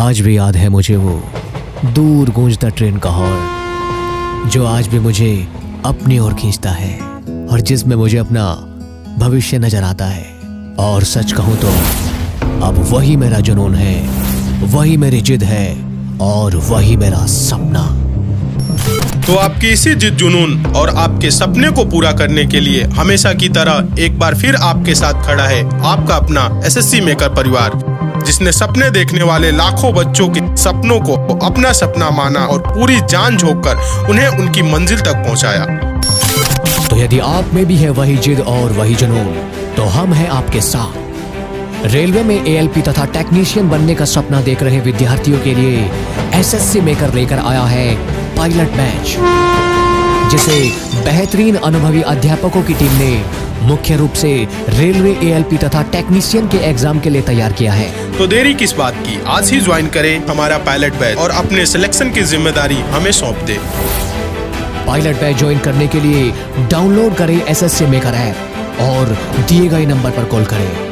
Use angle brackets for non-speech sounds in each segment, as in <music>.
आज भी याद है मुझे वो दूर गूंजता ट्रेन का हॉर्न जो आज भी मुझे अपनी ओर खींचता है और जिसमें मुझे अपना भविष्य नजर आता है और सच कहूं तो अब वही मेरा जुनून है वही मेरी जिद है और वही मेरा सपना तो आपकी इसी जिद जुनून और आपके सपने को पूरा करने के लिए हमेशा की तरह एक बार फिर आपके साथ खड़ा है आपका अपना एसएससी मेकर परिवार जिसने सपने देखने वाले लाखों बच्चों के सपनों को अपना सपना माना और पूरी जान झोंक कर उन्हें उनकी मंजिल तक पहुंचाया। तो यदि आप में भी है वही जिद और वही जुनून तो हम हैं आपके साथ रेलवे में एएलपी तथा टेक्नीशियन बनने का सपना देख रहे विद्यार्थियों के लिए एसएससी मेकर लेकर आया है पायलट बैच जिसे बेहतरीन अनुभवी अध्यापकों की टीम ने मुख्य रूप से रेलवे एएलपी तथा टेक्नीशियन के एग्जाम के लिए तैयार किया है तो देरी किस बात की आज ही ज्वाइन करें हमारा पायलट बैच और अपने सिलेक्शन की जिम्मेदारी हमें सौंप दे पायलट बैच ज्वाइन करने के लिए डाउनलोड करें एस एस मेकर ऐप और दिए गए नंबर पर कॉल करें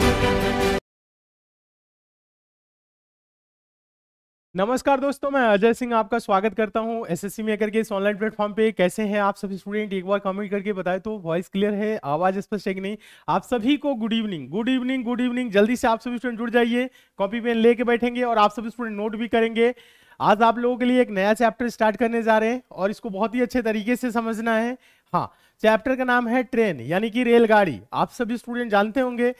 नमस्कार दोस्तों मैं अजय सिंह आपका स्वागत करता हूं एसएससी मेकर के इस ऑनलाइन प्लेटफॉर्म पे कैसे हैं आप सभी स्टूडेंट एक बार कमेंट करके बताएं तो वॉइस क्लियर है आवाज स्पष्ट है कि नहीं आप सभी को good evening good evening good evening जल्दी से आप सभी स्टूडेंट जुड़ जाइए कॉपी पेन लेके बैठेंगे और आप सभी स्टूडेंट नोट भी करेंगे आज आप लोगों के लिए एक नया चैप्टर स्टार्ट करने जा रहे हैं और इसको बहुत ही अच्छे तरीके से समझना है हाँ चैप्टर का नाम है ट्रेन यानी कि रेलगाड़ी आप सभी स्टूडेंट जानते होंगे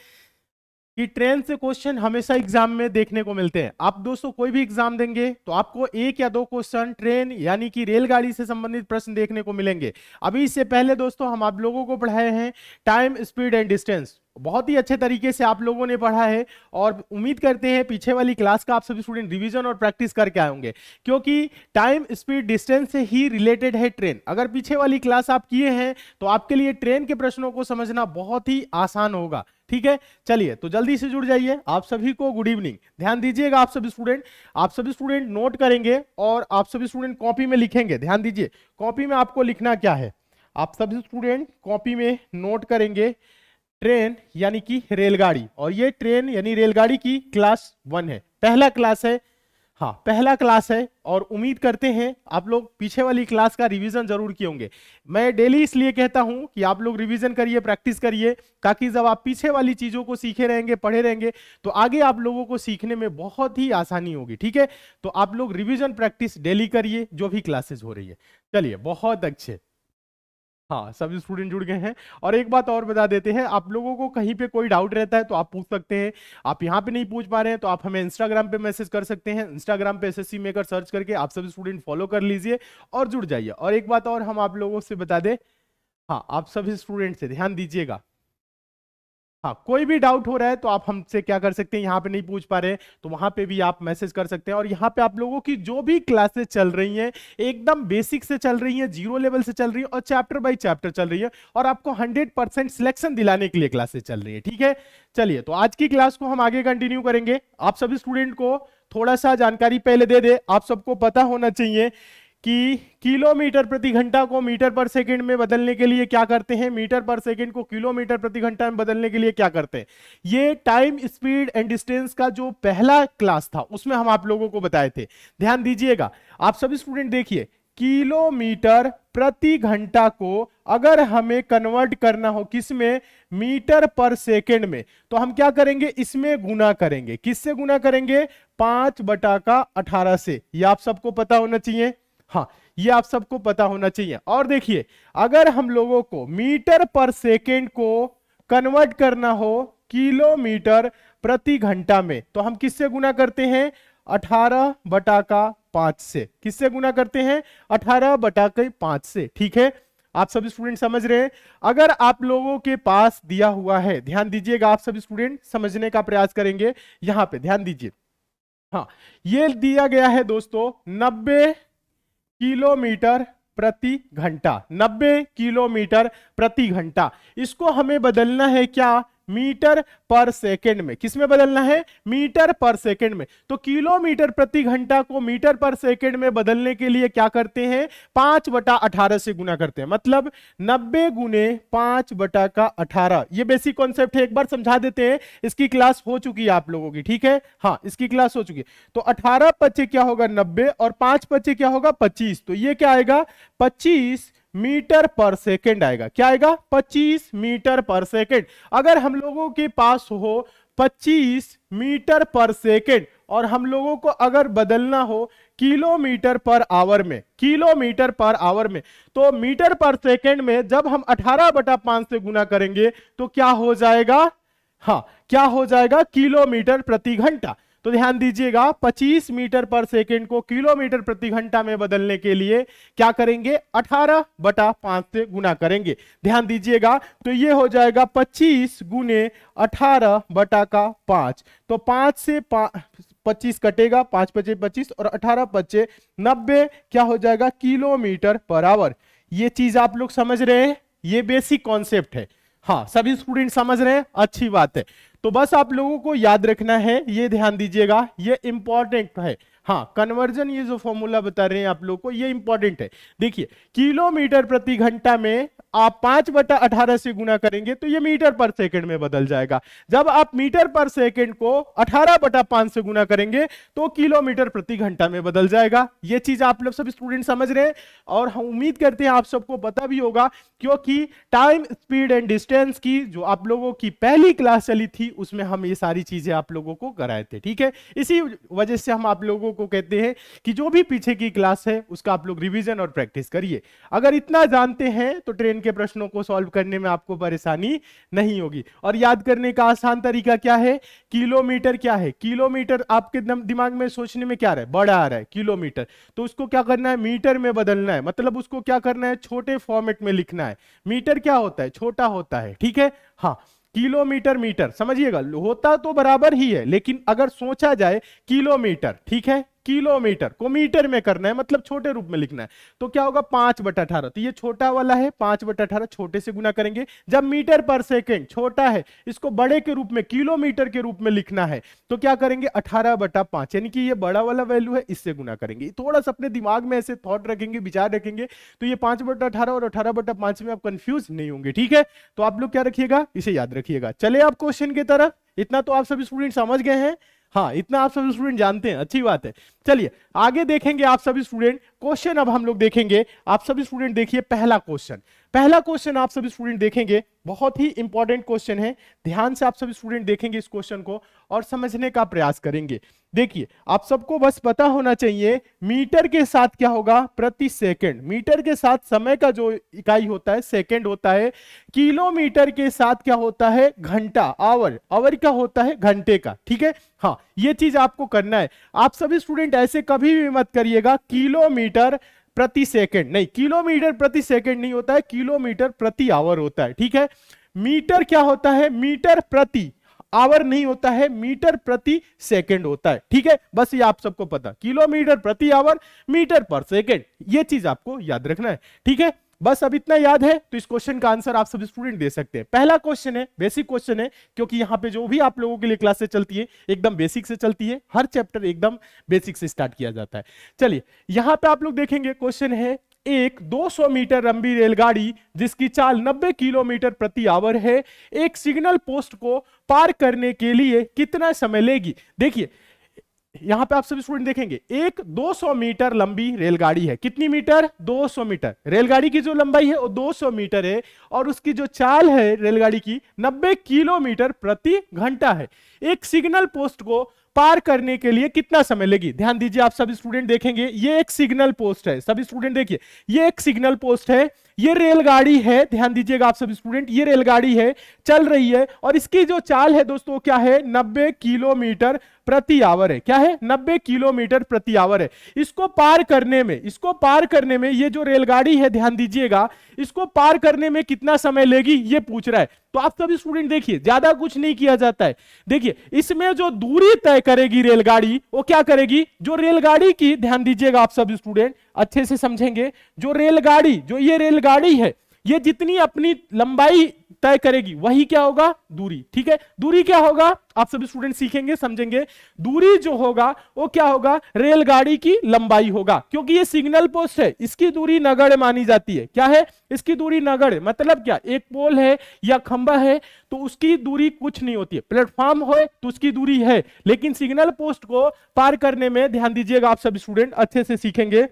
कि ट्रेन से क्वेश्चन हमेशा एग्जाम में देखने को मिलते हैं आप दोस्तों कोई भी एग्जाम देंगे तो आपको एक या दो क्वेश्चन ट्रेन यानी कि रेलगाड़ी से संबंधित प्रश्न देखने को मिलेंगे अभी इससे पहले दोस्तों हम आप लोगों को पढ़ाए हैं टाइम स्पीड एंड डिस्टेंस बहुत ही अच्छे तरीके से आप लोगों ने पढ़ा है और उम्मीद करते हैं पीछे वाली क्लास का आप सभी स्टूडेंट रिवीजन और प्रैक्टिस करके आए होंगे क्योंकि टाइम स्पीड डिस्टेंस से ही रिलेटेड है ट्रेन अगर पीछे वाली क्लास आप किए हैं तो आपके लिए ट्रेन के प्रश्नों को समझना बहुत ही आसान होगा ठीक है चलिए तो जल्दी से जुड़ जाइए आप सभी को गुड इवनिंग ध्यान दीजिएगा आप सभी स्टूडेंट आप सभी स्टूडेंट नोट करेंगे और आप सभी स्टूडेंट कॉपी में लिखेंगे ध्यान दीजिए कॉपी में आपको लिखना क्या है आप सभी स्टूडेंट कॉपी में नोट करेंगे ट्रेन यानी कि रेलगाड़ी और ये ट्रेन यानी रेलगाड़ी की क्लास वन है पहला क्लास है हाँ पहला क्लास है और उम्मीद करते हैं आप लोग पीछे वाली क्लास का रिवीजन जरूर किए होंगे मैं डेली इसलिए कहता हूं कि आप लोग रिवीजन करिए प्रैक्टिस करिए ताकि जब आप पीछे वाली चीजों को सीखे रहेंगे पढ़े रहेंगे तो आगे आप लोगों को सीखने में बहुत ही आसानी होगी ठीक है तो आप लोग रिविजन प्रैक्टिस डेली करिए जो भी क्लासेज हो रही है चलिए बहुत अच्छे हाँ सब स्टूडेंट जुड़ गए हैं और एक बात और बता देते हैं आप लोगों को कहीं पे कोई डाउट रहता है तो आप पूछ सकते हैं आप यहाँ पे नहीं पूछ पा रहे हैं तो आप हमें इंस्टाग्राम पे मैसेज कर सकते हैं इंस्टाग्राम पे एसएससी मेकर सर्च करके आप सभी स्टूडेंट फॉलो कर लीजिए और जुड़ जाइए और एक बात और हम आप लोगों से बता दें हाँ आप सभी स्टूडेंट से ध्यान दीजिएगा हाँ कोई भी डाउट हो रहा है तो आप हमसे क्या कर सकते हैं यहाँ पे नहीं पूछ पा रहे तो वहां पे भी आप मैसेज कर सकते हैं और यहाँ पे आप लोगों की जो भी क्लासेस चल रही हैं एकदम बेसिक से चल रही हैं जीरो लेवल से चल रही है और चैप्टर बाय चैप्टर चल रही है और आपको 100 परसेंट सिलेक्शन दिलाने के लिए क्लासेस चल रही है ठीक है चलिए तो आज की क्लास को हम आगे कंटिन्यू करेंगे आप सभी स्टूडेंट को थोड़ा सा जानकारी पहले दे दे आप सबको पता होना चाहिए कि किलोमीटर प्रति घंटा को मीटर पर सेकंड में बदलने के लिए क्या करते हैं मीटर पर सेकंड को किलोमीटर प्रति घंटा में बदलने के लिए क्या करते हैं ये टाइम स्पीड एंड डिस्टेंस का जो पहला क्लास था उसमें हम आप लोगों को बताए थे ध्यान दीजिएगा आप सभी स्टूडेंट देखिए किलोमीटर प्रति घंटा को अगर हमें कन्वर्ट करना हो किस में मीटर पर सेकेंड में तो हम क्या करेंगे इसमें गुना करेंगे किससे गुना करेंगे पांच बटा का अठारह से ये आप सबको पता होना चाहिए हाँ ये आप सबको पता होना चाहिए और देखिए अगर हम लोगों को मीटर पर सेकेंड को कन्वर्ट करना हो किलोमीटर प्रति घंटा में तो हम किससे गुना करते हैं अठारह बटा का पांच से किससे गुना करते हैं अठारह बटा के पांच से ठीक है आप सब स्टूडेंट समझ रहे हैं अगर आप लोगों के पास दिया हुआ है ध्यान दीजिएगा आप सब स्टूडेंट समझने का प्रयास करेंगे यहां पे ध्यान दीजिए हाँ ये दिया गया है दोस्तों नब्बे किलोमीटर प्रति घंटा 90 किलोमीटर प्रति घंटा इसको हमें बदलना है क्या मीटर पर सेकेंड में किस में बदलना है मीटर पर सेकेंड में तो किलोमीटर प्रति घंटा को मीटर पर सेकेंड में बदलने के लिए क्या करते हैं पांच बटा अठारह से गुना करते हैं मतलब नब्बे गुने पांच बटा का अठारह ये बेसिक कॉन्सेप्ट है एक बार समझा देते हैं इसकी क्लास हो चुकी है आप लोगों की ठीक है हाँ इसकी क्लास हो चुकी है तो अठारह पच्चे क्या होगा नब्बे और पांच पच्चे क्या होगा पच्चीस तो ये क्या आएगा पच्चीस मीटर पर सेकेंड आएगा क्या आएगा 25 मीटर पर सेकेंड अगर हम लोगों के पास हो 25 मीटर पर सेकेंड और हम लोगों को अगर बदलना हो किलोमीटर पर आवर में किलोमीटर पर आवर में तो मीटर पर सेकेंड में जब हम 18 बटा पांच से गुना करेंगे तो क्या हो जाएगा हाँ क्या हो जाएगा किलोमीटर प्रति घंटा तो ध्यान दीजिएगा 25 मीटर पर सेकेंड को किलोमीटर प्रति घंटा में बदलने के लिए क्या करेंगे 18 बटा पांच से गुना करेंगे ध्यान दीजिएगा तो ये हो जाएगा 25 गुने अठारह बटा का पांच तो पांच से पा... पच्चीस कटेगा पांच पचे पच्चीस और अठारह पच्चे नब्बे क्या हो जाएगा किलोमीटर पर आवर ये चीज आप लोग समझ रहे हैं ये बेसिक कॉन्सेप्ट है हाँ सभी स्टूडेंट समझ रहे हैं अच्छी बात है तो बस आप लोगों को याद रखना है ये ध्यान दीजिएगा ये इंपॉर्टेंट है हाँ कन्वर्जन ये जो फॉर्मूला बता रहे हैं आप लोग को ये इंपॉर्टेंट है देखिए किलोमीटर प्रति घंटा में आप पांच बटा अठारह से गुना करेंगे तो ये मीटर पर सेकंड में बदल जाएगा जब आप मीटर पर सेकंड को अठारह बटा पांच से गुना करेंगे तो किलोमीटर प्रति घंटा में बदल जाएगा ये चीज आप लोग सब स्टूडेंट समझ रहे हैं और हम उम्मीद करते हैं आप सबको पता भी होगा क्योंकि टाइम स्पीड एंड डिस्टेंस की जो आप लोगों की पहली क्लास चली थी उसमें हम ये सारी चीजें आप लोगों को कराए थे ठीक है इसी वजह से हम आप लोगों को कहते हैं कि जो भी पीछे की क्लास है उसका आप लोग रिवीजन और प्रैक्टिस करिए अगर इतना जानते हैं तो ट्रेन के प्रश्नों को सॉल्व करने में आपको परेशानी नहीं होगी और याद करने का आसान तरीका क्या है किलोमीटर क्या है किलोमीटर आपके दिमाग में सोचने में क्या रहा है बड़ा आ रहा है किलोमीटर तो उसको क्या करना है मीटर में बदलना है मतलब उसको क्या करना है छोटे फॉर्मेट में लिखना है मीटर क्या होता है छोटा होता है ठीक है हाँ किलोमीटर मीटर समझिएगा होता तो बराबर ही है लेकिन अगर सोचा जाए किलोमीटर ठीक है किलोमीटर को मीटर में करना है मतलब छोटे रूप में लिखना है तो क्या होगा पांच बटा अठारह तो ये छोटा वाला है पांच बटा अठारह छोटे से गुना करेंगे जब मीटर पर सेकेंड छोटा है इसको बड़े के रूप में किलोमीटर के रूप में लिखना है तो क्या करेंगे अठारह बटा पांच यानी कि ये बड़ा वाला वैल्यू है इससे गुना करेंगे थोड़ा सा अपने दिमाग में ऐसे थॉट रखेंगे विचार रखेंगे तो ये पांच बटा अठारह और अठारह बटा पांच में आप कंफ्यूज नहीं होंगे ठीक है तो आप लोग क्या रखिएगा इसे याद रखिएगा चले आप क्वेश्चन की तरफ इतना तो आप सभी स्टूडेंट समझ गए हैं हाँ इतना आप सब स्टूडेंट जानते हैं अच्छी बात है चलिए आगे देखेंगे आप सभी स्टूडेंट क्वेश्चन अब हम लोग देखेंगे आप सभी स्टूडेंट देखिए पहला क्वेश्चन पहला क्वेश्चन आप सभी स्टूडेंट देखेंगे बहुत ही इंपॉर्टेंट क्वेश्चन है ध्यान से आप सभी स्टूडेंट देखेंगे इस क्वेश्चन को और समझने का प्रयास करेंगे देखिए आप सबको बस पता होना चाहिए मीटर के साथ क्या होगा प्रति सेकंड मीटर के साथ समय का जो इकाई होता है सेकंड होता है किलोमीटर के साथ क्या होता है घंटा आवर आवर क्या होता है घंटे का ठीक है हाँ ये चीज आपको करना है आप सभी स्टूडेंट ऐसे कभी भी मत करिएगा किलोमीटर प्रति सेकंड नहीं किलोमीटर प्रति सेकंड नहीं होता है किलोमीटर प्रति आवर होता है ठीक है मीटर क्या होता है मीटर प्रति आवर नहीं होता है मीटर प्रति सेकंड होता है ठीक है बस ये आप सबको पता किलोमीटर प्रति आवर मीटर पर सेकंड ये चीज आपको याद रखना है ठीक है बस अब इतना याद है तो इस क्वेश्चन का आंसर आप सब स्टूडेंट दे सकते हैं पहला क्वेश्चन है बेसिक क्वेश्चन है क्योंकि यहाँ पे जो भी आप लोगों के लिए क्लासेस चलती है एकदम बेसिक से चलती है हर चैप्टर एकदम बेसिक से स्टार्ट किया जाता है चलिए यहाँ पे आप लोग देखेंगे क्वेश्चन है एक 200 मीटर लंबी रेलगाड़ी जिसकी चाल 90 किलोमीटर प्रति आवर है एक सिग्नल पोस्ट को पार करने के लिए कितना समय लेगी देखिए यहां पे आप सभी स्टूडेंट देखेंगे एक 200 मीटर लंबी रेलगाड़ी है कितनी मीटर 200 मीटर रेलगाड़ी की जो लंबाई है वो 200 मीटर है और उसकी जो चाल है रेलगाड़ी की 90 किलोमीटर प्रति घंटा है एक सिग्नल पोस्ट को पार करने के लिए कितना समय लेगी ध्यान दीजिए आप सभी स्टूडेंट देखेंगे ये एक सिग्नल पोस्ट है सभी स्टूडेंट देखिए ये एक सिग्नल पोस्ट है ये रेलगाड़ी है ध्यान दीजिएगा आप सभी स्टूडेंट ये रेलगाड़ी है चल रही है और इसकी जो चाल है दोस्तों क्या है 90 किलोमीटर प्रति आवर है क्या है 90 किलोमीटर प्रति आवर है इसको पार करने में इसको पार करने में ये जो रेलगाड़ी है ध्यान दीजिएगा इसको पार करने में कितना समय लेगी ये पूछ रहा है तो आप सभी स्टूडेंट देखिए ज्यादा कुछ नहीं किया जाता है देखिए देखिए इसमें जो दूरी तय करेगी रेलगाड़ी वो क्या करेगी जो रेलगाड़ी की ध्यान दीजिएगा आप सब स्टूडेंट अच्छे से समझेंगे जो रेलगाड़ी जो ये रेलगाड़ी है ये जितनी अपनी लंबाई तय करेगी वही क्या होगा दूरी ठीक है दूरी क्या होगा आप सभी स्टूडेंट सीखेंगे समझेंगे दूरी जो होगा वो क्या होगा रेलगाड़ी की लंबाई होगा क्योंकि ये सिग्नल पोस्ट है इसकी दूरी नगड़ मानी जाती है क्या है इसकी दूरी नगड़ मतलब क्या एक पोल है या खंबा है तो उसकी दूरी कुछ नहीं होती है प्लेटफॉर्म हो तो उसकी दूरी है लेकिन सिग्नल पोस्ट को पार करने में ध्यान दीजिएगा आप सभी स्टूडेंट अच्छे से सीखेंगे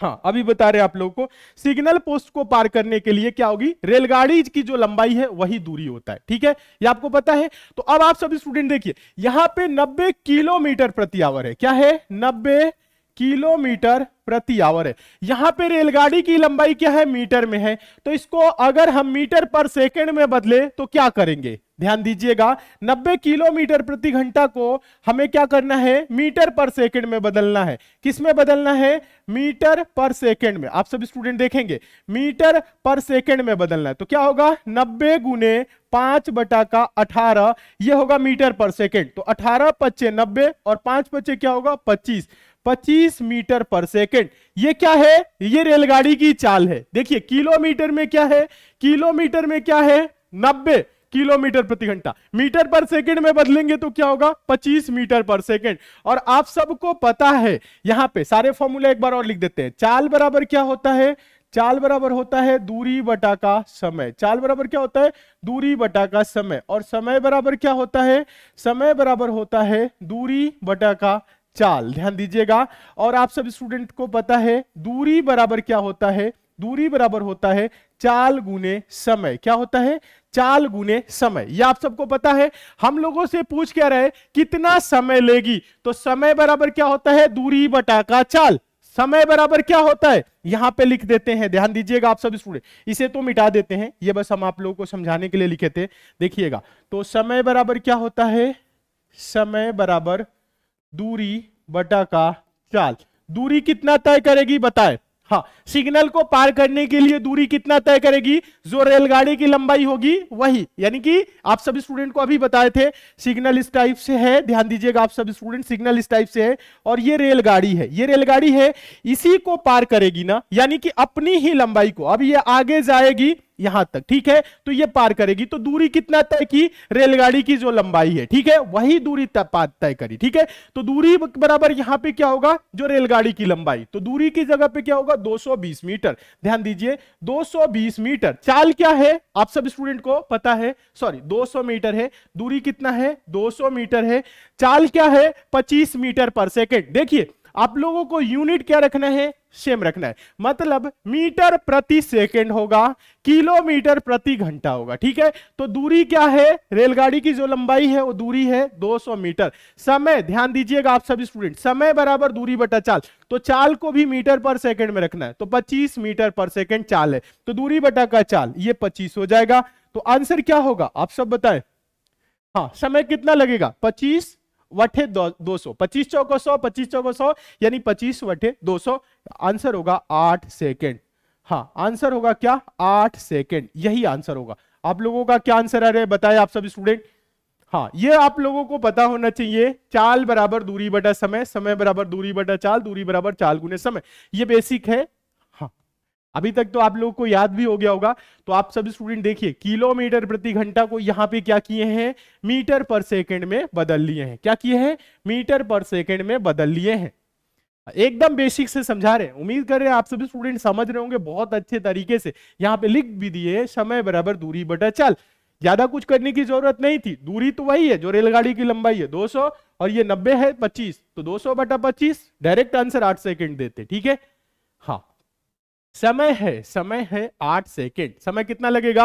हाँ अभी बता रहे आप लोगों को सिग्नल पोस्ट को पार करने के लिए क्या होगी रेलगाड़ी की जो लंबाई है वही दूरी होता है ठीक है ये आपको पता है तो अब आप सभी स्टूडेंट देखिए यहां पे 90 किलोमीटर प्रति आवर है क्या है 90 किलोमीटर प्रति आवर है यहां पे रेलगाड़ी की लंबाई क्या है मीटर में है तो इसको अगर हम मीटर पर सेकेंड में बदले तो क्या करेंगे ध्यान दीजिएगा 90 किलोमीटर प्रति घंटा को हमें क्या करना है मीटर पर सेकंड में बदलना है किस में बदलना है मीटर पर सेकंड में आप सभी स्टूडेंट देखेंगे मीटर पर सेकंड में बदलना है तो क्या होगा 90 गुने पांच बटा का अठारह यह होगा मीटर पर सेकेंड तो अठारह पच्चे नब्बे और पांच पच्चे क्या होगा पच्चीस 25 मीटर पर सेकेंड ये क्या है ये रेलगाड़ी की चाल है देखिए किलोमीटर में क्या है किलोमीटर में क्या है 90 किलोमीटर प्रति घंटा मीटर पर सेकंड में बदलेंगे तो क्या होगा 25 मीटर पर सेकंड और आप सबको पता है यहां पे सारे फॉर्मूला एक बार और लिख देते हैं चाल बराबर क्या होता है चाल बराबर होता है दूरी बटा का समय चाल बराबर क्या होता है दूरी बटा का समय और समय बराबर क्या होता है समय बराबर होता है दूरी बटा का चाल ध्यान दीजिएगा और आप सब स्टूडेंट को पता है दूरी बराबर क्या होता है दूरी बराबर होता है चाल गुने समय क्या होता है चाल गुने समय ये आप सबको पता है हम लोगों से पूछ क्या रहे कितना समय लेगी तो समय बराबर क्या होता है दूरी बटा का चाल समय बराबर क्या होता है यहां पे लिख देते हैं ध्यान दीजिएगा आप सब स्टूडेंट इसे तो मिटा देते हैं ये बस हम आप लोगों को समझाने के लिए लिखे थे देखिएगा तो समय बराबर क्या होता है समय बराबर दूरी बटा का चाल दूरी कितना तय करेगी बताए हाँ सिग्नल को पार करने के लिए दूरी कितना तय करेगी जो रेलगाड़ी की लंबाई होगी वही यानी कि आप सब स्टूडेंट को अभी बताए थे सिग्नल इस टाइप से है ध्यान दीजिएगा आप सब स्टूडेंट सिग्नल इस टाइप से है और ये रेलगाड़ी है ये रेलगाड़ी है इसी को पार करेगी ना यानी कि अपनी ही लंबाई को अब ये आगे जाएगी यहां तक ठीक है तो ये पार करेगी तो दूरी कितना तय की रेलगाड़ी की जो लंबाई है ठीक है वही दूरी तय करी ठीक है तो दूरी बराबर यहां पे क्या होगा जो रेलगाड़ी की लंबाई तो दूरी की जगह पे क्या होगा 220 मीटर ध्यान दीजिए 220 मीटर चाल क्या है आप सब स्टूडेंट को पता है सॉरी दो मीटर है दूरी कितना है दो मीटर है चाल क्या है पच्चीस मीटर पर सेकेंड देखिए आप लोगों को यूनिट क्या रखना है सेम रखना है मतलब मीटर प्रति सेकेंड होगा किलोमीटर प्रति घंटा होगा ठीक है तो दूरी क्या है रेलगाड़ी की जो लंबाई है वो दूरी है 200 मीटर समय ध्यान दीजिएगा आप सभी स्टूडेंट समय बराबर दूरी बटा चाल तो चाल को भी मीटर पर सेकेंड में रखना है तो 25 मीटर पर सेकेंड चाल है तो दूरी बटा का चाल ये 25 हो जाएगा तो आंसर क्या होगा आप सब बताएं हाँ समय कितना लगेगा पच्चीस वठे दो सौ पच्चीस चौको सौ पच्चीस चौको सौ यानी पच्चीस वठे दो सौ आंसर होगा आठ सेकेंड हाँ आंसर होगा क्या आठ सेकेंड यही आंसर होगा आप लोगों का क्या आंसर आ रहा है बताए आप सब स्टूडेंट हाँ ये आप लोगों को पता होना चाहिए चाल बराबर दूरी बटा समय समय बराबर दूरी बटा चाल दूरी बराबर चाल गुने समय ये बेसिक है अभी तक तो आप लोगों को याद भी हो गया होगा तो आप सभी स्टूडेंट देखिए किलोमीटर प्रति घंटा को यहाँ पे क्या किए हैं मीटर पर सेकंड में बदल लिए हैं क्या किए हैं मीटर पर सेकंड में बदल लिए हैं एकदम बेसिक से समझा रहे हैं उम्मीद कर रहे हैं आप सभी स्टूडेंट समझ रहे होंगे बहुत अच्छे तरीके से यहाँ पे लिख भी दिए समय बराबर दूरी बटा चल ज्यादा कुछ करने की जरूरत नहीं थी दूरी तो वही है जो रेलगाड़ी की लंबाई है 200 और ये 90 है 25 तो 200 बटा पच्चीस डायरेक्ट आंसर 8 सेकंड देते ठीक है समय है समय है आठ सेकेंड समय कितना लगेगा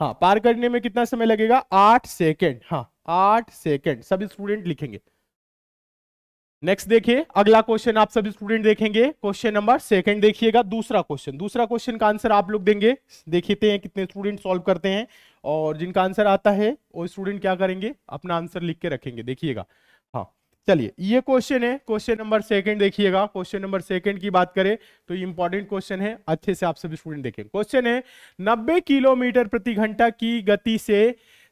हाँ पार करने में कितना समय लगेगा आठ सेकेंड हाँ आठ सेकेंड सभी स्टूडेंट लिखेंगे नेक्स्ट देखिए अगला क्वेश्चन आप सभी स्टूडेंट देखेंगे क्वेश्चन नंबर सेकंड देखिएगा दूसरा क्वेश्चन दूसरा क्वेश्चन का आंसर आप लोग देंगे देखते हैं कितने स्टूडेंट सॉल्व करते हैं और जिनका आंसर आता है वो स्टूडेंट क्या करेंगे अपना आंसर लिख के रखेंगे देखिएगा चलिए ये क्वेश्चन है क्वेश्चन नंबर सेकंड देखिएगा क्वेश्चन नंबर सेकंड की बात करें तो इंपॉर्टेंट क्वेश्चन है अच्छे से आप सभी स्टूडेंट देखें क्वेश्चन है नब्बे किलोमीटर प्रति घंटा की गति से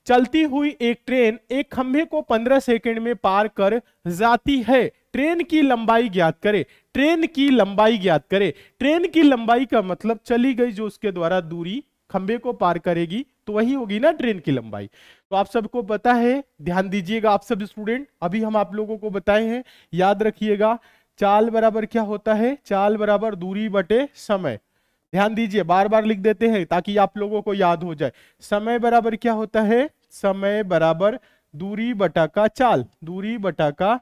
चलती हुई एक ट्रेन एक खंभे को 15 सेकंड में पार कर जाती है ट्रेन की लंबाई ज्ञात करें ट्रेन की लंबाई ज्ञात करें ट्रेन की लंबाई का मतलब चली गई जो उसके द्वारा दूरी खंभे को पार करेगी तो वही होगी ना ट्रेन की लंबाई तो आप सबको पता है ध्यान दीजिएगा आप सब स्टूडेंट अभी हम आप लोगों को बताए हैं याद रखिएगा चाल बराबर क्या होता है चाल बराबर दूरी बटे समय ध्यान दीजिए बार बार लिख देते हैं ताकि आप लोगों को याद हो जाए समय बराबर क्या होता है समय बराबर दूरी बटा का चाल दूरी बटा का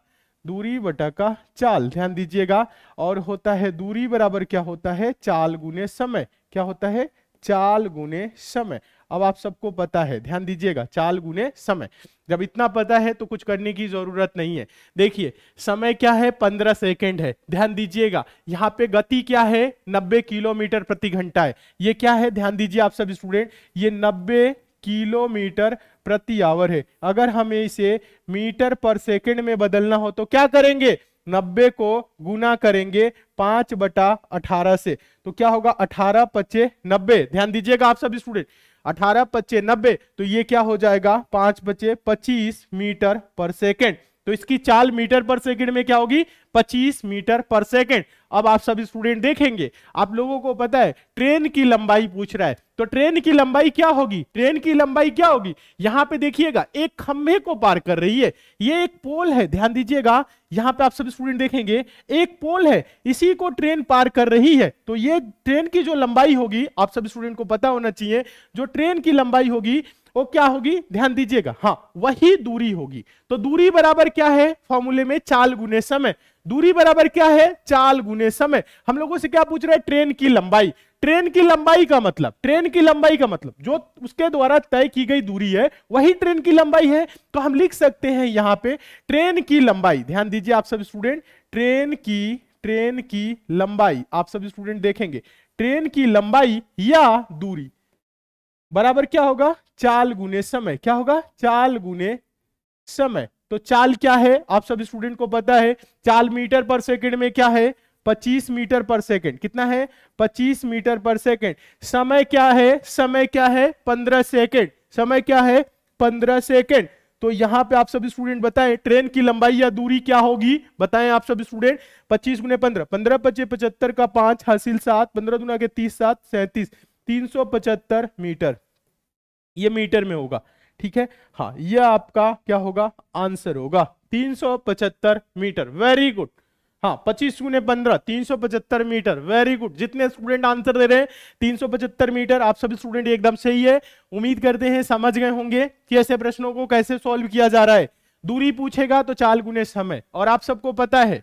दूरी बटा का चाल ध्यान दीजिएगा और होता है दूरी बराबर क्या होता है चाल गुने समय क्या होता है चाल गुने समय अब आप सबको पता है ध्यान दीजिएगा चाल गुने समय जब इतना पता है तो कुछ करने की जरूरत नहीं है देखिए समय क्या है पंद्रह सेकेंड है ध्यान दीजिएगा यहाँ पे गति क्या है नब्बे किलोमीटर प्रति घंटा है ये क्या है ध्यान दीजिए आप सब स्टूडेंट ये नब्बे किलोमीटर प्रति आवर है अगर हमें इसे मीटर पर सेकेंड में बदलना हो तो क्या करेंगे 90 को गुना करेंगे पांच बटा अठारह से तो क्या होगा अठारह पच्चे नब्बे ध्यान दीजिएगा आप सब स्टूडेंट अठारह पच्चे नब्बे तो ये क्या हो जाएगा पांच बच्चे पच्चीस मीटर पर सेकेंड तो इसकी चाल मीटर पर सेकेंड में क्या होगी पच्चीस मीटर पर सेकेंड अब आप सभी स्टूडेंट देखेंगे आप लोगों को पता है ट्रेन की लंबाई पूछ रहा है तो ट्रेन की लंबाई क्या होगी ट्रेन की लंबाई क्या होगी यहां पे देखिएगा एक खंभे को पार कर रही है ये एक पोल है ध्यान दीजिएगा यहां पे आप सभी स्टूडेंट देखेंगे एक पोल है इसी को ट्रेन पार कर रही है तो ये ट्रेन की जो लंबाई होगी आप सभी स्टूडेंट को पता होना चाहिए जो ट्रेन की लंबाई होगी वो क्या होगी ध्यान दीजिएगा हाँ वही दूरी होगी तो दूरी बराबर क्या है फॉर्मूले में चाल गुने समय दूरी बराबर क्या है चाल गुने समय हम लोगों से क्या पूछ रहे हैं ट्रेन की लंबाई ट्रेन की लंबाई का मतलब ट्रेन की लंबाई का मतलब जो उसके द्वारा तय की गई दूरी है वही ट्रेन की लंबाई है तो हम लिख सकते हैं यहां पे ट्रेन की लंबाई ध्यान दीजिए आप सब स्टूडेंट ट्रेन की ट्रेन की लंबाई आप सब स्टूडेंट देखेंगे ट्रेन की लंबाई या दूरी बराबर क्या होगा चाल गुने समय क्या होगा चाल गुने समय तो चाल क्या है आप सब स्टूडेंट को पता है चाल मीटर पर सेकंड में क्या है 25 मीटर पर सेकंड कितना है 25 मीटर पर सेकंड समय क्या है समय क्या है 15 सेकंड समय क्या है 15 सेकंड तो यहां पे आप सब स्टूडेंट बताएं ट्रेन की लंबाई या दूरी क्या होगी बताएं आप सब स्टूडेंट 25 गुने पंद्रह पंद्रह पच्चीस पचहत्तर का पांच हासिल सात पंद्रह गुना के तीस सात सैंतीस तीन मीटर ये मीटर में होगा ठीक है हाँ ये आपका क्या होगा आंसर होगा तीन मीटर वेरी गुड हाँ पच्चीस गुने पंद्रह तीन सौ पचहत्तर मीटर वेरी गुड जितने स्टूडेंट आंसर दे रहे हैं तीन सौ पचहत्तर मीटर आप सभी स्टूडेंट एकदम सही है उम्मीद करते हैं समझ गए होंगे कि ऐसे प्रश्नों को कैसे सॉल्व किया जा रहा है दूरी पूछेगा तो चार गुने समय और आप सबको पता है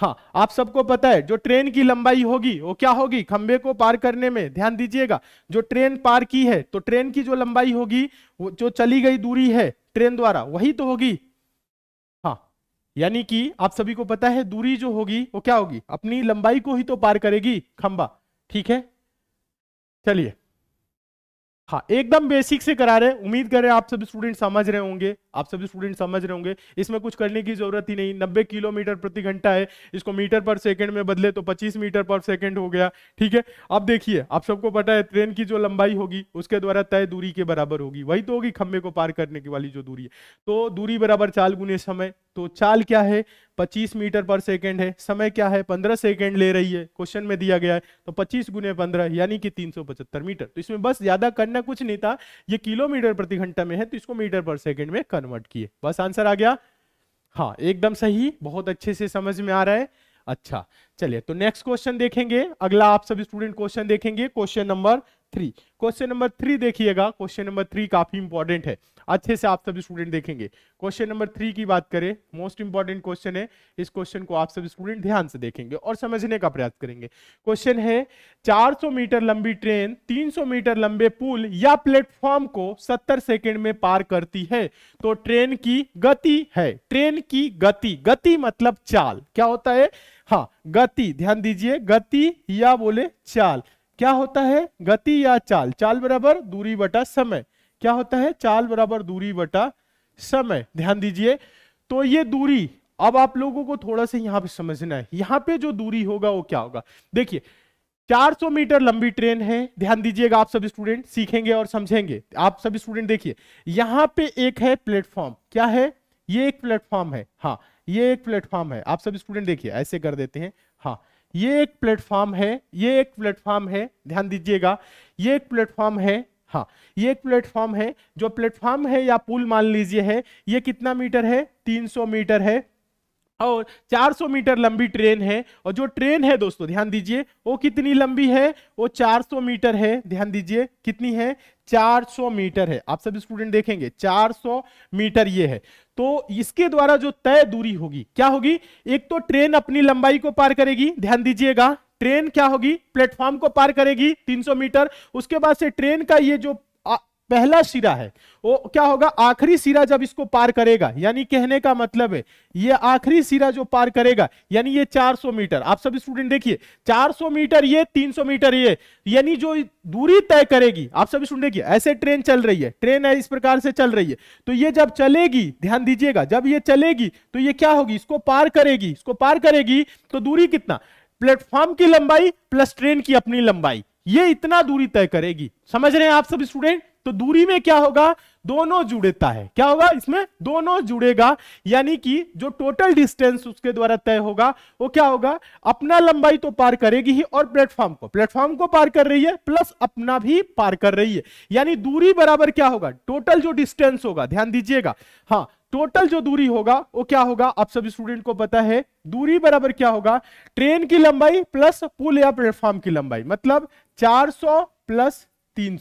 हाँ आप सबको पता है जो ट्रेन की लंबाई होगी वो क्या होगी खंबे को पार करने में ध्यान दीजिएगा जो ट्रेन पार की है तो ट्रेन की जो लंबाई होगी वो जो चली गई दूरी है ट्रेन द्वारा वही तो होगी हाँ यानी कि आप सभी को पता है दूरी जो होगी वो क्या होगी अपनी लंबाई को ही तो पार करेगी खंबा ठीक है चलिए हाँ एकदम बेसिक से करा रहे उम्मीद करें आप सभी स्टूडेंट समझ रहे होंगे आप सभी स्टूडेंट समझ रहे होंगे इसमें कुछ करने की जरूरत ही नहीं 90 किलोमीटर प्रति घंटा है इसको मीटर पर सेकंड में बदले तो 25 मीटर पर सेकंड हो गया ठीक है अब देखिए आप सबको पता है ट्रेन की जो लंबाई होगी उसके द्वारा तय दूरी के बराबर होगी वही तो होगी खंबे को पार करने की वाली जो दूरी है तो दूरी बराबर चाल गुने समय तो चाल क्या है 25 मीटर पर सेकेंड है समय क्या है 15 सेकेंड ले रही है क्वेश्चन में दिया गया है तो 25 गुने पंद्रह यानी कि 375 मीटर तो इसमें बस ज्यादा करना कुछ नहीं था ये किलोमीटर प्रति घंटा में है तो इसको मीटर पर सेकेंड में कन्वर्ट किए बस आंसर आ गया हाँ एकदम सही बहुत अच्छे से समझ में आ रहा है अच्छा चलिए तो नेक्स्ट क्वेश्चन देखेंगे अगला आप सभी स्टूडेंट क्वेश्चन देखेंगे question number three question number three देखिएगा क्वेश्चन नंबर थ्री काफी इंपॉर्टेंट है अच्छे से आप सभी स्टूडेंट देखेंगे क्वेश्चन नंबर थ्री की बात करें मोस्ट इंपॉर्टेंट क्वेश्चन है इस क्वेश्चन को आप सभी स्टूडेंट ध्यान से देखेंगे और समझने का प्रयास करेंगे क्वेश्चन है 400 मीटर लंबी ट्रेन 300 मीटर लंबे पुल या प्लेटफॉर्म को 70 सेकेंड में पार करती है तो ट्रेन की गति है ट्रेन की गति गति मतलब चाल क्या होता है हाँ गति ध्यान दीजिए गति या बोले चाल क्या होता है गति या चाल चाल बराबर दूरी बटा समय क्या होता है चाल बराबर दूरी बटा समय ध्यान दीजिए तो ये दूरी अब आप लोगों को थोड़ा सा यहां पे समझना है यहां पे जो दूरी होगा वो क्या होगा देखिए 400 मीटर लंबी ट्रेन है ध्यान दीजिएगा आप सभी स्टूडेंट सीखेंगे और समझेंगे आप सभी स्टूडेंट देखिए यहां पे एक है प्लेटफॉर्म क्या है ये एक प्लेटफॉर्म है हाँ ये एक प्लेटफॉर्म है आप सभी स्टूडेंट देखिए ऐसे कर देते हैं हाँ ये एक प्लेटफॉर्म है ये एक प्लेटफॉर्म है ध्यान दीजिएगा ये एक प्लेटफॉर्म है हाँ ये एक प्लेटफॉर्म है जो प्लेटफॉर्म है या पुल मान लीजिए है ये कितना मीटर है 300 मीटर है और 400 मीटर लंबी ट्रेन है और जो ट्रेन है दोस्तों ध्यान दीजिए वो कितनी लंबी है वो 400 मीटर है ध्यान दीजिए कितनी है 400 मीटर है आप सब स्टूडेंट देखेंगे 400 मीटर ये है तो इसके द्वारा जो तय दूरी होगी क्या होगी एक तो ट्रेन अपनी लंबाई को पार करेगी ध्यान दीजिएगा ट्रेन क्या होगी प्लेटफॉर्म को पार करेगी 300 मीटर उसके बाद से ट्रेन का ये जो पहला सिरा है वो क्या होगा आखिरी सिरा जब इसको पार करेगा यानी कहने का मतलब है ये आखिरी सिरा जो पार करेगा यानी ये 400 मीटर आप सब स्टूडेंट देखिए 400 मीटर ये 300 मीटर ये यानी जो दूरी तय करेगी आप सब स्टूडेंट देखिए ऐसे ट्रेन चल रही है ट्रेन है इस प्रकार से चल रही है तो ये जब चलेगी ध्यान दीजिएगा जब ये चलेगी तो ये क्या होगी इसको पार करेगी इसको पार करेगी तो दूरी कितना प्लेटफॉर्म की लंबाई प्लस ट्रेन की अपनी लंबाई ये इतना दूरी तय करेगी समझ रहे हैं आप सब स्टूडेंट तो दूरी में क्या होगा दोनों जुड़ता है क्या होगा इसमें दोनों जुड़ेगा यानी कि जो टोटल डिस्टेंस उसके द्वारा तय होगा वो क्या होगा अपना लंबाई तो पार करेगी ही और प्लेटफॉर्म को प्लेटफॉर्म को पार कर रही है प्लस अपना भी पार कर रही है यानी दूरी बराबर क्या होगा टोटल जो डिस्टेंस होगा ध्यान दीजिएगा हाँ टोटल जो दूरी होगा वो क्या होगा आप सभी स्टूडेंट को पता है दूरी बराबर क्या होगा ट्रेन की लंबाई प्लस पुल या प्लेटफॉर्म की लंबाई मतलब 400 प्लस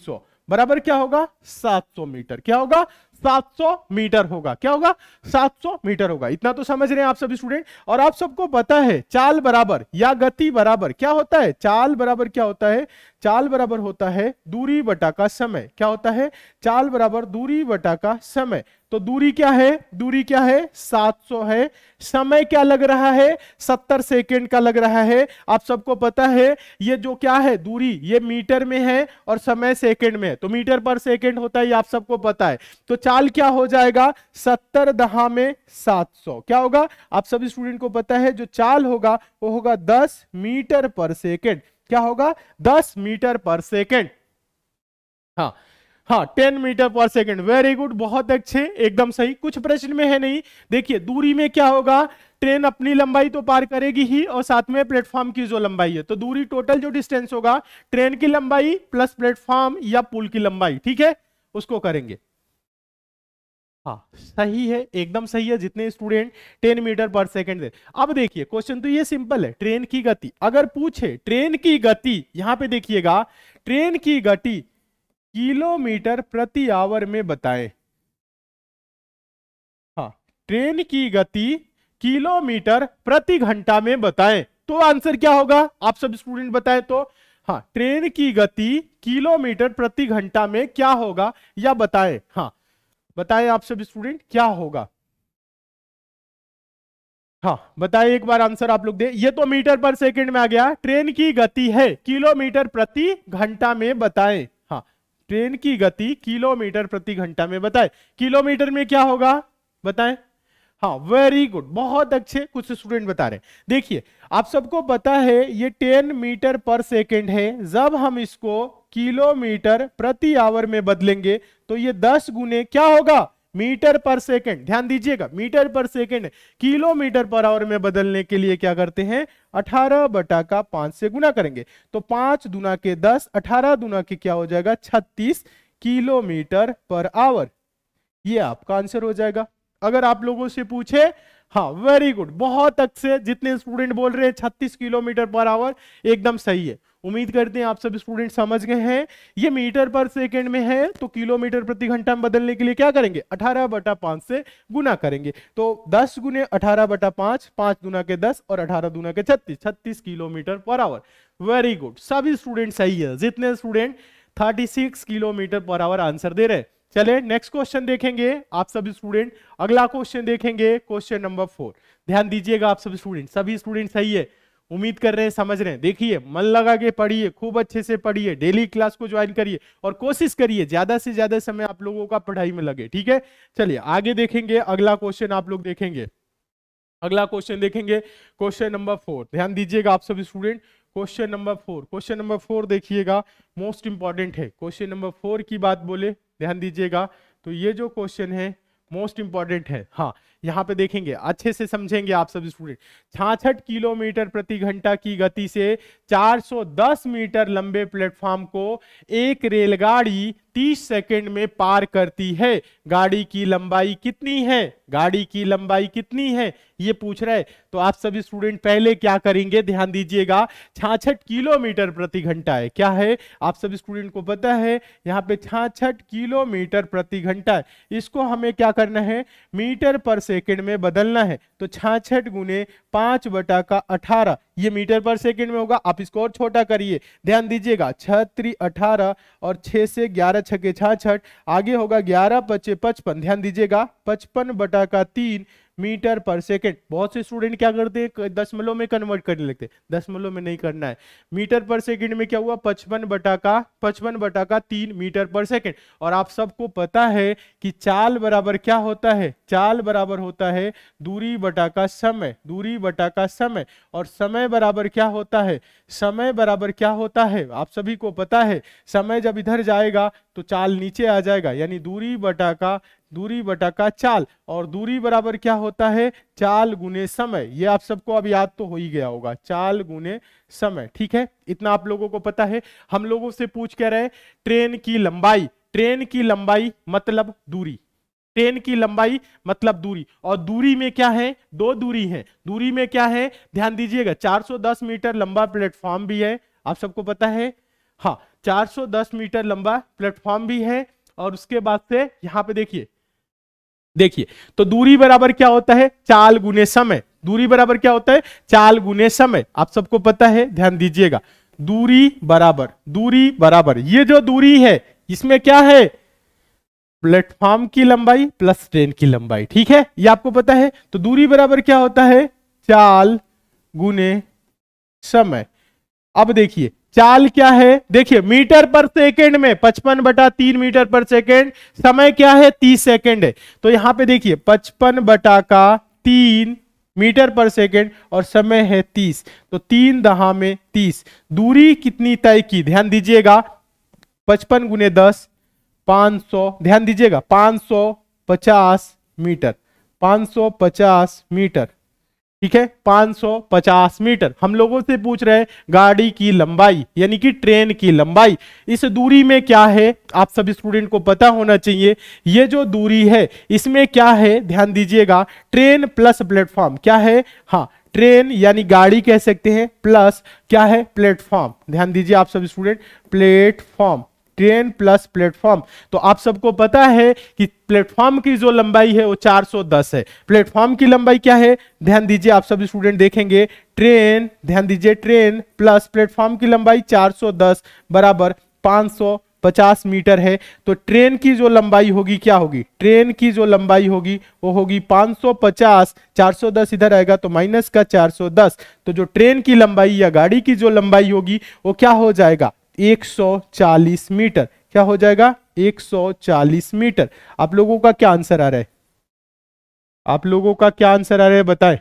सौ बराबर क्या होगा 700 मीटर क्या होगा 700 मीटर होगा क्या होगा 700 मीटर होगा इतना तो समझ रहे हैं आप सभी स्टूडेंट और आप सबको पता है चाल बराबर या गति बराबर क्या होता है चाल बराबर क्या होता है चाल बराबर होता है दूरी बटा का समय क्या होता है चाल बराबर दूरी बटा का समय तो दूरी क्या है दूरी क्या है 700 है समय क्या लग रहा है 70 सेकेंड का लग रहा है आप सबको पता है ये जो क्या है दूरी ये मीटर में है और समय सेकेंड में है तो मीटर पर सेकेंड होता है ये आप सबको पता है तो चाल क्या हो जाएगा सत्तर दहा में 700 क्या होगा आप सभी स्टूडेंट को पता है जो चाल होगा वो होगा दस मीटर पर सेकेंड क्या होगा दस मीटर पर सेकेंड हाँ हाँ ten metre per second very good बहुत अच्छे एकदम सही कुछ प्रश्न में है नहीं देखिए दूरी में क्या होगा ट्रेन अपनी लंबाई तो पार करेगी ही और साथ में प्लेटफॉर्म की जो लंबाई है तो दूरी टोटल जो डिस्टेंस होगा ट्रेन की लंबाई प्लस प्लेटफॉर्म या पुल की लंबाई ठीक है उसको करेंगे हाँ सही है एकदम सही है जितने student ten metre per second दे अब देखिए क्वेश्चन तो ये सिंपल है ट्रेन की गति अगर पूछे ट्रेन की गति यहां पर देखिएगा ट्रेन की गति किलोमीटर प्रति आवर में बताएं हाँ ट्रेन की गति किलोमीटर प्रति घंटा में बताएं तो आंसर क्या होगा आप सब स्टूडेंट बताएं तो हाँ ट्रेन की गति किलोमीटर प्रति घंटा में क्या होगा या बताएं हाँ बताएं आप सब स्टूडेंट क्या होगा हाँ बताए एक बार आंसर आप लोग दे ये तो मीटर पर सेकंड में आ गया ट्रेन की गति है किलोमीटर प्रति घंटा में बताएं ट्रेन की गति किलोमीटर प्रति घंटा में बताएं किलोमीटर में क्या होगा बताएं हाँ वेरी गुड बहुत अच्छे कुछ स्टूडेंट बता रहे हैं देखिए आप सबको पता है ये टेन मीटर पर सेकेंड है जब हम इसको किलोमीटर प्रति आवर में बदलेंगे तो ये दस गुने क्या होगा मीटर पर सेकंड ध्यान दीजिएगा metre per second kilometre per our में बदलने के लिए क्या करते हैं 18 बटा का पांच से गुना करेंगे तो पांच दुना के 10 18 दुना के क्या हो जाएगा 36 किलोमीटर पर आवर ये आपका आंसर हो जाएगा अगर आप लोगों से पूछे हाँ वेरी गुड बहुत अच्छे जितने स्टूडेंट बोल रहे हैं छत्तीस किलोमीटर पर आवर एकदम सही है उम्मीद करते हैं आप सब स्टूडेंट समझ गए हैं ये मीटर पर सेकेंड में है तो किलोमीटर प्रति घंटा में बदलने के लिए क्या करेंगे 18 बटा पांच से गुना करेंगे तो 10 गुने अठारह बटा पांच पांच गुना के 10 और 18 गुना के 36 36 kilometre per hour very good सभी स्टूडेंट सही है जितने student 36 kilometre per hour answer दे रहे हैं चले नेक्स्ट क्वेश्चन देखेंगे आप सब स्टूडेंट अगला क्वेश्चन देखेंगे क्वेश्चन नंबर फोर ध्यान दीजिएगा आप सब स्टूडेंट सभी स्टूडेंट सही है उम्मीद कर रहे हैं समझ रहे हैं देखिए मन लगा के पढ़िए खूब अच्छे से पढ़िए डेली क्लास को ज्वाइन करिए और कोशिश करिए ज्यादा से ज्यादा समय आप लोगों का पढ़ाई में लगे ठीक है चलिए आगे देखेंगे अगला क्वेश्चन आप लोग देखेंगे अगला क्वेश्चन देखेंगे क्वेश्चन नंबर फोर ध्यान दीजिएगा आप सभी student question number four question number four देखिएगा मोस्ट इंपॉर्टेंट है क्वेश्चन नंबर फोर की बात बोले ध्यान दीजिएगा तो ये जो क्वेश्चन है मोस्ट इंपॉर्टेंट है हाँ यहाँ पे देखेंगे अच्छे से समझेंगे आप सब स्टूडेंट छाछठ किलोमीटर प्रति घंटा की गति से 410 मीटर लंबे प्लेटफॉर्म को एक रेलगाड़ी 30 सेकंड में पार करती है गाड़ी की लंबाई कितनी है गाड़ी की लंबाई कितनी है ये पूछ रहा है तो आप सभी स्टूडेंट पहले क्या करेंगे ध्यान दीजिएगा छाछठ किलोमीटर प्रति घंटा है क्या है आप सभी स्टूडेंट को पता है यहाँ पे छाछठ किलोमीटर प्रति घंटा है इसको हमें क्या करना है मीटर पर सेकेंड में बदलना है तो छाछठ गुने पांच बटा का अठारह ये मीटर पर सेकेंड में होगा आप इसको और छोटा करिए ध्यान दीजिएगा छत्री अठारह और छह से ग्यारह छके छाछठ आगे होगा ग्यारह पचे पचपन ध्यान दीजिएगा पचपन बटा का तीन मीटर पर सेकेंड बहुत से स्टूडेंट क्या करते हैं दशमलव में कन्वर्ट करने लगते हैं दशमलव में नहीं करना है मीटर पर सेकेंड में क्या हुआ पचपन बटा का पचपन बटा का तीन मीटर पर सेकेंड और आप सबको पता है कि चाल बराबर क्या होता है चाल बराबर होता है दूरी बटा का समय दूरी बटा का समय और समय बराबर क्या होता है समय बराबर क्या होता है आप सभी को पता है समय जब इधर जाएगा तो चाल नीचे आ जाएगा यानी दूरी बटा का दूरी बटा का चाल और दूरी बराबर क्या होता है चाल गुने समय ये आप सबको अब याद तो हो ही गया होगा चाल गुने समय ठीक है इतना आप लोगों को पता है हम लोगों से पूछ कह रहे हैं ट्रेन की लंबाई ट्रेन की लंबाई मतलब दूरी ट्रेन की लंबाई मतलब दूरी और दूरी में क्या है दो दूरी है दूरी में क्या है ध्यान दीजिएगा 410 मीटर लंबा प्लेटफॉर्म भी है आप सबको पता है हाँ 410 मीटर लंबा प्लेटफॉर्म भी है और उसके बाद से यहाँ पे देखिए देखिए तो दूरी बराबर क्या होता है चाल गुने समय दूरी बराबर क्या होता है चाल गुने समय आप सबको पता है ध्यान दीजिएगा दूरी बराबर दूरी बराबर ये जो दूरी है इसमें क्या है प्लेटफॉर्म की लंबाई प्लस ट्रेन की लंबाई ठीक है ये आपको पता है तो दूरी बराबर क्या होता है चाल गुने समय अब देखिए चाल क्या है देखिए मीटर पर सेकेंड में पचपन बटा तीन मीटर पर सेकेंड समय क्या है तीस सेकेंड है तो यहां पे देखिए पचपन बटा का तीन मीटर पर सेकेंड और समय है तीस तो तीन दहा में तीस दूरी कितनी तय की ध्यान दीजिएगा पचपन गुने दस पाँच सौ ध्यान दीजिएगा पांच सौ पचास मीटर पाँच सौ पचास मीटर ठीक है 550 मीटर हम लोगों से पूछ रहे हैं गाड़ी की लंबाई यानी कि ट्रेन की लंबाई इस दूरी में क्या है आप सब स्टूडेंट को पता होना चाहिए ये जो दूरी है इसमें क्या है ध्यान दीजिएगा ट्रेन प्लस प्लेटफॉर्म क्या है हाँ ट्रेन यानी गाड़ी कह सकते हैं प्लस क्या है प्लेटफॉर्म ध्यान दीजिए आप सब student platform train plus platform तो आप सबको पता है कि प्लेटफॉर्म की जो लंबाई है वो 410 है प्लेटफॉर्म की लंबाई क्या है ध्यान दीजिए आप सब स्टूडेंट देखेंगे ट्रेन ध्यान दीजिए ट्रेन प्लस प्लेटफॉर्म की लंबाई 410 बराबर 550 मीटर है तो ट्रेन की जो लंबाई होगी क्या होगी ट्रेन की जो लंबाई होगी वो होगी 550 410 इधर आएगा तो माइनस का 410 तो जो ट्रेन की लंबाई या गाड़ी की जो लंबाई होगी वो क्या हो जाएगा 140 मीटर क्या हो जाएगा 140 मीटर आप लोगों का क्या आंसर आ रहा है आप लोगों का क्या आंसर आ रहा है बताएं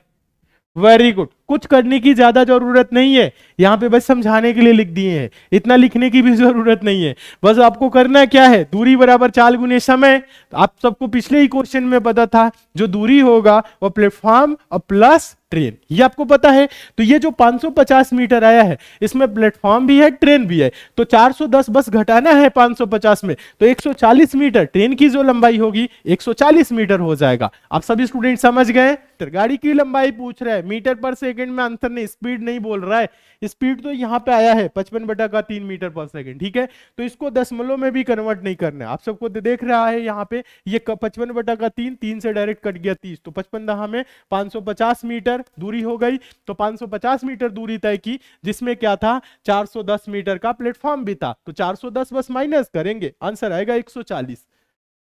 वेरी गुड कुछ करने की ज्यादा जरूरत नहीं है यहाँ पे बस समझाने के लिए लिख दिए हैं इतना लिखने की भी <laughs> जरूरत नहीं है बस आपको करना क्या है दूरी बराबर चाल गुने समय आप सबको पिछले ही क्वेश्चन में पता था जो दूरी होगा वो प्लेटफॉर्म और प्लस ट्रेन ये आपको पता है तो ये जो 550 मीटर आया है इसमें प्लेटफॉर्म भी है ट्रेन भी है तो 410 बस घटाना है 550 में तो 140 मीटर ट्रेन की जो लंबाई होगी 140 मीटर हो जाएगा आप सभी स्टूडेंट समझ गए गाड़ी की लंबाई पूछ रहा है मीटर पर सेकंड में आंसर नहीं स्पीड नहीं बोल रहा है स्पीड तो यहाँ पे आया है पचपन बटा का तीन मीटर पर सेकंड ठीक है तो इसको दसमलव में भी कन्वर्ट नहीं करना है आप सबको देख रहा है यहाँ पे ये पचपन बटा का तीन तीन से डायरेक्ट कट गया तीस तो पचपन दहा में 550 मीटर दूरी हो गई तो 550 मीटर दूरी तय की जिसमें क्या था 410 मीटर का प्लेटफॉर्म भी था तो 410 बस माइनस करेंगे आंसर आएगा 140 सौ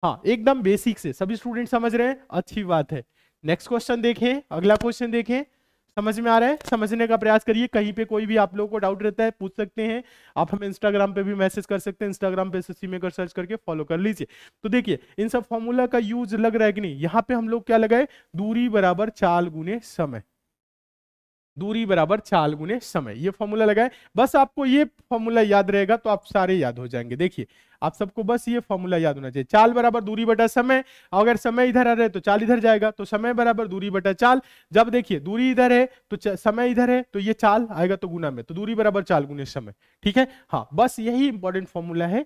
हाँ एकदम बेसिक से सभी स्टूडेंट समझ रहे हैं अच्छी बात है नेक्स्ट क्वेश्चन देखें अगला क्वेश्चन देखें समझ में आ रहा है समझने का प्रयास करिए कहीं पे कोई भी आप लोगों को डाउट रहता है पूछ सकते हैं आप हमें इंस्टाग्राम पे भी मैसेज कर सकते हैं इंस्टाग्राम पे एस मेकर सर्च करके फॉलो कर लीजिए तो देखिए इन सब फॉर्मूला का यूज लग रहा है कि नहीं यहाँ पे हम लोग क्या लगाए दूरी बराबर चाल गुने समय दूरी बराबर चाल गुने समय ये फॉर्मूला लगाए बस आपको ये फॉर्मूला याद रहेगा तो आप सारे याद हो जाएंगे देखिए आप सबको बस ये फॉर्मूला याद होना चाहिए चाल बराबर दूरी बटा समय अगर समय इधर आ रहा है तो चाल इधर जाएगा तो समय बराबर दूरी बटा चाल जब देखिए दूरी इधर है तो समय इधर है तो ये चाल आएगा तो गुना में तो दूरी बराबर चाल गुने समय ठीक है हाँ बस यही इंपॉर्टेंट फॉर्मूला है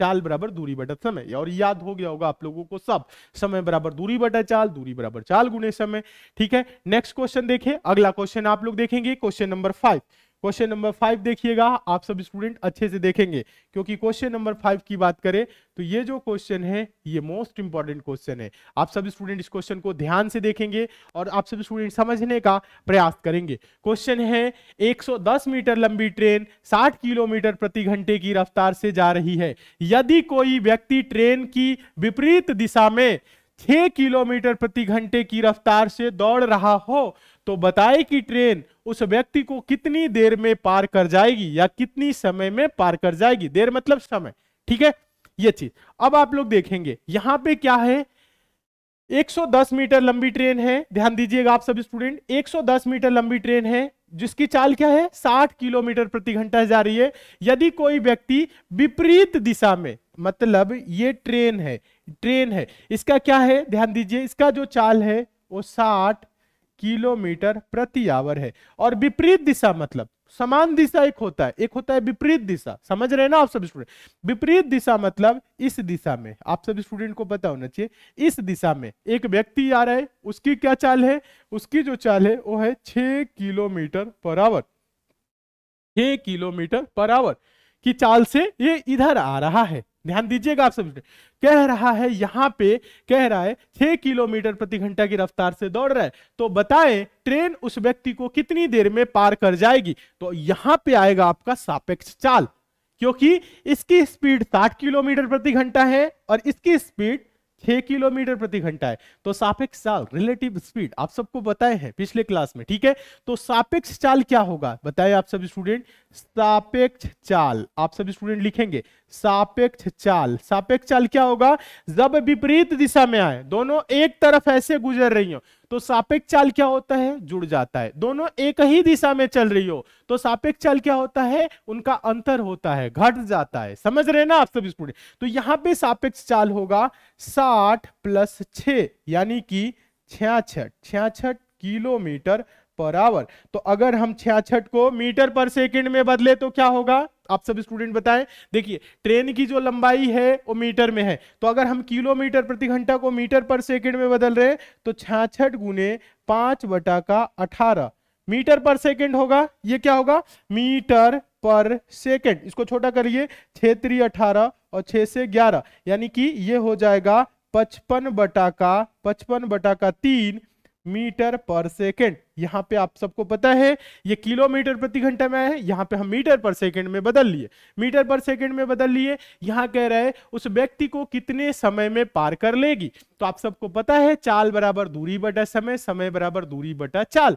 चाल बराबर दूरी बटा समय और याद हो गया होगा आप लोगों को सब समय बराबर दूरी बटा चाल दूरी बराबर चाल गुणे समय ठीक है नेक्स्ट क्वेश्चन देखिए अगला क्वेश्चन आप लोग देखेंगे question number five question number five देखिएगा आप सब स्टूडेंट अच्छे से देखेंगे क्योंकि क्वेश्चन नंबर फाइव की बात करें तो ये जो क्वेश्चन है ये मोस्ट इंपॉर्टेंट क्वेश्चन है आप सब स्टूडेंट इस क्वेश्चन को ध्यान से देखेंगे और आप सब स्टूडेंट समझने का प्रयास करेंगे क्वेश्चन है 110 मीटर लंबी ट्रेन 60 किलोमीटर प्रति घंटे की रफ्तार से जा रही है यदि कोई व्यक्ति ट्रेन की विपरीत दिशा में छह किलोमीटर प्रति घंटे की रफ्तार से दौड़ रहा हो तो बताए कि ट्रेन उस व्यक्ति को कितनी देर में पार कर जाएगी या कितनी समय में पार कर जाएगी देर मतलब समय ठीक है ये चीज अब आप लोग देखेंगे यहां पे क्या है 110 मीटर लंबी ट्रेन है ध्यान दीजिएगा आप सब स्टूडेंट 110 मीटर लंबी ट्रेन है जिसकी चाल क्या है 60 किलोमीटर प्रति घंटा जा रही है यदि कोई व्यक्ति विपरीत दिशा में मतलब ये ट्रेन है ट्रेन है इसका क्या है ध्यान दीजिए इसका जो चाल है वो साठ किलोमीटर प्रति आवर है और विपरीत दिशा मतलब समान दिशा एक होता है एक होता है विपरीत दिशा समझ रहे हैं ना आप सब स्टूडेंट विपरीत दिशा मतलब इस दिशा में आप सब स्टूडेंट को पता होना चाहिए इस दिशा में एक व्यक्ति आ रहा है उसकी क्या चाल है उसकी जो चाल है वो है छ किलोमीटर पर आवर छ किलोमीटर पर आवर की चाल से ये इधर आ रहा है ध्यान दीजिएगा आप सब कह रहा है यहां पे कह रहा है छह किलोमीटर प्रति घंटा की रफ्तार से दौड़ रहा है तो बताएं ट्रेन उस व्यक्ति को कितनी देर में पार कर जाएगी तो यहां पे आएगा आपका सापेक्ष चाल क्योंकि इसकी स्पीड 60 किलोमीटर प्रति घंटा है और इसकी स्पीड 6 किलोमीटर प्रति घंटा है तो सापेक्ष चाल रिलेटिव स्पीड आप सबको बताए हैं पिछले क्लास में ठीक है तो सापेक्ष चाल क्या होगा बताए आप सब स्टूडेंट सापेक्ष चाल आप सब स्टूडेंट लिखेंगे सापेक्ष चाल सापेक्ष चाल क्या होगा जब विपरीत दिशा में आए दोनों एक तरफ ऐसे गुजर रही हो तो सापेक्ष चाल क्या होता है जुड़ जाता है दोनों एक ही दिशा में चल रही हो तो सापेक्ष चाल क्या होता है उनका अंतर होता है घट जाता है समझ रहे ना आप सब स्टूडेंट तो यहां पे सापेक्ष चाल होगा साठ प्लस छ यानी कि छियाछ छियाछ किलोमीटर पर आवर तो अगर हम छियासठ को मीटर पर सेकंड में बदले तो क्या होगा आप सब स्टूडेंट बताएं देखिए ट्रेन की जो लंबाई है वो मीटर में है तो अगर हम किलोमीटर प्रति घंटा को मीटर पर सेकंड में बदल रहे तो छियासठ गुने पांच बटा का अठारह मीटर पर सेकंड होगा ये क्या होगा मीटर पर सेकंड इसको छोटा करिए छह त्री अठारह और छह से ग्यारह यानी कि ये हो जाएगा पचपन बटा का पचपन बटा का तीन मीटर पर सेकेंड यहाँ पे आप सबको पता है ये किलोमीटर प्रति घंटा में है यहाँ पे हम मीटर पर सेकेंड में बदल लिए मीटर पर सेकेंड में बदल लिए यहाँ कह रहा है उस व्यक्ति को कितने समय में पार कर लेगी तो आप सबको पता है चाल बराबर दूरी बटा समय समय बराबर दूरी बटा चाल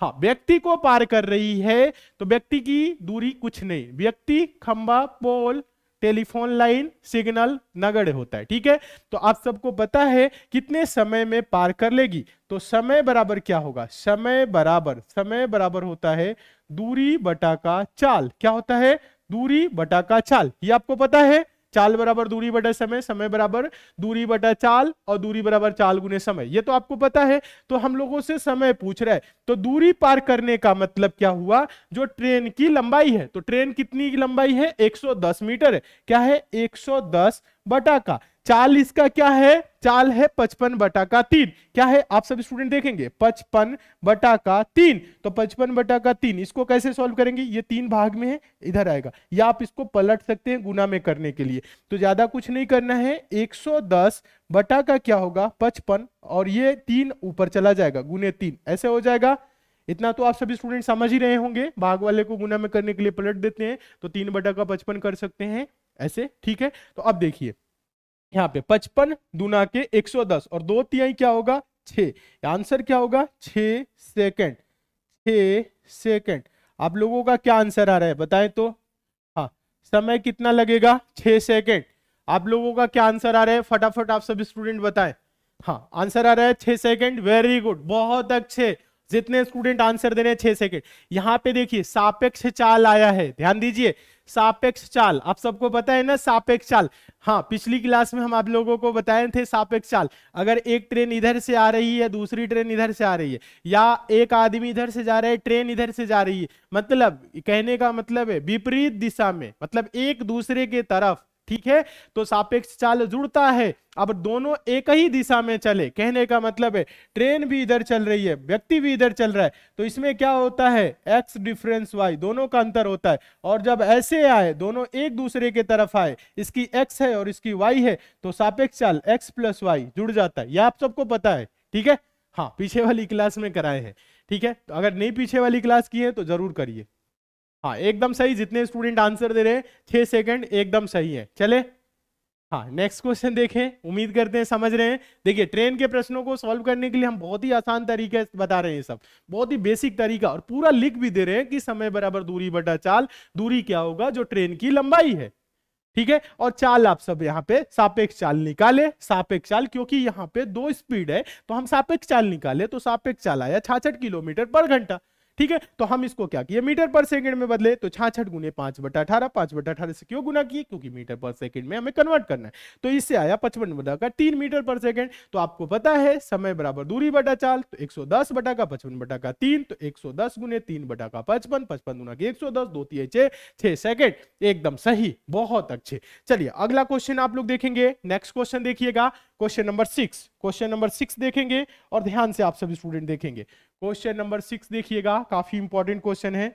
हाँ व्यक्ति को पार कर रही है तो व्यक्ति की दूरी कुछ नहीं व्यक्ति खंबा पोल टेलीफोन लाइन सिग्नल नगड़ होता है ठीक है तो आप सबको पता है कितने समय में पार कर लेगी तो समय बराबर क्या होगा समय बराबर समय बराबर होता है दूरी बटा का चाल क्या होता है दूरी बटा का चाल ये आपको पता है चाल बराबर दूरी बटा समय समय बराबर दूरी बटा चाल और दूरी बराबर चाल गुने समय ये तो आपको पता है तो हम लोगों से समय पूछ रहा है तो दूरी पार करने का मतलब क्या हुआ जो ट्रेन की लंबाई है तो ट्रेन कितनी की लंबाई है 110 मीटर है क्या है 110 बटा का चाल इसका क्या है चाल है पचपन बटा का तीन क्या है आप सभी स्टूडेंट देखेंगे पचपन बटा का तीन तो पचपन बटा का तीन इसको कैसे सॉल्व करेंगे ये तीन भाग में है इधर आएगा या आप इसको पलट सकते हैं गुना में करने के लिए तो ज्यादा कुछ नहीं करना है 110 बटा का क्या होगा पचपन और ये तीन ऊपर चला जाएगा गुने तीन ऐसे हो जाएगा इतना तो आप सभी स्टूडेंट समझ ही रहे होंगे भाग वाले को गुना में करने के लिए पलट देते हैं तो तीन बटा का पचपन कर सकते हैं ऐसे ठीक है तो अब देखिए यहाँ पे पचपन दुना के 110 और दो तिहाई क्या होगा छ आंसर क्या होगा छ सेकेंड छ सेकेंड आप लोगों का क्या आंसर आ रहा है बताएं तो हाँ समय कितना लगेगा छ सेकेंड आप लोगों का क्या आंसर आ रहा है फटाफट आप सभी स्टूडेंट बताएं हाँ आंसर आ रहा है छ सेकेंड वेरी गुड बहुत अच्छे जितने स्टूडेंट आंसर दे रहे हैं छह सेकेंड यहाँ पे देखिए सापेक्ष चाल आया है ध्यान दीजिए सापेक्ष चाल आप सबको पता है ना सापेक्ष चाल हाँ पिछली क्लास में हम आप लोगों को बताए थे सापेक्ष चाल अगर एक ट्रेन इधर से आ रही है दूसरी ट्रेन इधर से आ रही है या एक आदमी इधर से जा रहा है ट्रेन इधर से जा रही है मतलब कहने का मतलब है विपरीत दिशा में मतलब एक दूसरे के तरफ ठीक है तो सापेक्ष चाल जुड़ता है अब दोनों एक ही दिशा में चले कहने का मतलब है ट्रेन भी इधर चल रही है व्यक्ति भी इधर चल रहा है तो इसमें क्या होता है एक्स डिफरेंस वाई दोनों का अंतर होता है और जब ऐसे आए दोनों एक दूसरे के तरफ आए इसकी एक्स है और इसकी वाई है तो सापेक्ष चाल एक्स प्लस वाई जुड़ जाता है यह आप सबको पता है ठीक है हाँ पीछे वाली क्लास में कराए हैं ठीक है तो अगर नहीं पीछे वाली क्लास की है तो जरूर करिए हाँ एकदम सही जितने स्टूडेंट आंसर दे रहे हैं छह सेकंड एकदम सही है चले हाँ नेक्स्ट क्वेश्चन देखें उम्मीद करते हैं समझ रहे हैं देखिए ट्रेन के प्रश्नों को सॉल्व करने के लिए हम बहुत ही आसान तरीके बता रहे हैं सब बहुत ही बेसिक तरीका और पूरा लिख भी दे रहे हैं कि समय बराबर दूरी बटा चाल दूरी क्या होगा जो ट्रेन की लंबाई है ठीक है और चाल आप सब यहाँ पे सापेक्ष चाल निकाले सापेक्ष चाल क्योंकि यहाँ पे दो स्पीड है तो हम सापेक्ष चाल निकाले तो सापेक्ष चाल आया छाछठ किलोमीटर पर घंटा ठीक है तो हम इसको क्या किया मीटर पर सेकंड में बदले तो छाछठ गुने पांच बटा अठारह पांच बटा अठारह से क्यों गुना किए क्योंकि मीटर पर सेकंड में हमें कन्वर्ट करना है तो इससे आया पचपन बटा का तीन मीटर पर सेकंड तो आपको पता है समय बराबर दूरी बटा चाल तो एक बटा का पचपन बटा का तीन तो एक सौ दस गुने तीन बटा का पचपन पचपन गुना की एक सौ दस दो तीन छह सेकेंड एकदम सही बहुत अच्छे चलिए अगला क्वेश्चन आप लोग देखेंगे नेक्स्ट क्वेश्चन देखिएगा question number six question number six देखेंगे और ध्यान से आप सभी स्टूडेंट देखेंगे क्वेश्चन नंबर सिक्स देखिएगा काफी इंपॉर्टेंट क्वेश्चन है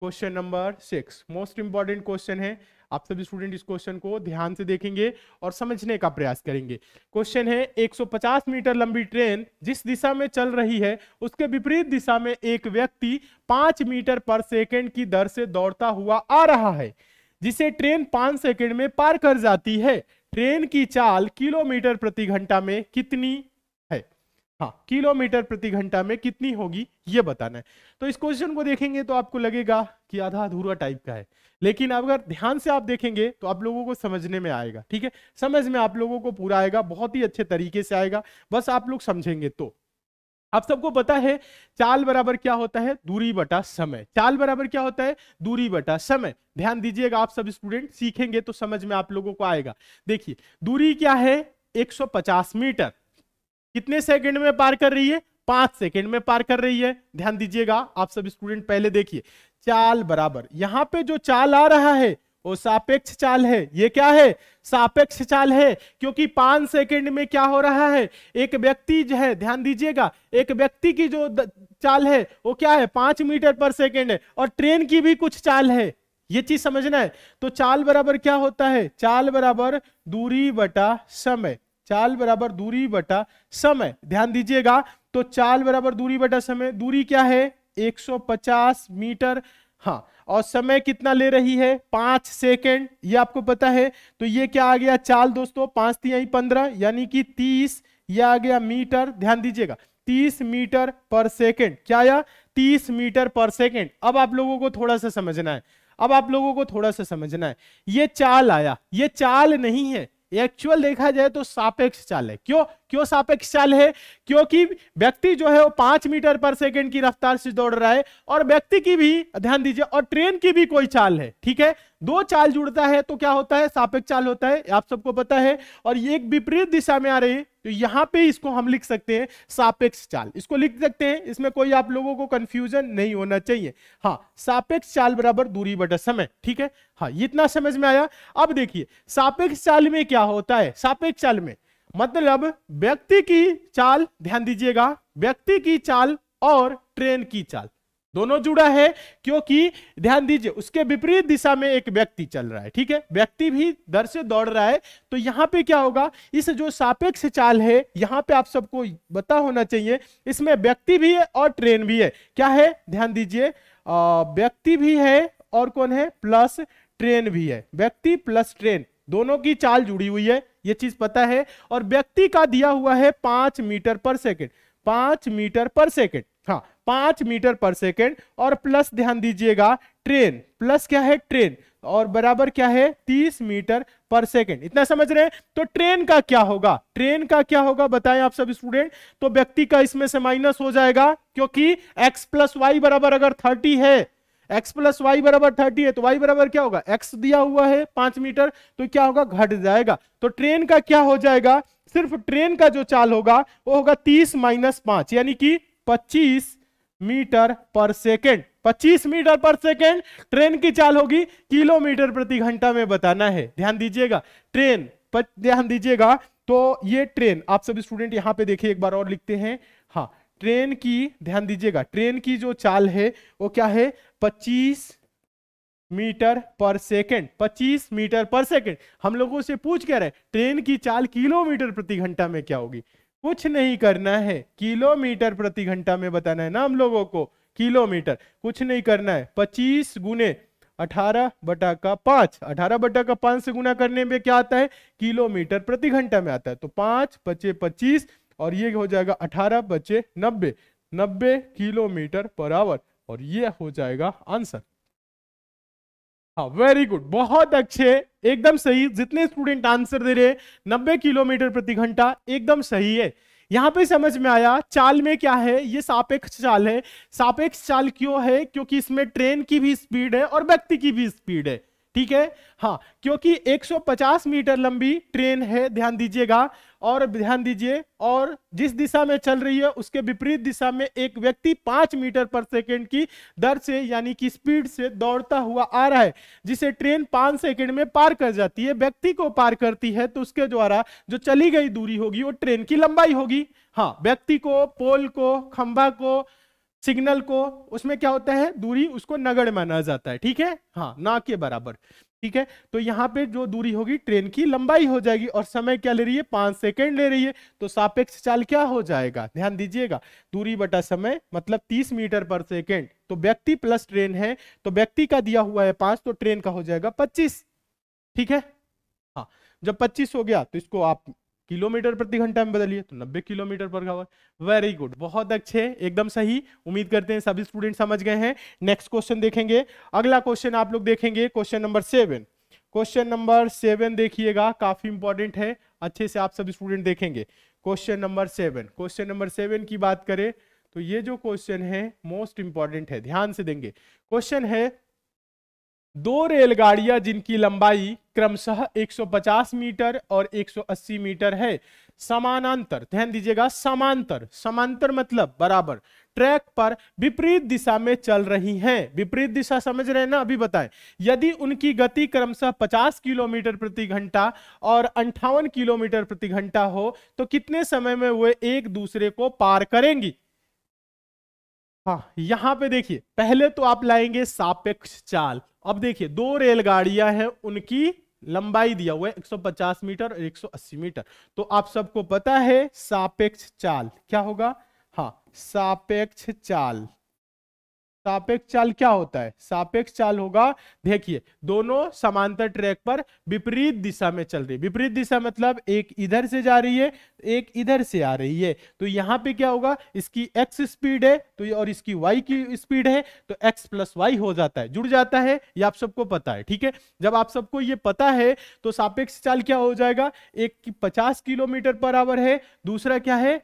question number six most important question है आप सभी स्टूडेंट इस क्वेश्चन को ध्यान से देखेंगे और समझने का प्रयास करेंगे क्वेश्चन है 150 मीटर लंबी ट्रेन जिस दिशा में चल रही है उसके विपरीत दिशा में एक व्यक्ति 5 मीटर पर सेकंड की दर से दौड़ता हुआ आ रहा है जिसे ट्रेन 5 सेकंड में पार कर जाती है ट्रेन की चाल किलोमीटर प्रति घंटा में कितनी है हाँ किलोमीटर प्रति घंटा में कितनी होगी ये बताना है तो इस क्वेश्चन को देखेंगे तो आपको लगेगा कि आधा अधूरा टाइप का है लेकिन अगर ध्यान से आप देखेंगे तो आप लोगों को समझने में आएगा ठीक है समझ में आप लोगों को पूरा आएगा बहुत ही अच्छे तरीके से आएगा बस आप लोग समझेंगे तो आप सबको पता है चाल बराबर क्या होता है दूरी बटा समय चाल बराबर क्या होता है दूरी बटा समय ध्यान दीजिएगा आप सब स्टूडेंट सीखेंगे तो समझ में आप लोगों को आएगा देखिए दूरी क्या है 150 मीटर कितने सेकंड में पार कर रही है पांच सेकंड में पार कर रही है ध्यान दीजिएगा आप सब स्टूडेंट पहले देखिए चाल बराबर यहां पर जो चाल आ रहा है वो सापेक्ष चाल है ये क्या है सापेक्ष चाल है क्योंकि पांच सेकंड में क्या हो रहा है एक व्यक्ति जो है ध्यान दीजिएगा एक व्यक्ति की जो चाल है वो क्या है पांच मीटर पर सेकंड है और ट्रेन की भी कुछ चाल है ये चीज समझना है तो चाल बराबर क्या होता है चाल बराबर दूरी बटा समय चाल बराबर दूरी बटा समय ध्यान दीजिएगा तो चाल बराबर दूरी बटा समय दूरी क्या है एक मीटर हाँ और समय कितना ले रही है पांच सेकेंड ये आपको पता है तो ये क्या आ गया चाल दोस्तों पांच तिहाई पंद्रह यानी कि तीस ये आ गया मीटर ध्यान दीजिएगा तीस मीटर पर सेकेंड क्या आया तीस मीटर पर सेकेंड अब आप लोगों को थोड़ा सा समझना है अब आप लोगों को थोड़ा सा समझना है ये चाल आया ये चाल नहीं है एक्चुअल देखा जाए तो सापेक्ष चाल है क्यों क्यों सापेक्ष चाल है क्योंकि व्यक्ति जो है वो पांच मीटर पर सेकंड की रफ्तार से दौड़ रहा है और व्यक्ति की भी ध्यान दीजिए और ट्रेन की भी कोई चाल है ठीक है दो चाल जुड़ता है तो क्या होता है सापेक्ष चाल होता है आप सबको पता है और ये एक विपरीत दिशा में आ रही तो यहां पे इसको हम लिख सकते हैं सापेक्ष चाल इसको लिख सकते हैं इसमें कोई आप लोगों को कंफ्यूजन नहीं होना चाहिए हाँ सापेक्ष चाल बराबर दूरी बटा समय ठीक है हाँ इतना समझ में आया अब देखिए सापेक्ष चाल में क्या होता है सापेक्ष चाल में मतलब व्यक्ति की चाल ध्यान दीजिएगा व्यक्ति की चाल और ट्रेन की चाल दोनों जुड़ा है क्योंकि ध्यान दीजिए उसके विपरीत दिशा में एक व्यक्ति चल रहा है ठीक है व्यक्ति भी दर से दौड़ रहा है तो यहाँ पे क्या होगा इस जो सापेक्ष चाल है यहाँ पे आप सबको बता होना चाहिए इसमें व्यक्ति भी है और ट्रेन भी है क्या है ध्यान दीजिए व्यक्ति भी है और कौन है प्लस ट्रेन भी है व्यक्ति प्लस ट्रेन दोनों की चाल जुड़ी हुई है ये चीज पता है और व्यक्ति का दिया हुआ है पांच मीटर पर सेकेंड पांच मीटर पर सेकेंड हाँ पांच मीटर पर सेकेंड और प्लस ध्यान दीजिएगा ट्रेन प्लस क्या है ट्रेन और बराबर क्या है तीस मीटर पर सेकेंड इतना समझ रहे हैं तो ट्रेन का क्या होगा ट्रेन का क्या होगा बताएं आप सब स्टूडेंट तो व्यक्ति का इसमें से माइनस हो जाएगा क्योंकि एक्स प्लस वाई बराबर अगर थर्टी है एक्स प्लस वाई बराबर थर्टी है तो वाई बराबर क्या होगा एक्स दिया हुआ है पांच मीटर तो क्या होगा घट जाएगा तो ट्रेन का क्या हो जाएगा सिर्फ ट्रेन का जो चाल होगा वो होगा तीस माइनस पांच यानी कि पच्चीस metre per second 25 metre per second train की चाल होगी किलोमीटर प्रति घंटा में बताना है ध्यान दीजिएगा ट्रेन ध्यान दीजिएगा तो ये ट्रेन आप सभी स्टूडेंट यहां पे देखिए एक बार और लिखते हैं हाँ ट्रेन की ध्यान दीजिएगा ट्रेन की जो चाल है वो क्या है 25 metre per second 25 metre per second हम लोगों से पूछ क्या रहे ट्रेन की चाल किलोमीटर प्रति घंटा में क्या होगी कुछ नहीं करना है किलोमीटर प्रति घंटा में बताना है ना हम लोगों को किलोमीटर कुछ नहीं करना है पच्चीस गुने अठारह बटा का पांच अठारह बटा का पांच से गुना करने में क्या आता है किलोमीटर प्रति घंटा में आता है तो पांच बचे पच्चीस और ये हो जाएगा अठारह बचे नब्बे नब्बे किलोमीटर पर आवर और ये हो जाएगा आंसर हाँ वेरी गुड बहुत अच्छे एकदम सही जितने स्टूडेंट आंसर दे रहे नब्बे किलोमीटर प्रति घंटा एकदम सही है यहाँ पे समझ में आया चाल में क्या है ये सापेक्ष चाल है सापेक्ष चाल क्यों है क्योंकि इसमें ट्रेन की भी स्पीड है और व्यक्ति की भी स्पीड है ठीक है हाँ क्योंकि 150 मीटर लंबी ट्रेन है ध्यान दीजिएगा और ध्यान दीजिए और जिस दिशा में चल रही है उसके विपरीत दिशा में एक व्यक्ति पांच मीटर पर सेकेंड की दर से यानी कि स्पीड से दौड़ता हुआ आ रहा है जिसे ट्रेन पांच सेकेंड में पार कर जाती है व्यक्ति को पार करती है तो उसके द्वारा जो चली गई दूरी होगी वो ट्रेन की लंबाई होगी हाँ व्यक्ति को पोल को खंभा को सिग्नल को उसमें क्या होता है दूरी उसको नगर माना जाता है ठीक है हाँ ना के बराबर ठीक है तो यहाँ पे जो दूरी होगी ट्रेन की लंबाई हो जाएगी और समय क्या ले रही है पांच सेकेंड ले रही है तो सापेक्ष चाल क्या हो जाएगा ध्यान दीजिएगा दूरी बटा समय मतलब तीस मीटर पर सेकेंड तो व्यक्ति प्लस ट्रेन है तो व्यक्ति का दिया हुआ है पांच तो ट्रेन का हो जाएगा पच्चीस ठीक है हाँ जब पच्चीस हो गया तो इसको आप किलोमीटर प्रति घंटा में बदलिए तो 90 किलोमीटर पर घावर वेरी गुड बहुत अच्छे एकदम सही उम्मीद करते हैं सभी स्टूडेंट समझ गए हैं नेक्स्ट क्वेश्चन देखेंगे अगला क्वेश्चन आप लोग देखेंगे question number seven question number seven देखिएगा काफी इंपॉर्टेंट है अच्छे से आप सभी स्टूडेंट देखेंगे question number seven question number seven की बात करें तो ये जो क्वेश्चन है मोस्ट इंपॉर्टेंट है ध्यान से देंगे क्वेश्चन है दो रेलगाड़ियां जिनकी लंबाई क्रमशः 150 मीटर और 180 मीटर है समानांतर ध्यान दीजिएगा समांतर समांतर मतलब बराबर ट्रैक पर विपरीत दिशा में चल रही हैं विपरीत दिशा समझ रहे हैं ना अभी बताएं यदि उनकी गति क्रमशः 50 किलोमीटर प्रति घंटा और अंठावन किलोमीटर प्रति घंटा हो तो कितने समय में वे एक दूसरे को पार करेंगी हाँ यहाँ पे देखिए पहले तो आप लाएंगे सापेक्ष चाल अब देखिए दो रेलगाड़ियां हैं उनकी लंबाई दिया हुआ है 150 मीटर और 180 मीटर तो आप सबको पता है सापेक्ष चाल क्या होगा हाँ सापेक्ष चाल सापेक्ष चाल क्या होता है सापेक्ष चाल होगा देखिए दोनों समांतर ट्रैक पर विपरीत दिशा में चल रही है विपरीत दिशा मतलब एक इधर से जा रही है एक इधर से आ रही है तो यहाँ पे क्या होगा इसकी एक्स स्पीड है तो और इसकी वाई की स्पीड है तो एक्स प्लस वाई हो जाता है जुड़ जाता है ये आप सबको पता है ठीक है जब आप सबको ये पता है तो सापेक्ष चाल क्या हो जाएगा एक पचास किलोमीटर पर आवर है दूसरा क्या है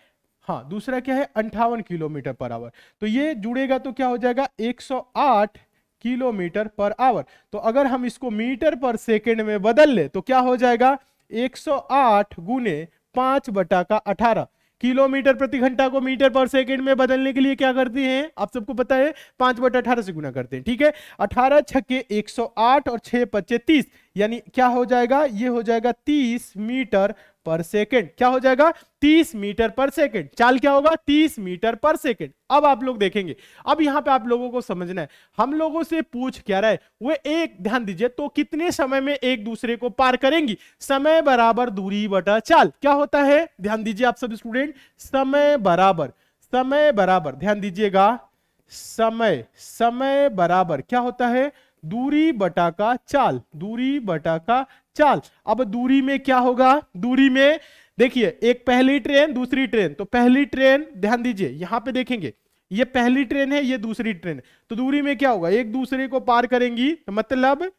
हाँ दूसरा क्या है अंठावन किलोमीटर पर आवर तो ये जुड़ेगा तो क्या हो जाएगा 108 किलोमीटर पर आवर तो अगर हम इसको मीटर पर सेकेंड में बदल ले तो क्या हो जाएगा 108 सौ आठ गुने पांच बटा का अठारह किलोमीटर प्रति घंटा को मीटर पर सेकंड में बदलने के लिए क्या करती हैं आप सबको पता है पांच बटा अठारह से गुना करते हैं ठीक है अठारह छक्के 108 और छह पच्चे तीस यानी क्या हो जाएगा ये हो जाएगा तीस मीटर पर सेकेंड क्या हो जाएगा 30 मीटर पर सेकेंड चाल क्या होगा 30 मीटर पर सेकेंड अब आप लोग देखेंगे अब यहां पे आप लोगों को समझना है हम लोगों से पूछ क्या रहा है वो एक ध्यान दीजिए तो कितने समय में एक दूसरे को पार करेंगी समय बराबर दूरी बटा चाल क्या होता है ध्यान दीजिए आप सब स्टूडेंट समय बराबर समय बराबर ध्यान दीजिएगा समय समय बराबर क्या होता है दूरी बटा का चाल दूरी बटा का चाल अब दूरी में क्या होगा दूरी में देखिए एक पहली ट्रेन दूसरी ट्रेन तो पहली ट्रेन ध्यान दीजिए यहां पे देखेंगे ये पहली ट्रेन है ये दूसरी ट्रेन तो दूरी में क्या होगा एक दूसरे को पार करेंगी तो मतलब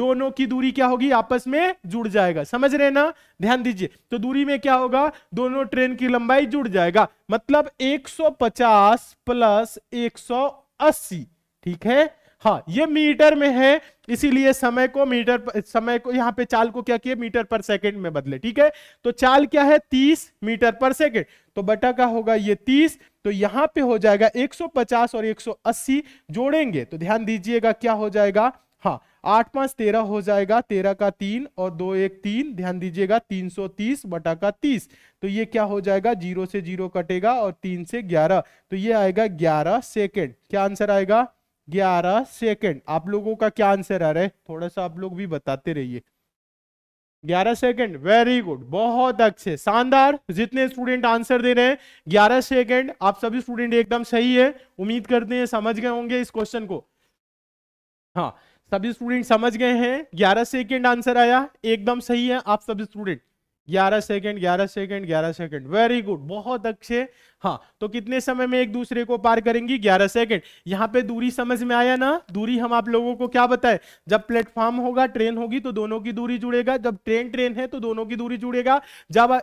दोनों की दूरी क्या होगी आपस में जुड़ जाएगा समझ रहे ना ध्यान दीजिए तो दूरी में क्या होगा दोनों ट्रेन की लंबाई जुड़ जाएगा मतलब 150 प्लस 180 ठीक है हाँ ये मीटर में है इसीलिए समय को मीटर समय को यहाँ पे चाल को क्या किया मीटर पर सेकंड में बदले ठीक है तो चाल क्या है 30 मीटर पर सेकंड तो बटा का होगा ये 30 तो यहाँ पे हो जाएगा 150 और 180 जोड़ेंगे तो ध्यान दीजिएगा क्या हो जाएगा हाँ आठ पांच तेरह हो जाएगा तेरह का तीन और दो एक तीन ध्यान दीजिएगा तीन सौ तीस बटा का तीस तो ये क्या हो जाएगा जीरो से जीरो कटेगा और तीन से ग्यारह तो ये आएगा ग्यारह सेकेंड क्या आंसर आएगा ग्यारह सेकेंड आप लोगों का क्या आंसर आ रहा है थोड़ा सा आप लोग भी बताते रहिए ग्यारह सेकेंड वेरी गुड बहुत अच्छे शानदार जितने स्टूडेंट आंसर दे रहे हैं ग्यारह सेकेंड आप सभी स्टूडेंट एकदम सही है उम्मीद करते हैं समझ गए होंगे इस क्वेश्चन को हाँ सभी स्टूडेंट समझ गए हैं ग्यारह सेकेंड आंसर आया एकदम सही है आप सभी student 11 second 11 second 11 second very good बहुत अच्छे हाँ तो कितने समय में एक दूसरे को पार करेंगी 11 सेकंड यहाँ पे दूरी समझ में आया ना दूरी हम आप लोगों को क्या बताए जब प्लेटफॉर्म होगा ट्रेन होगी तो दोनों की दूरी जुड़ेगा जब ट्रेन ट्रेन है तो दोनों की दूरी जुड़ेगा जब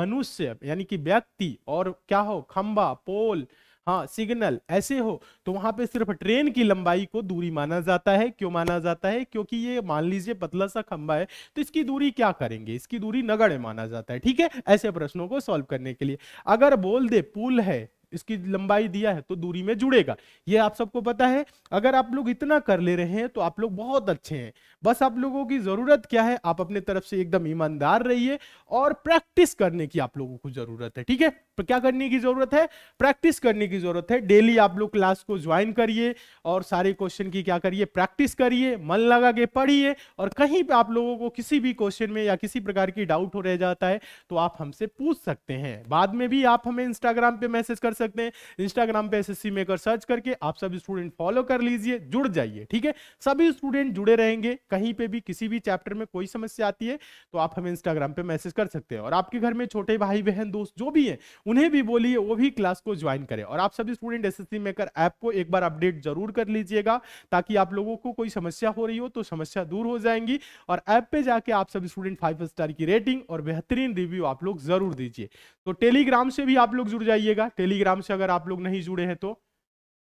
मनुष्य यानी कि व्यक्ति और क्या हो खंबा पोल हाँ सिग्नल ऐसे हो तो वहां पे सिर्फ ट्रेन की लंबाई को दूरी माना जाता है क्यों माना जाता है क्योंकि ये मान लीजिए पतला सा खंबा है तो इसकी दूरी क्या करेंगे इसकी दूरी नगण्य माना जाता है ठीक है ऐसे प्रश्नों को सॉल्व करने के लिए अगर बोल दे पुल है इसकी लंबाई दिया है तो दूरी में जुड़ेगा ये आप सबको पता है अगर आप लोग इतना कर ले रहे हैं तो आप लोग बहुत अच्छे हैं बस आप लोगों की जरूरत क्या है आप अपने तरफ से एकदम ईमानदार रहिए और प्रैक्टिस करने की आप लोगों को जरूरत है ठीक है पर क्या करने की जरूरत है प्रैक्टिस करने की जरूरत है डेली आप लोग क्लास को ज्वाइन करिए और सारे क्वेश्चन की क्या करिए प्रैक्टिस करिए मन लगा के पढ़िए और कहीं पे आप लोगों को किसी भी क्वेश्चन में या किसी प्रकार की डाउट हो रह जाता है तो आप हमसे पूछ सकते हैं बाद में भी आप हमें इंस्टाग्राम पे मैसेज कर सकते हैं इंस्टाग्राम पे एस मेकर सर्च करके आप सभी स्टूडेंट फॉलो कर लीजिए जुड़ जाइए ठीक है सभी स्टूडेंट जुड़े रहेंगे कहीं पर भी किसी भी चैप्टर में कोई समस्या आती है तो आप हमें इंस्टाग्राम पे मैसेज कर सकते हैं और आपके घर में छोटे भाई बहन दोस्त जो भी हैं उन्हें भी बोलिए वो भी क्लास को ज्वाइन करें और आप सभी student S S C maker app को एक बार अपडेट जरूर कर लीजिएगा ताकि आप लोगों को कोई समस्या हो रही हो तो समस्या दूर हो जाएंगी और ऐप पे जाके आप सभी स्टूडेंट फाइव स्टार की रेटिंग और बेहतरीन रिव्यू आप लोग जरूर दीजिए तो टेलीग्राम से भी आप लोग जुड़ जाइएगा टेलीग्राम से अगर आप लोग नहीं जुड़े हैं तो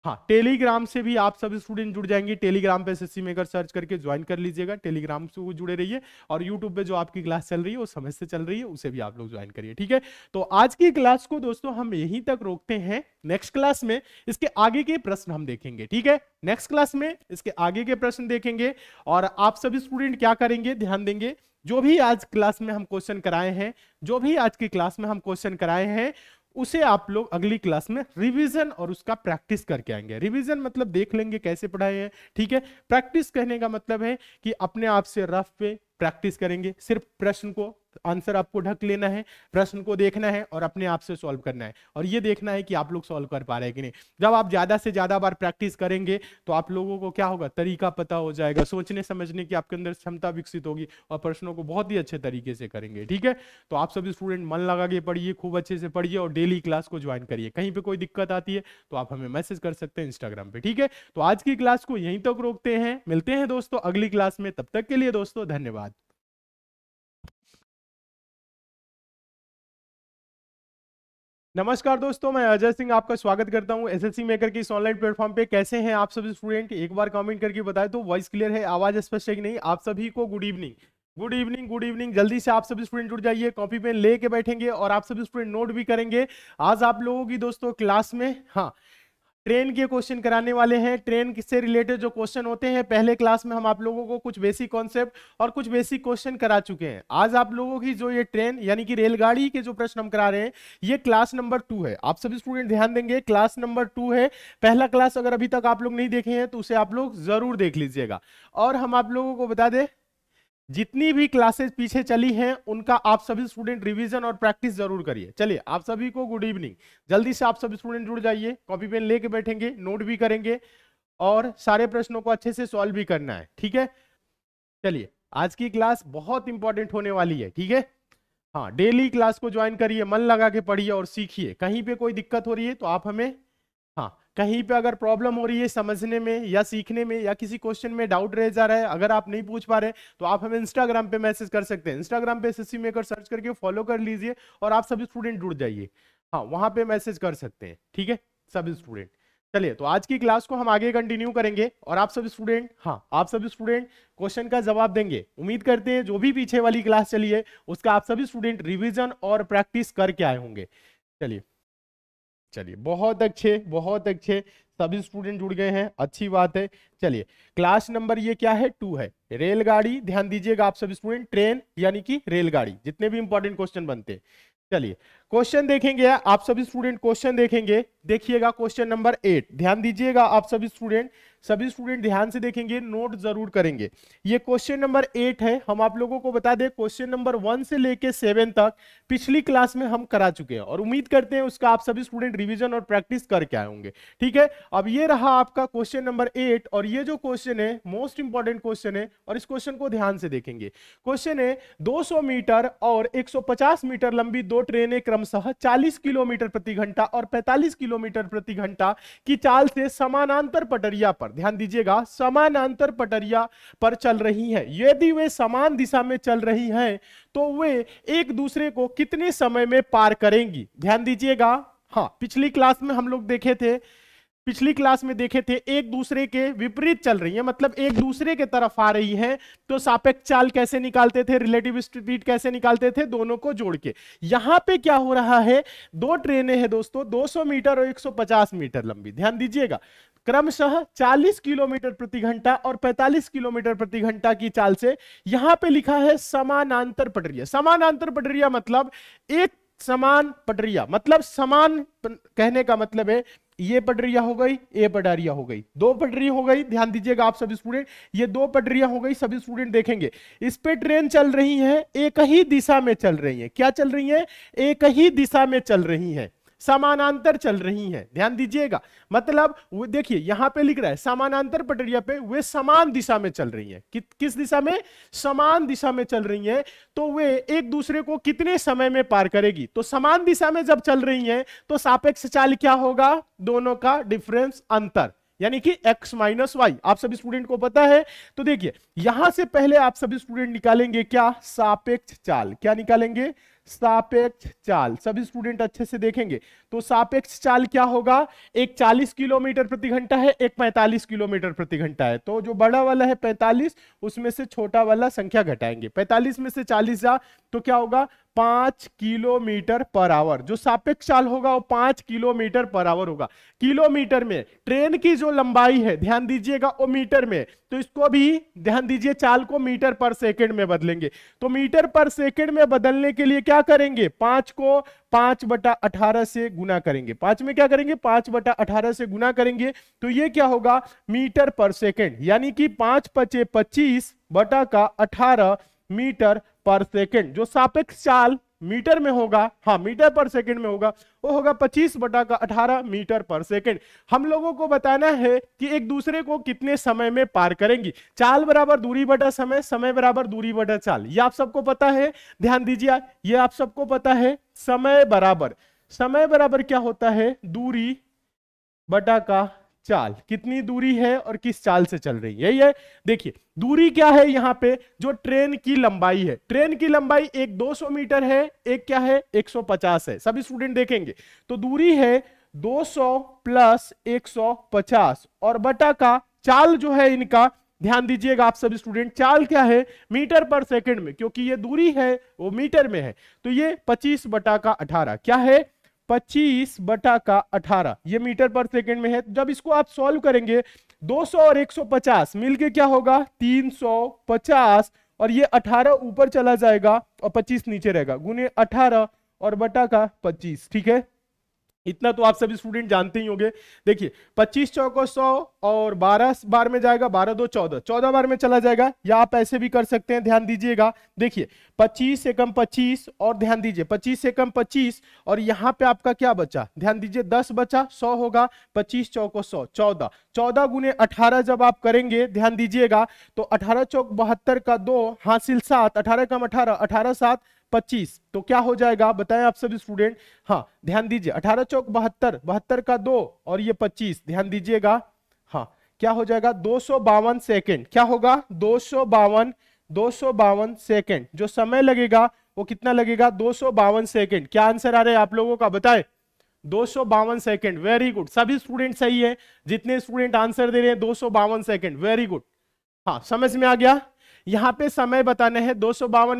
हाँ टेलीग्राम से भी आप सब स्टूडेंट जुड़ जाएंगे टेलीग्राम पे एस मेकर सर्च करके ज्वाइन कर लीजिएगा टेलीग्राम से वो जुड़े रहिए और यूट्यूब पे जो आपकी क्लास चल रही है वो समय से चल रही है उसे भी आप लोग ज्वाइन करिए ठीक है तो आज की क्लास को दोस्तों हम यहीं तक रोकते हैं नेक्स्ट क्लास में इसके आगे के प्रश्न हम देखेंगे ठीक है नेक्स्ट क्लास में इसके आगे के प्रश्न देखेंगे और आप सभी स्टूडेंट क्या करेंगे ध्यान देंगे जो भी आज क्लास में हम क्वेश्चन कराए हैं जो भी आज की क्लास में हम क्वेश्चन कराए हैं उसे आप लोग अगली क्लास में रिवीजन और उसका प्रैक्टिस करके आएंगे रिवीजन मतलब देख लेंगे कैसे पढ़ाए हैं ठीक है प्रैक्टिस कहने का मतलब है कि अपने आप से रफ पे प्रैक्टिस करेंगे सिर्फ प्रश्न को आंसर आपको ढक लेना है प्रश्न को देखना है और अपने आप से सॉल्व करना है और ये देखना है कि आप लोग सॉल्व कर पा रहे हैं कि नहीं जब आप ज़्यादा से ज़्यादा बार प्रैक्टिस करेंगे तो आप लोगों को क्या होगा तरीका पता हो जाएगा सोचने समझने की आपके अंदर क्षमता विकसित होगी और प्रश्नों को बहुत ही अच्छे तरीके से करेंगे ठीक है तो आप सभी स्टूडेंट मन लगा के पढ़िए खूब अच्छे से पढ़िए और डेली क्लास को ज्वाइन करिए कहीं पर कोई दिक्कत आती है तो आप हमें मैसेज कर सकते हैं इंस्टाग्राम पर ठीक है तो आज की क्लास को यहीं तक रोकते हैं मिलते हैं दोस्तों अगली क्लास में तब तक के लिए दोस्तों धन्यवाद नमस्कार दोस्तों मैं अजय सिंह आपका स्वागत करता हूं एसएससी मेकर की इस ऑनलाइन प्लेटफॉर्म पे कैसे हैं आप सभी स्टूडेंट एक बार कमेंट करके बताएं तो वॉइस क्लियर है आवाज स्पष्ट है कि नहीं आप सभी को good evening good evening good evening जल्दी से आप सभी स्टूडेंट जुड़ जाइए कॉपी पेन लेके बैठेंगे और आप सभी स्टूडेंट नोट भी करेंगे आज आप लोगों की दोस्तों क्लास में हाँ ट्रेन के क्वेश्चन कराने वाले हैं ट्रेन से रिलेटेड जो क्वेश्चन होते हैं पहले क्लास में हम आप लोगों को कुछ बेसिक कॉन्सेप्ट और कुछ बेसिक क्वेश्चन करा चुके हैं आज आप लोगों की जो ये ट्रेन यानी कि रेलगाड़ी के जो प्रश्न हम करा रहे हैं ये क्लास नंबर टू है आप सभी स्टूडेंट ध्यान देंगे क्लास नंबर टू है पहला क्लास अगर अभी तक आप लोग नहीं देखे हैं तो उसे आप लोग जरूर देख लीजिएगा और हम आप लोगों को बता दें जितनी भी क्लासेस पीछे चली हैं उनका आप सभी स्टूडेंट रिवीजन और प्रैक्टिस जरूर करिए चलिए आप सभी को गुड इवनिंग जल्दी से आप सभी स्टूडेंट जुड़ जाइए कॉपी पेन लेके बैठेंगे नोट भी करेंगे और सारे प्रश्नों को अच्छे से सॉल्व भी करना है ठीक है चलिए आज की क्लास बहुत इंपॉर्टेंट होने वाली है ठीक है हाँ डेली क्लास को ज्वाइन करिए मन लगा के पढ़िए और सीखिए कहीं पर कोई दिक्कत हो रही है तो आप हमें कहीं पे अगर प्रॉब्लम हो रही है समझने में या सीखने में या किसी क्वेश्चन में डाउट रह जा रहा है अगर आप नहीं पूछ पा रहे तो आप हमें इंस्टाग्राम पे मैसेज कर सकते हैं इंस्टाग्राम पे एस मेकर सर्च करके फॉलो कर लीजिए और आप सभी स्टूडेंट जुड़ जाइए हाँ वहाँ पे मैसेज कर सकते हैं ठीक है सभी स्टूडेंट चलिए तो आज की क्लास को हम आगे कंटिन्यू करेंगे और आप सभी स्टूडेंट हाँ आप सभी स्टूडेंट क्वेश्चन का जवाब देंगे उम्मीद करते हैं जो भी पीछे वाली क्लास चली है उसका आप सभी स्टूडेंट रिविजन और प्रैक्टिस करके आए होंगे चलिए चलिए बहुत अच्छे बहुत अच्छे सभी स्टूडेंट जुड़ गए हैं अच्छी बात है चलिए क्लास नंबर ये क्या है टू है रेलगाड़ी ध्यान दीजिएगा आप सभी स्टूडेंट ट्रेन यानी कि रेलगाड़ी जितने भी इंपॉर्टेंट क्वेश्चन बनते हैं चलिए क्वेश्चन देखेंगे आप सभी स्टूडेंट क्वेश्चन देखेंगे देखिएगा क्वेश्चन नंबर एट ध्यान दीजिएगा आप सभी स्टूडेंट सभी स्टूडेंट ध्यान से देखेंगे नोट जरूर करेंगे ये क्वेश्चन नंबर एट है हम आप लोगों को बता दें क्वेश्चन नंबर वन से लेके सेवन तक पिछली क्लास में हम करा चुके हैं और उम्मीद करते हैं उसका आप सभी स्टूडेंट रिविजन और प्रैक्टिस करके आए होंगे ठीक है अब ये रहा आपका क्वेश्चन नंबर एट और ये जो क्वेश्चन है मोस्ट इंपॉर्टेंट क्वेश्चन है और इस क्वेश्चन को ध्यान से देखेंगे क्वेश्चन है दो मीटर और एक मीटर लंबी दो ट्रेनें क्रम क्रमशः 40 किलोमीटर प्रति घंटा और 45 किलोमीटर प्रति घंटा की चाल से समानांतर पटरिया पर ध्यान दीजिएगा समानांतर पटरिया पर चल रही है यदि वे समान दिशा में चल रही हैं तो वे एक दूसरे को कितने समय में पार करेंगी ध्यान दीजिएगा हाँ पिछली क्लास में हम लोग देखे थे पिछली क्लास में देखे थे एक दूसरे के विपरीत चल रही है मतलब एक दूसरे के तरफ आ रही है तो सापेक्ष चाल कैसे निकालते थे रिलेटिव स्पीड कैसे निकालते थे दोनों को जोड़ के यहां पे क्या हो रहा है दो ट्रेनें हैं दोस्तों 200 मीटर और 150 मीटर लंबी ध्यान दीजिएगा क्रमशः 40 किलोमीटर प्रति घंटा और 45 किलोमीटर प्रति घंटा की चाल से यहां पे लिखा है समानांतर पटरिया समानांतर पटरिया मतलब एक समान पटरिया मतलब समान कहने का मतलब है ये पटरिया हो गई ए पटरिया हो गई दो पटरी हो गई ध्यान दीजिएगा आप सभी स्टूडेंट ये दो पटरिया हो गई सभी स्टूडेंट देखेंगे इस पे ट्रेन चल रही है एक ही दिशा में चल रही है क्या चल रही है एक ही दिशा में चल रही है समानांतर चल रही हैं ध्यान दीजिएगा मतलब देखिए यहां पे लिख रहा है समानांतर पटरिया पे वे समान दिशा में चल रही हैं कि, किस दिशा में समान दिशा में चल रही हैं तो वे एक दूसरे को कितने समय में पार करेगी तो समान दिशा में जब चल रही हैं तो सापेक्ष चाल क्या होगा दोनों का डिफरेंस अंतर यानी कि x माइनस वाई आप सभी स्टूडेंट को पता है तो देखिए यहां से पहले आप सभी स्टूडेंट निकालेंगे क्या सापेक्ष चाल क्या निकालेंगे सापेक्ष चाल सभी स्टूडेंट अच्छे से देखेंगे तो सापेक्ष चाल क्या होगा एक 40 किलोमीटर प्रति घंटा है एक 45 किलोमीटर प्रति घंटा है तो जो बड़ा वाला है 45 उसमें से छोटा वाला संख्या घटाएंगे 45 में से 40 जा तो क्या होगा पांच किलोमीटर पर आवर जो सापेक्ष चाल होगा वो पांच किलोमीटर पर आवर होगा किलोमीटर में ट्रेन की जो लंबाई है ध्यान दीजिएगा वो मीटर में तो इसको भी ध्यान दीजिए चाल को मीटर पर सेकंड में बदलेंगे तो मीटर पर सेकंड में बदलने के लिए क्या करेंगे पांच को पांच बटा अठारह से गुना करेंगे पांच में क्या करेंगे पांच बटा अठारह से गुना करेंगे तो ये क्या होगा मीटर पर सेकेंड यानी कि पांच पचे पच्चीस बटा का अठारह मीटर पर सेकेंड जो सापेक्ष चाल मीटर में होगा हाँ मीटर पर सेकंड में होगा वो होगा 25 बटा का 18 मीटर पर सेकंड हम लोगों को बताना है कि एक दूसरे को कितने समय में पार करेंगी चाल बराबर दूरी बटा समय समय बराबर दूरी बटा चाल ये आप सबको पता है ध्यान दीजिए ये आप सबको पता है समय बराबर समय बराबर क्या होता है दूरी बटा का चाल कितनी दूरी है और किस चाल से चल रही है यही है देखिए दूरी क्या है यहाँ पे जो ट्रेन की लंबाई है ट्रेन की लंबाई एक 200 मीटर है एक क्या है 150 है सभी स्टूडेंट देखेंगे तो दूरी है 200 प्लस 150 और बटा का चाल जो है इनका ध्यान दीजिएगा आप सभी स्टूडेंट चाल क्या है मीटर पर सेकंड में क्योंकि ये दूरी है वो मीटर में है तो ये 25 बटा का 18 क्या है पच्चीस बटा का अठारह ये मीटर पर सेकेंड में है जब इसको आप सॉल्व करेंगे 200 और 150 मिलके क्या होगा 350 और ये 18 ऊपर चला जाएगा और 25 नीचे रहेगा गुने 18 और बटा का 25 ठीक है इतना तो आप सभी स्टूडेंट जानते ही होंगे देखिए 25 चौको 100 और 12 बार में जाएगा 12 दो 14 14 बार में चला जाएगा या आप ऐसे भी कर सकते हैं ध्यान दीजिएगा देखिए 25 से कम 25 और ध्यान दीजिए 25 से कम 25 और यहाँ पे आपका क्या बचा ध्यान दीजिए 10 बचा 100 होगा 25 चौको 100 14 चौदह गुने अठारह जब आप करेंगे ध्यान दीजिएगा तो अठारह चौक बहत्तर का दो हासिल सात अठारह कम अठारह अठारह सात पच्चीस तो क्या हो जाएगा बताएं आप सभी स्टूडेंट हाँ ध्यान दीजिए अठारह चौक बहत्तर बहत्तर का दो और ये पच्चीस ध्यान दीजिएगा हाँ क्या हो जाएगा दो सौ बावन सेकेंड क्या होगा दो सौ बावन दो सौ बावन सेकेंड जो समय लगेगा वो कितना लगेगा दो सौ बावन सेकेंड क्या आंसर आ रहा है आप लोगों का बताए दो सौ बावन सेकेंड वेरी गुड सभी स्टूडेंट सही है जितने स्टूडेंट आंसर दे रहे हैं दो सौ बावन सेकेंड वेरी गुड हाँ समझ में आ गया यहाँ पे समय बताने हैं दो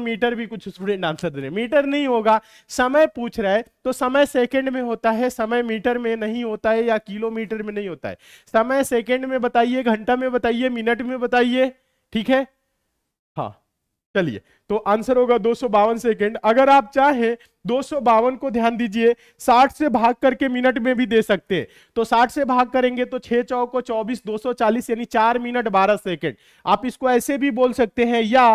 मीटर भी कुछ स्टूडेंट आंसर दे रहे मीटर नहीं होगा समय पूछ रहा है तो समय सेकेंड में होता है समय मीटर में नहीं होता है या किलोमीटर में नहीं होता है समय सेकेंड में बताइए घंटा में बताइए मिनट में बताइए ठीक है हाँ चलिए तो आंसर होगा दो सौ बावन सेकेंड अगर आप चाहें दो सौ बावन को ध्यान दीजिए साठ से भाग करके मिनट में भी दे सकते हैं तो साठ से भाग करेंगे तो छह चौ को चौबीस दो सौ चालीस यानी चार मिनट बारह सेकेंड आप इसको ऐसे भी बोल सकते हैं या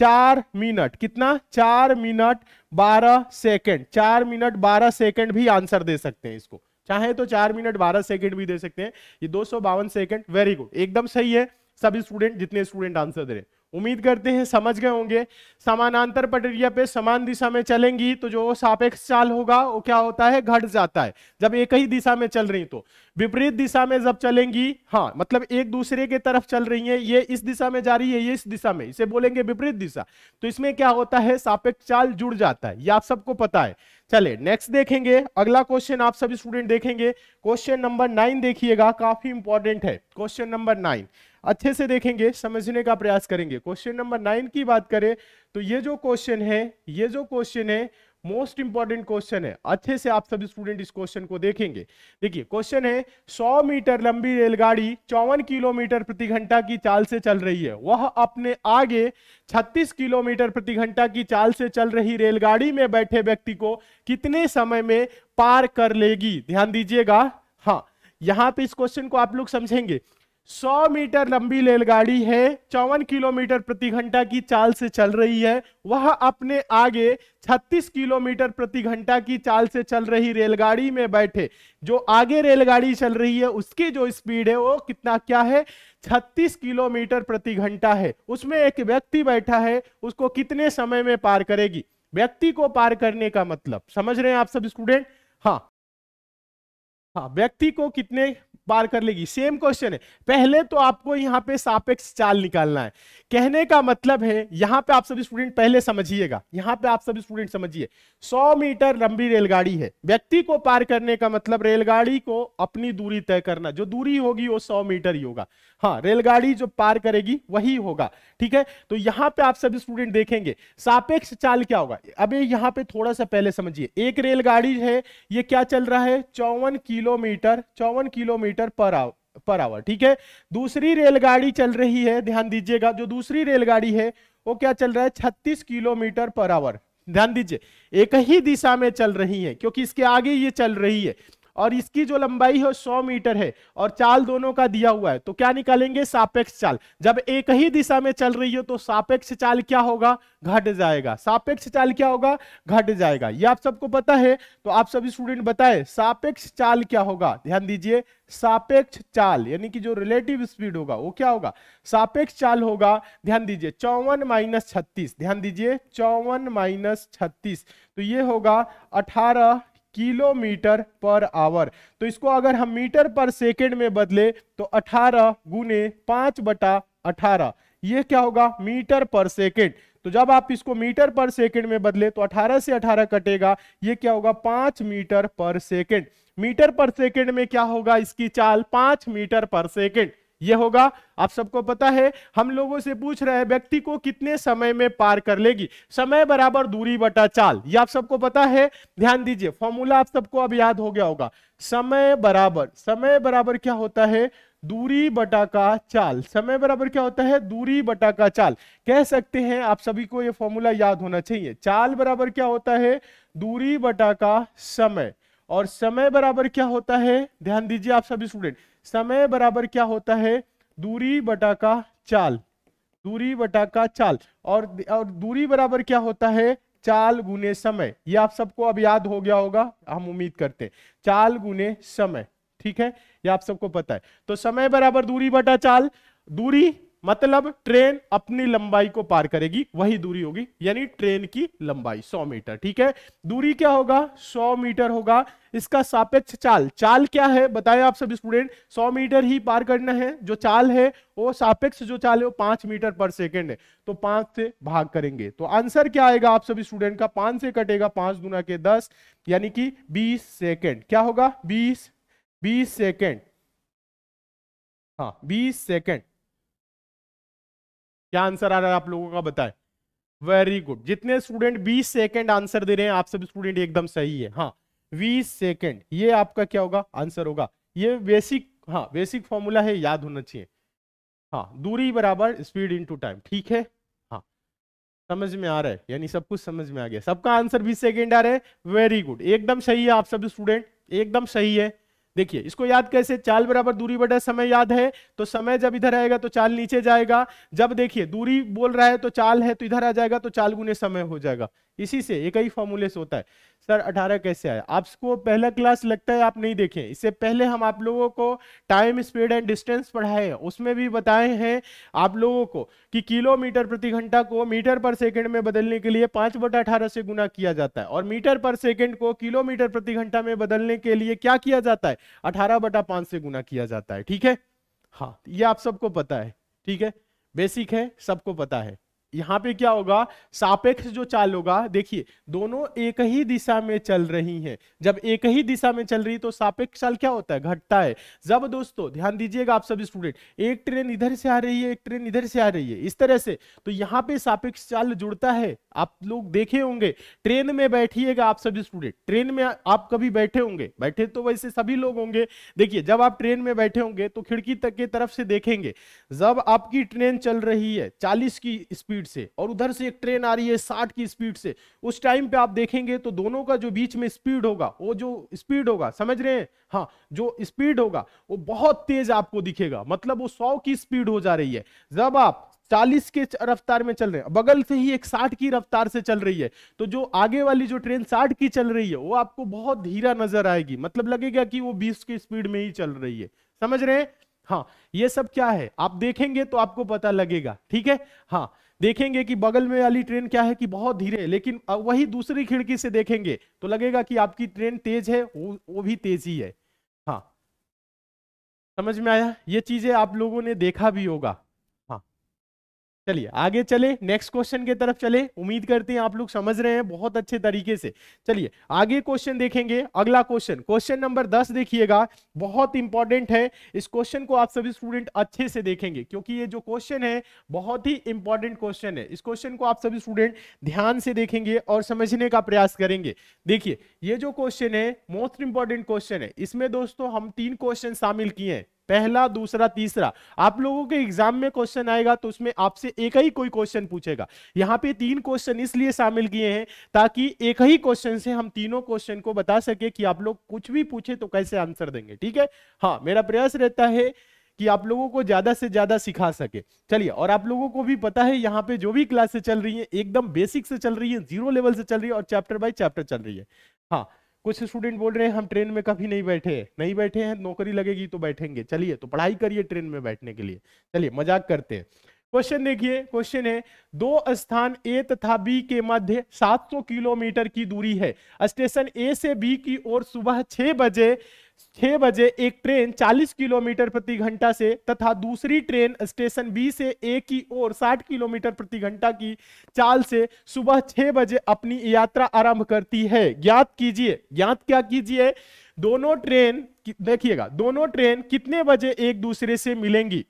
चार मिनट कितना चार मिनट बारह सेकेंड चार मिनट बारह सेकेंड भी आंसर दे सकते हैं इसको चाहे तो चार मिनट बारह सेकेंड भी दे सकते हैं ये दो सौ बावन सेकेंड वेरी गुड एकदम सही है सभी स्टूडेंट जितने स्टूडेंट आंसर दे रहे हैं उम्मीद करते हैं समझ गए होंगे समानांतर पटरिया पे समान दिशा में चलेंगी तो जो सापेक्ष चाल होगा वो क्या होता है घट जाता है जब एक ही दिशा में चल रही तो विपरीत दिशा में जब चलेंगी हाँ मतलब एक दूसरे के तरफ चल रही है ये इस दिशा में जा रही है ये इस दिशा में इसे बोलेंगे विपरीत दिशा तो इसमें क्या होता है सापेक्ष चाल जुड़ जाता है ये आप सबको पता है चले नेक्स्ट देखेंगे अगला क्वेश्चन आप सभी स्टूडेंट देखेंगे क्वेश्चन नंबर नाइन देखिएगा काफी इंपॉर्टेंट है क्वेश्चन नंबर नाइन अच्छे से देखेंगे समझने का प्रयास करेंगे क्वेश्चन नंबर नाइन की बात करें तो ये जो क्वेश्चन है ये जो क्वेश्चन है मोस्ट इंपॉर्टेंट क्वेश्चन है अच्छे से आप सभी स्टूडेंट इस क्वेश्चन को देखेंगे देखिए क्वेश्चन है 100 मीटर लंबी रेलगाड़ी चौवन किलोमीटर प्रति घंटा की चाल से चल रही है वह अपने आगे 36 किलोमीटर प्रति घंटा की चाल से चल रही रेलगाड़ी में बैठे व्यक्ति को कितने समय में पार कर लेगी ध्यान दीजिएगा हाँ यहां पे इस क्वेश्चन को आप लोग समझेंगे 100 मीटर लंबी रेलगाड़ी है चौवन किलोमीटर प्रति घंटा की चाल से चल रही है वह अपने आगे 36 किलोमीटर प्रति घंटा की चाल से चल रही रेलगाड़ी में बैठे जो आगे रेलगाड़ी चल रही है उसकी जो स्पीड है वो कितना क्या है 36 किलोमीटर प्रति घंटा है उसमें एक व्यक्ति बैठा है उसको कितने समय में पार करेगी व्यक्ति को पार करने का मतलब समझ रहे हैं आप सब स्टूडेंट हाँ हाँ व्यक्ति को कितने बार कर लेगी सेम क्वेश्चन है पहले तो आपको यहाँ पे सापेक्ष चाल निकालना है कहने का मतलब है यहाँ पे आप सब स्टूडेंट पहले समझिएगा यहाँ पे आप सब स्टूडेंट समझिए 100 मीटर लंबी रेलगाड़ी है व्यक्ति को पार करने का मतलब रेलगाड़ी को अपनी दूरी तय करना जो दूरी होगी वो सौ मीटर ही होगा हाँ रेलगाड़ी जो पार करेगी वही होगा ठीक है तो यहाँ पे आप सब स्टूडेंट देखेंगे सापेक्ष चाल क्या होगा अभी यहाँ पे थोड़ा सा पहले समझिए एक रेलगाड़ी है ये क्या चल रहा है चौवन किलोमीटर चौवन kilometre kilometre per hour per hour ठीक है दूसरी रेलगाड़ी चल रही है ध्यान दीजिएगा जो दूसरी रेलगाड़ी है वो क्या चल रहा है छत्तीस किलोमीटर पर आवर ध्यान दीजिए एक ही दिशा में चल रही है क्योंकि इसके आगे ये चल रही है और इसकी जो लंबाई है सौ मीटर है और चाल दोनों का दिया हुआ है तो क्या निकालेंगे सापेक्ष चाल जब एक ही दिशा में चल रही हो तो सापेक्ष चाल क्या होगा घट जाएगा सापेक्ष चाल क्या होगा घट जाएगा ये आप सबको पता है तो आप सभी स्टूडेंट बताए सापेक्ष चाल क्या होगा ध्यान दीजिए सापेक्ष चाल यानी कि जो रिलेटिव स्पीड होगा वो क्या होगा सापेक्ष चाल होगा ध्यान दीजिए चौवन माइनस छत्तीस ध्यान दीजिए चौवन माइनस छत्तीस तो ये होगा अठारह किलोमीटर पर आवर तो इसको अगर हम मीटर पर सेकेंड में बदले तो 18 गुने पांच बटा अठारह ये क्या होगा मीटर पर सेकेंड तो जब आप इसको मीटर पर सेकेंड में बदले तो 18 से 18 कटेगा ये क्या होगा पांच metre per second metre per second में क्या होगा इसकी चाल पांच मीटर पर सेकेंड ये होगा आप सबको पता है हम लोगों से पूछ रहे हैं व्यक्ति को कितने समय में पार कर लेगी समय बराबर दूरी बटा चाल ये आप सबको पता है ध्यान दीजिए फॉर्मूला आप सबको अब याद हो गया होगा समय बराबर समय बराबर क्या होता है दूरी बटा का चाल समय बराबर क्या होता है दूरी बटा का चाल कह सकते हैं आप सभी को यह फॉर्मूला याद होना चाहिए चाल बराबर क्या होता है दूरी बटा का समय और समय बराबर क्या होता है ध्यान दीजिए आप सभी स्टूडेंट समय बराबर क्या होता है दूरी बटा का चाल दूरी बटा का चाल और और दूरी बराबर क्या होता है चाल गुने समय ये आप सबको अब याद हो गया होगा हम उम्मीद करते हैं चाल गुने समय ठीक है ये आप सबको पता है तो समय बराबर दूरी बटा चाल दूरी मतलब ट्रेन अपनी लंबाई को पार करेगी वही दूरी होगी यानी ट्रेन की लंबाई 100 मीटर ठीक है दूरी क्या होगा 100 मीटर होगा इसका सापेक्ष चाल चाल क्या है बताएं आप सब स्टूडेंट 100 मीटर ही पार करना है जो चाल है वो सापेक्ष जो चाल है वो पांच मीटर पर सेकेंड है तो पांच से भाग करेंगे तो आंसर क्या आएगा आप सब स्टूडेंट का पांच से कटेगा पांच गुना के दस यानी कि बीस सेकेंड क्या होगा बीस बीस सेकेंड हाँ बीस सेकेंड क्या आंसर आ रहा है आप लोगों का बताएं वेरी गुड जितने स्टूडेंट 20 सेकंड आंसर दे रहे हैं आप सभी स्टूडेंट एकदम सही है हाँ 20 सेकंड ये आपका क्या होगा आंसर होगा ये बेसिक हाँ बेसिक फॉर्मूला है याद होना चाहिए हाँ दूरी बराबर स्पीड टू टाइम ठीक है हाँ समझ में आ रहा है यानी सब कुछ समझ में आ गया सबका आंसर बीस सेकेंड आ रहा है वेरी गुड एकदम सही है आप सभी स्टूडेंट एकदम सही है देखिए इसको याद कैसे चाल बराबर दूरी बटा समय याद है तो समय जब इधर आएगा तो चाल नीचे जाएगा जब देखिए दूरी बोल रहा है तो चाल है तो इधर आ जाएगा तो चाल गुने समय हो जाएगा इसी से एक ही फॉर्मूले से होता है सर 18 कैसे आया आपको पहला क्लास लगता है आप नहीं देखें इससे पहले हम आप लोगों को टाइम स्पीड एंड डिस्टेंस पढ़ाए हैं उसमें भी बताए हैं आप लोगों को कि किलोमीटर प्रति घंटा को मीटर पर सेकंड में बदलने के लिए पांच बटा अठारह से गुना किया जाता है और मीटर पर सेकंड को किलोमीटर प्रति घंटा में बदलने के लिए क्या किया जाता है अठारह बटा पांच से गुना किया जाता है ठीक है हाँ ये आप सबको पता है ठीक है बेसिक है सबको पता है यहाँ पे क्या होगा सापेक्ष जो चाल होगा देखिए दोनों एक ही दिशा में चल रही हैं जब एक ही दिशा में चल रही तो सापेक्ष चाल क्या होता है घटता है जब दोस्तों ध्यान दीजिएगा आप सभी स्टूडेंट एक ट्रेन इधर से आ रही है एक ट्रेन इधर से आ रही है इस तरह से तो यहाँ पे सापेक्ष चाल जुड़ता है आप लोग देखे होंगे ट्रेन में बैठिएगा आप सभी स्टूडेंट ट्रेन में आप कभी बैठे होंगे बैठे तो वैसे सभी लोग होंगे देखिए जब आप ट्रेन में बैठे होंगे तो खिड़की तक के तरफ से देखेंगे जब आपकी ट्रेन चल रही है चालीस की स्पीड स्पीड से और उधर से एक ट्रेन आ रही है साठ की स्पीड से उस टाइम पे आप देखेंगे तो दोनों का जो बीच में स्पीड होगा वो जो स्पीड होगा समझ रहे हैं हाँ जो स्पीड होगा वो बहुत तेज आपको दिखेगा मतलब वो सौ की स्पीड हो जा रही है जब आप 40 के रफ्तार में चल रहे हैं बगल से ही एक 60 की रफ्तार से चल रही है तो जो आगे वाली जो ट्रेन 60 की चल रही है वो आपको बहुत धीरा नजर आएगी मतलब लगेगा कि वो 20 की स्पीड में ही चल रही है समझ रहे हैं हाँ ये सब क्या है आप देखेंगे तो आपको पता लगेगा ठीक है हाँ देखेंगे कि बगल में वाली ट्रेन क्या है कि बहुत धीरे है लेकिन वही दूसरी खिड़की से देखेंगे तो लगेगा कि आपकी ट्रेन तेज है वो, वो भी तेज ही है हाँ समझ में आया ये चीजें आप लोगों ने देखा भी होगा चलिए आगे चले नेक्स्ट क्वेश्चन के तरफ चले उम्मीद करते हैं आप लोग समझ रहे हैं बहुत अच्छे तरीके से चलिए आगे क्वेश्चन देखेंगे अगला क्वेश्चन क्वेश्चन नंबर दस देखिएगा बहुत इंपॉर्टेंट है इस क्वेश्चन को आप सभी स्टूडेंट अच्छे से देखेंगे क्योंकि ये जो क्वेश्चन है बहुत ही इंपॉर्टेंट क्वेश्चन है इस क्वेश्चन को आप सभी स्टूडेंट ध्यान से देखेंगे और समझने का प्रयास करेंगे देखिए ये जो क्वेश्चन है मोस्ट इंपॉर्टेंट क्वेश्चन है इसमें दोस्तों हम तीन क्वेश्चन शामिल किए हैं पहला दूसरा तीसरा आप लोगों के एग्जाम में क्वेश्चन आएगा तो उसमें आपसे एक ही कोई क्वेश्चन पूछेगा यहाँ पे तीन क्वेश्चन इसलिए शामिल किए हैं ताकि एक ही क्वेश्चन से हम तीनों क्वेश्चन को बता सके कि आप लोग कुछ भी पूछे तो कैसे आंसर देंगे ठीक है हाँ मेरा प्रयास रहता है कि आप लोगों को ज्यादा से ज्यादा सिखा सके चलिए और आप लोगों को भी पता है यहाँ पे जो भी क्लासेस चल रही है एकदम बेसिक से चल रही है जीरो लेवल से चल रही है और चैप्टर बाय चैप्टर चल रही है हाँ कुछ स्टूडेंट बोल रहे हैं हम ट्रेन में कभी नहीं बैठे नहीं बैठे हैं नौकरी लगेगी तो बैठेंगे चलिए तो पढ़ाई करिए ट्रेन में बैठने के लिए चलिए मजाक करते हैं क्वेश्चन देखिए क्वेश्चन है दो स्थान ए तथा बी के मध्य 700 किलोमीटर की दूरी है स्टेशन ए से बी की ओर सुबह 6 बजे 6 बजे एक ट्रेन 40 किलोमीटर प्रति घंटा से तथा दूसरी ट्रेन स्टेशन बी से ए की ओर 60 किलोमीटर प्रति घंटा की चाल से सुबह 6 बजे अपनी यात्रा आरंभ करती है ज्ञात कीजिए ज्ञात क्या कीजिए दोनों ट्रेन देखिएगा दोनों ट्रेन कितने बजे एक दूसरे से मिलेंगी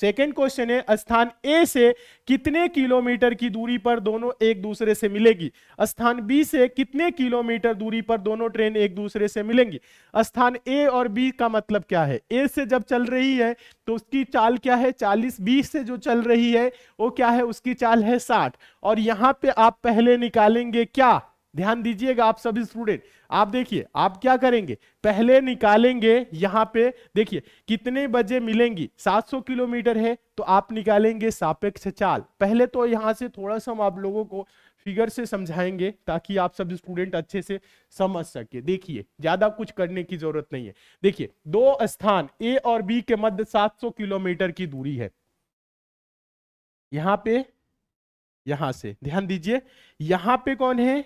सेकेंड क्वेश्चन है स्थान ए से कितने किलोमीटर की दूरी पर दोनों एक दूसरे से मिलेगी स्थान बी से कितने किलोमीटर दूरी पर दोनों ट्रेन एक दूसरे से मिलेंगी स्थान ए और बी का मतलब क्या है ए से जब चल रही है तो उसकी चाल क्या है 40 बी से जो चल रही है वो क्या है उसकी चाल है 60 और यहाँ पे आप पहले निकालेंगे क्या ध्यान दीजिएगा आप सभी स्टूडेंट आप देखिए आप क्या करेंगे पहले निकालेंगे यहाँ पे देखिए कितने बजे मिलेंगी 700 किलोमीटर है तो आप निकालेंगे सापेक्ष चाल पहले तो यहाँ से थोड़ा सा हम आप लोगों को फिगर से समझाएंगे ताकि आप सब स्टूडेंट अच्छे से समझ सके देखिए ज्यादा कुछ करने की जरूरत नहीं है देखिए दो स्थान ए और बी के मध्य सात किलोमीटर की दूरी है यहाँ पे यहां से ध्यान दीजिए यहां पे कौन है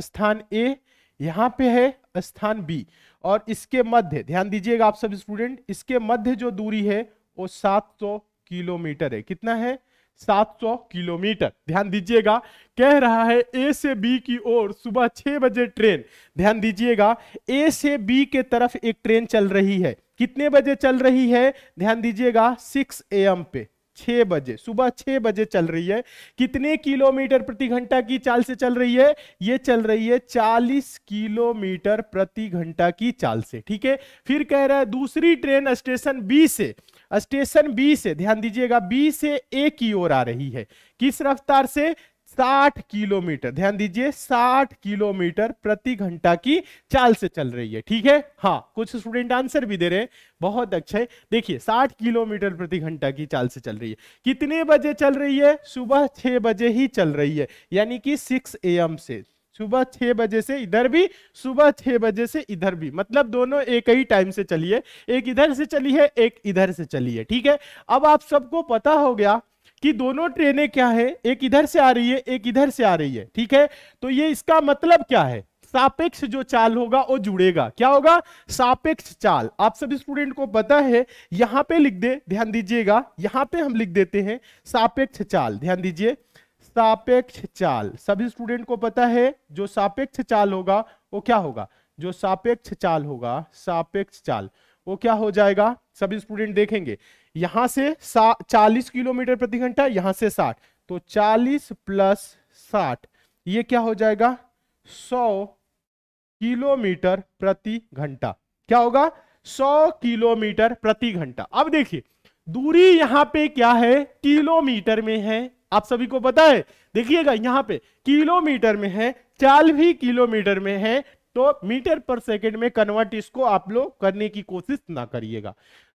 स्थान ए यहाँ पे है स्थान बी और इसके मध्य ध्यान दीजिएगा आप सब स्टूडेंट इसके मध्य जो दूरी है वो 700 किलोमीटर है कितना है 700 किलोमीटर ध्यान दीजिएगा कह रहा है ए से बी की ओर सुबह छह बजे ट्रेन ध्यान दीजिएगा ए से बी के तरफ एक ट्रेन चल रही है कितने बजे चल रही है ध्यान दीजिएगा 6 एम पे छह बजे सुबह छह बजे चल रही है कितने किलोमीटर प्रति घंटा की चाल से चल रही है ये चल रही है चालीस किलोमीटर प्रति घंटा की चाल से ठीक है फिर कह रहा है दूसरी ट्रेन स्टेशन बी से स्टेशन बी से ध्यान दीजिएगा बी से ए की ओर आ रही है किस रफ्तार से 60 किलोमीटर ध्यान दीजिए 60 किलोमीटर प्रति घंटा की चाल से चल रही है ठीक है हाँ कुछ स्टूडेंट आंसर भी दे रहे हैं बहुत अच्छा है देखिए 60 किलोमीटर प्रति घंटा की चाल से चल रही है कितने बजे चल रही है सुबह छह बजे ही चल रही है यानी कि 6 एम से सुबह छह बजे से इधर भी सुबह छह बजे से इधर भी मतलब दोनों एक ही टाइम से चली है एक इधर से चली है एक इधर से चली है ठीक है अब आप सबको पता हो गया कि दोनों ट्रेनें क्या है एक इधर से आ रही है एक इधर से आ रही है ठीक है तो ये इसका मतलब क्या है सापेक्ष जो चाल होगा वो जुड़ेगा क्या होगा सापेक्ष चाल आप सभी स्टूडेंट को पता है यहां पे लिख दे ध्यान दीजिएगा यहां पे हम लिख देते हैं सापेक्ष चाल ध्यान दीजिए सापेक्ष चाल सभी स्टूडेंट को पता है जो सापेक्ष चाल होगा वो क्या होगा जो सापेक्ष चाल होगा सापेक्ष चाल वो क्या हो जाएगा सभी स्टूडेंट देखेंगे यहां से चालीस किलोमीटर प्रति घंटा यहां से साठ तो चालीस प्लस साठ ये क्या हो जाएगा सौ किलोमीटर प्रति घंटा क्या होगा सौ किलोमीटर प्रति घंटा अब देखिए दूरी यहां पे क्या है किलोमीटर में है आप सभी को पता है देखिएगा यहां पे किलोमीटर में है चाल भी किलोमीटर में है तो मीटर पर सेकेंड में कन्वर्ट इसको आप लोग करने की कोशिश ना करिएगा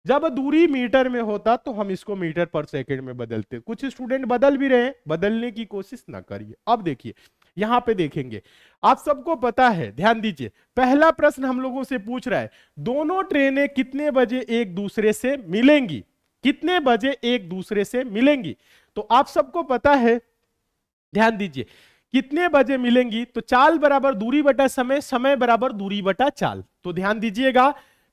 जब दूरी मीटर में होता तो हम इसको मीटर पर सेकेंड में बदलते कुछ स्टूडेंट बदल भी रहे बदलने की कोशिश ना करिए अब देखिए यहाँ पे देखेंगे आप सबको पता है ध्यान दीजिए पहला प्रश्न हम लोगों से पूछ रहा है दोनों ट्रेनें कितने बजे एक दूसरे से मिलेंगी कितने बजे एक दूसरे से मिलेंगी तो आप सबको पता है ध्यान दीजिए कितने बजे मिलेंगी तो चाल बराबर दूरी बटा समय समय बराबर दूरी बटा चाल तो ध्यान दीजिएगा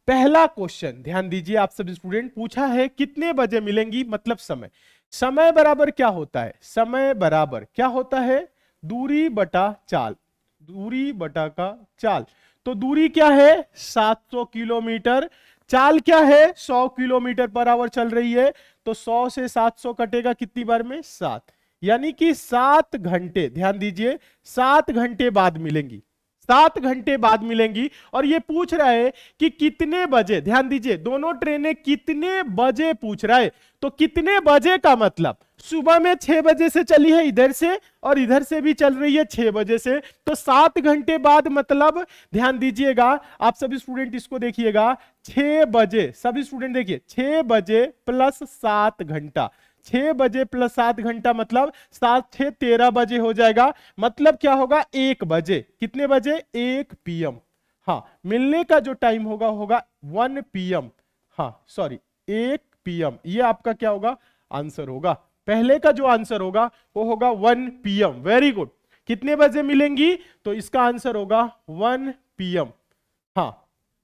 पहला क्वेश्चन ध्यान दीजिए आप सब स्टूडेंट पूछा है कितने बजे मिलेंगी मतलब समय समय बराबर क्या होता है समय बराबर क्या होता है दूरी बटा चाल दूरी बटा का चाल तो दूरी क्या है 700 किलोमीटर चाल क्या है 100 किलोमीटर पर आवर चल रही है तो 100 से 700 कटेगा कितनी बार में सात यानी कि सात घंटे ध्यान दीजिए सात घंटे बाद मिलेंगी सात घंटे बाद मिलेंगी और ये पूछ रहा है कि कितने बजे ध्यान दीजिए दोनों ट्रेनें कितने बजे पूछ रहा है तो कितने बजे का मतलब सुबह में छह बजे से चली है इधर से और इधर से भी चल रही है छह बजे से तो सात घंटे बाद मतलब ध्यान दीजिएगा आप सभी स्टूडेंट इसको देखिएगा छह बजे सभी स्टूडेंट देखिए छह बजे प्लस सात घंटा छह बजे प्लस सात घंटा मतलब सात छह तेरह बजे हो जाएगा मतलब क्या होगा एक बजे कितने बजे एक पीएम हाँ मिलने का जो टाइम होगा होगा वन पीएम हाँ सॉरी एक पीएम ये आपका क्या होगा आंसर होगा पहले का जो आंसर होगा वो होगा वन पीएम वेरी गुड कितने बजे मिलेंगी तो इसका आंसर होगा वन पीएम हाँ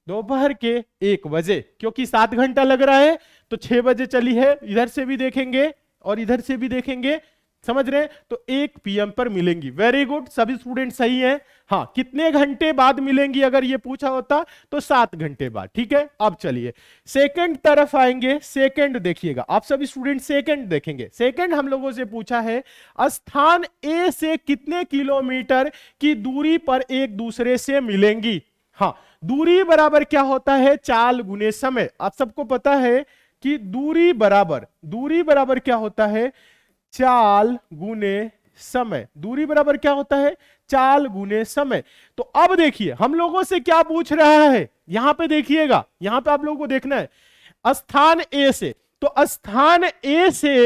दोपहर के एक बजे क्योंकि सात घंटा लग रहा है तो छह बजे चली है इधर से भी देखेंगे और इधर से भी देखेंगे समझ रहे हैं तो एक पीएम पर मिलेंगी वेरी गुड सभी स्टूडेंट सही हैं हाँ कितने घंटे बाद मिलेंगी अगर ये पूछा होता तो सात घंटे बाद ठीक है अब चलिए सेकंड तरफ आएंगे सेकंड देखिएगा आप सभी स्टूडेंट सेकंड देखेंगे सेकंड हम लोगों से पूछा है स्थान ए से कितने किलोमीटर की दूरी पर एक दूसरे से मिलेंगी हाँ दूरी बराबर क्या होता है चाल गुने समय आप सबको पता है कि दूरी बराबर दूरी बराबर क्या होता है चाल गुने समय दूरी बराबर क्या होता है चाल गुने समय तो अब देखिए हम लोगों से क्या पूछ रहा है यहां पे देखिएगा यहां पे आप लोगों को देखना है स्थान ए से तो स्थान ए से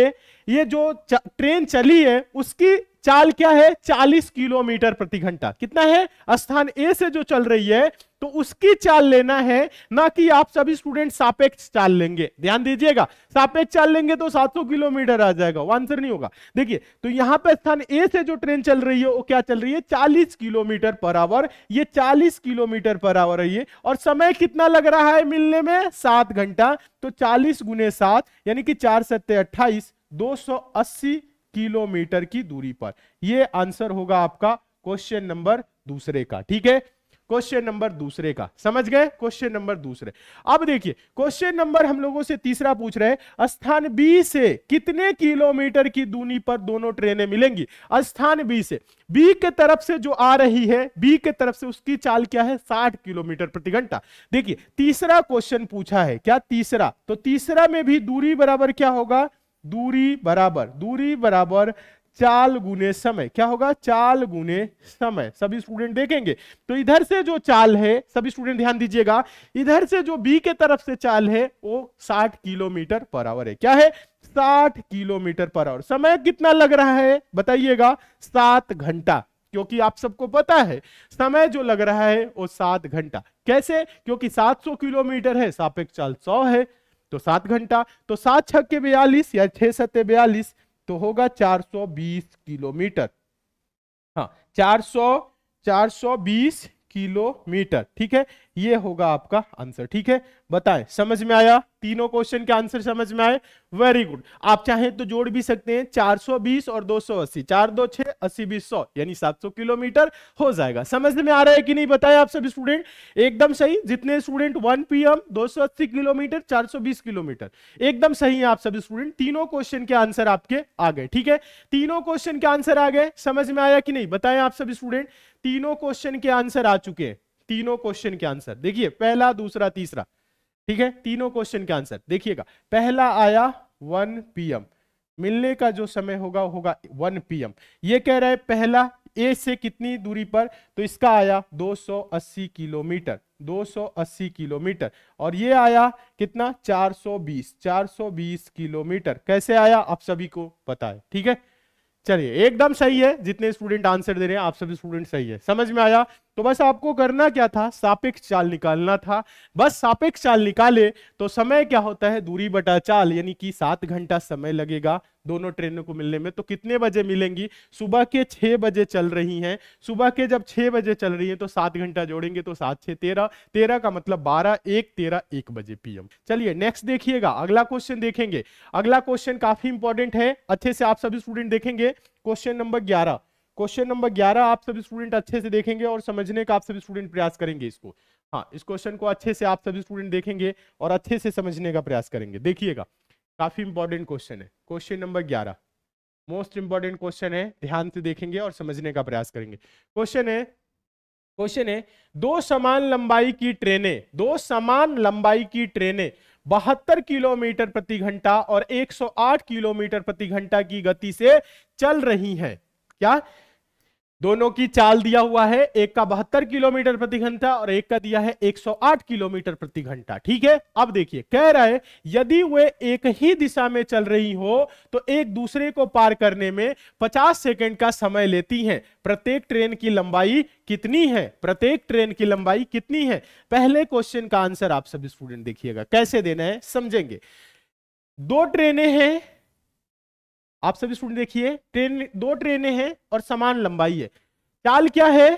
ये जो ट्रेन चली है उसकी चाल क्या है 40 किलोमीटर प्रति घंटा कितना है स्थान ए से जो चल रही है तो उसकी चाल लेना है ना कि आप सभी स्टूडेंट सापेक्ष चाल लेंगे ध्यान दीजिएगा सापेक्ष चाल लेंगे तो 700 किलोमीटर आ जाएगा वो आंसर नहीं होगा देखिए तो यहां पे स्थान ए से जो ट्रेन चल रही है वो क्या चल रही है 40 किलोमीटर पर आवर ये 40 किलोमीटर पर आवर है ये और समय कितना लग रहा है मिलने में सात घंटा तो चालीस गुने सात यानी कि चार सत्य अट्ठाईस दो किलोमीटर की दूरी पर यह आंसर होगा आपका क्वेश्चन नंबर दूसरे का ठीक है क्वेश्चन नंबर दूसरे का समझ गए क्वेश्चन नंबर दूसरे अब देखिए क्वेश्चन नंबर हम लोगों से तीसरा पूछ रहे हैं स्थान बी से कितने किलोमीटर की दूरी पर दोनों ट्रेनें मिलेंगी स्थान बी से बी के तरफ से जो आ रही है बी के तरफ से उसकी चाल क्या है साठ किलोमीटर प्रति घंटा देखिए तीसरा क्वेश्चन पूछा है क्या तीसरा तो तीसरा में भी दूरी बराबर क्या होगा दूरी बराबर दूरी बराबर चाल गुने समय क्या होगा चाल गुने समय सभी स्टूडेंट देखेंगे तो इधर से जो चाल है सभी स्टूडेंट ध्यान दीजिएगा इधर से जो बी के तरफ से चाल है वो 60 किलोमीटर पर आवर है क्या है 60 किलोमीटर पर आवर समय कितना लग रहा है बताइएगा सात घंटा क्योंकि आप सबको पता है समय जो लग रहा है वो सात घंटा कैसे क्योंकि सौ किलोमीटर है सापेक्ष चाल सौ है तो सात घंटा तो सात छक्के बयालीस या छह सत्य बयालीस तो होगा 420 किलोमीटर हाँ 400 420 किलोमीटर ठीक है ये होगा आपका आंसर ठीक है बताएं समझ में आया तीनों क्वेश्चन के आंसर समझ में आए वेरी गुड आप चाहें तो जोड़ भी सकते हैं 420 और 280 चार दो छह अस्सी बीस सौ यानी सात सौ किलोमीटर हो जाएगा समझ में आ रहा है कि नहीं बताएं आप सब स्टूडेंट एकदम सही जितने स्टूडेंट 1 पीएम 280 किलोमीटर 420 किलोमीटर एकदम सही है आप सब स्टूडेंट तीनों क्वेश्चन के आंसर आपके आ गए ठीक है तीनों क्वेश्चन के आंसर आ गए समझ में आया कि नहीं बताएं आप सब स्टूडेंट तीनों क्वेश्चन के आंसर आ चुके हैं तीनों क्वेश्चन के आंसर देखिए पहला दूसरा तीसरा ठीक है तीनों क्वेश्चन के आंसर देखिएगा पहला आया 1 पीएम मिलने का जो समय होगा होगा 1 पीएम ये कह रहा है पहला ए से कितनी दूरी पर तो इसका आया 280 किलोमीटर 280 किलोमीटर और ये आया कितना 420 420 किलोमीटर कैसे आया आप सभी को पता है ठीक है चलिए एकदम सही है जितने स्टूडेंट आंसर दे रहे हैं आप सभी स्टूडेंट सही है समझ में आया तो बस आपको करना क्या था सापेक्ष चाल निकालना था बस सापेक्ष चाल निकाले तो समय क्या होता है दूरी बटा चाल यानी कि सात घंटा समय लगेगा दोनों ट्रेनों को मिलने में तो कितने बजे मिलेंगी सुबह के छह बजे चल रही हैं सुबह के जब छह बजे चल रही है तो सात घंटा जोड़ेंगे तो सात छह तेरह तेरह का मतलब बारह एक तेरह एक बजे पीएम चलिए नेक्स्ट देखिएगा अगला क्वेश्चन देखेंगे अगला क्वेश्चन काफी इंपॉर्टेंट है अच्छे से आप सभी स्टूडेंट देखेंगे क्वेश्चन नंबर ग्यारह क्वेश्चन नंबर ग्यारह आप सभी स्टूडेंट अच्छे से देखेंगे और समझने का आप सभी स्टूडेंट प्रयास करेंगे इसको हाँ इस क्वेश्चन को अच्छे से आप सभी स्टूडेंट देखेंगे और अच्छे से समझने का प्रयास करेंगे देखिएगा काफी इंपॉर्टेंट क्वेश्चन है क्वेश्चन नंबर ग्यारह मोस्ट इंपॉर्टेंट क्वेश्चन है ध्यान से देखेंगे और समझने का प्रयास करेंगे क्वेश्चन है क्वेश्चन है दो समान लंबाई की ट्रेनें दो समान लंबाई की ट्रेनें बहत्तर किलोमीटर प्रति घंटा और 108 किलोमीटर प्रति घंटा की गति से चल रही हैं क्या दोनों की चाल दिया हुआ है एक का बहत्तर किलोमीटर प्रति घंटा और एक का दिया है 108 किलोमीटर प्रति घंटा ठीक है अब देखिए कह रहा है यदि वे एक ही दिशा में चल रही हो तो एक दूसरे को पार करने में 50 सेकंड का समय लेती हैं प्रत्येक ट्रेन की लंबाई कितनी है प्रत्येक ट्रेन की लंबाई कितनी है पहले क्वेश्चन का आंसर आप सब स्टूडेंट देखिएगा कैसे देना है समझेंगे दो ट्रेने हैं आप सभी स्टूडेंट देखिए ट्रेन दो ट्रेनें हैं और समान लंबाई है चाल क्या है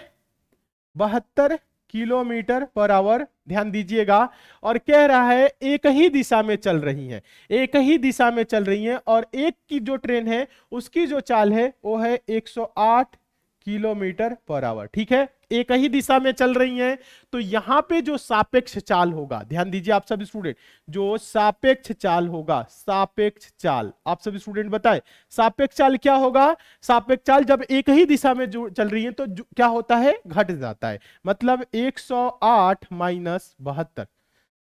बहत्तर किलोमीटर पर आवर ध्यान दीजिएगा और कह रहा है एक ही दिशा में चल रही हैं एक ही दिशा में चल रही हैं और एक की जो ट्रेन है उसकी जो चाल है वो है 108 किलोमीटर पर आवर ठीक है एक ही दिशा में चल रही हैं तो यहां पे जो सापेक्ष चाल होगा ध्यान दीजिए आप सभी स्टूडेंट जो सापेक्ष चाल होगा सापेक्ष चाल आप सभी स्टूडेंट बताएं सापेक्ष चाल क्या होगा सापेक्ष चाल जब एक ही दिशा में चल रही है तो क्या होता है घट जाता है मतलब एक सौ आठ माइनस बहत्तर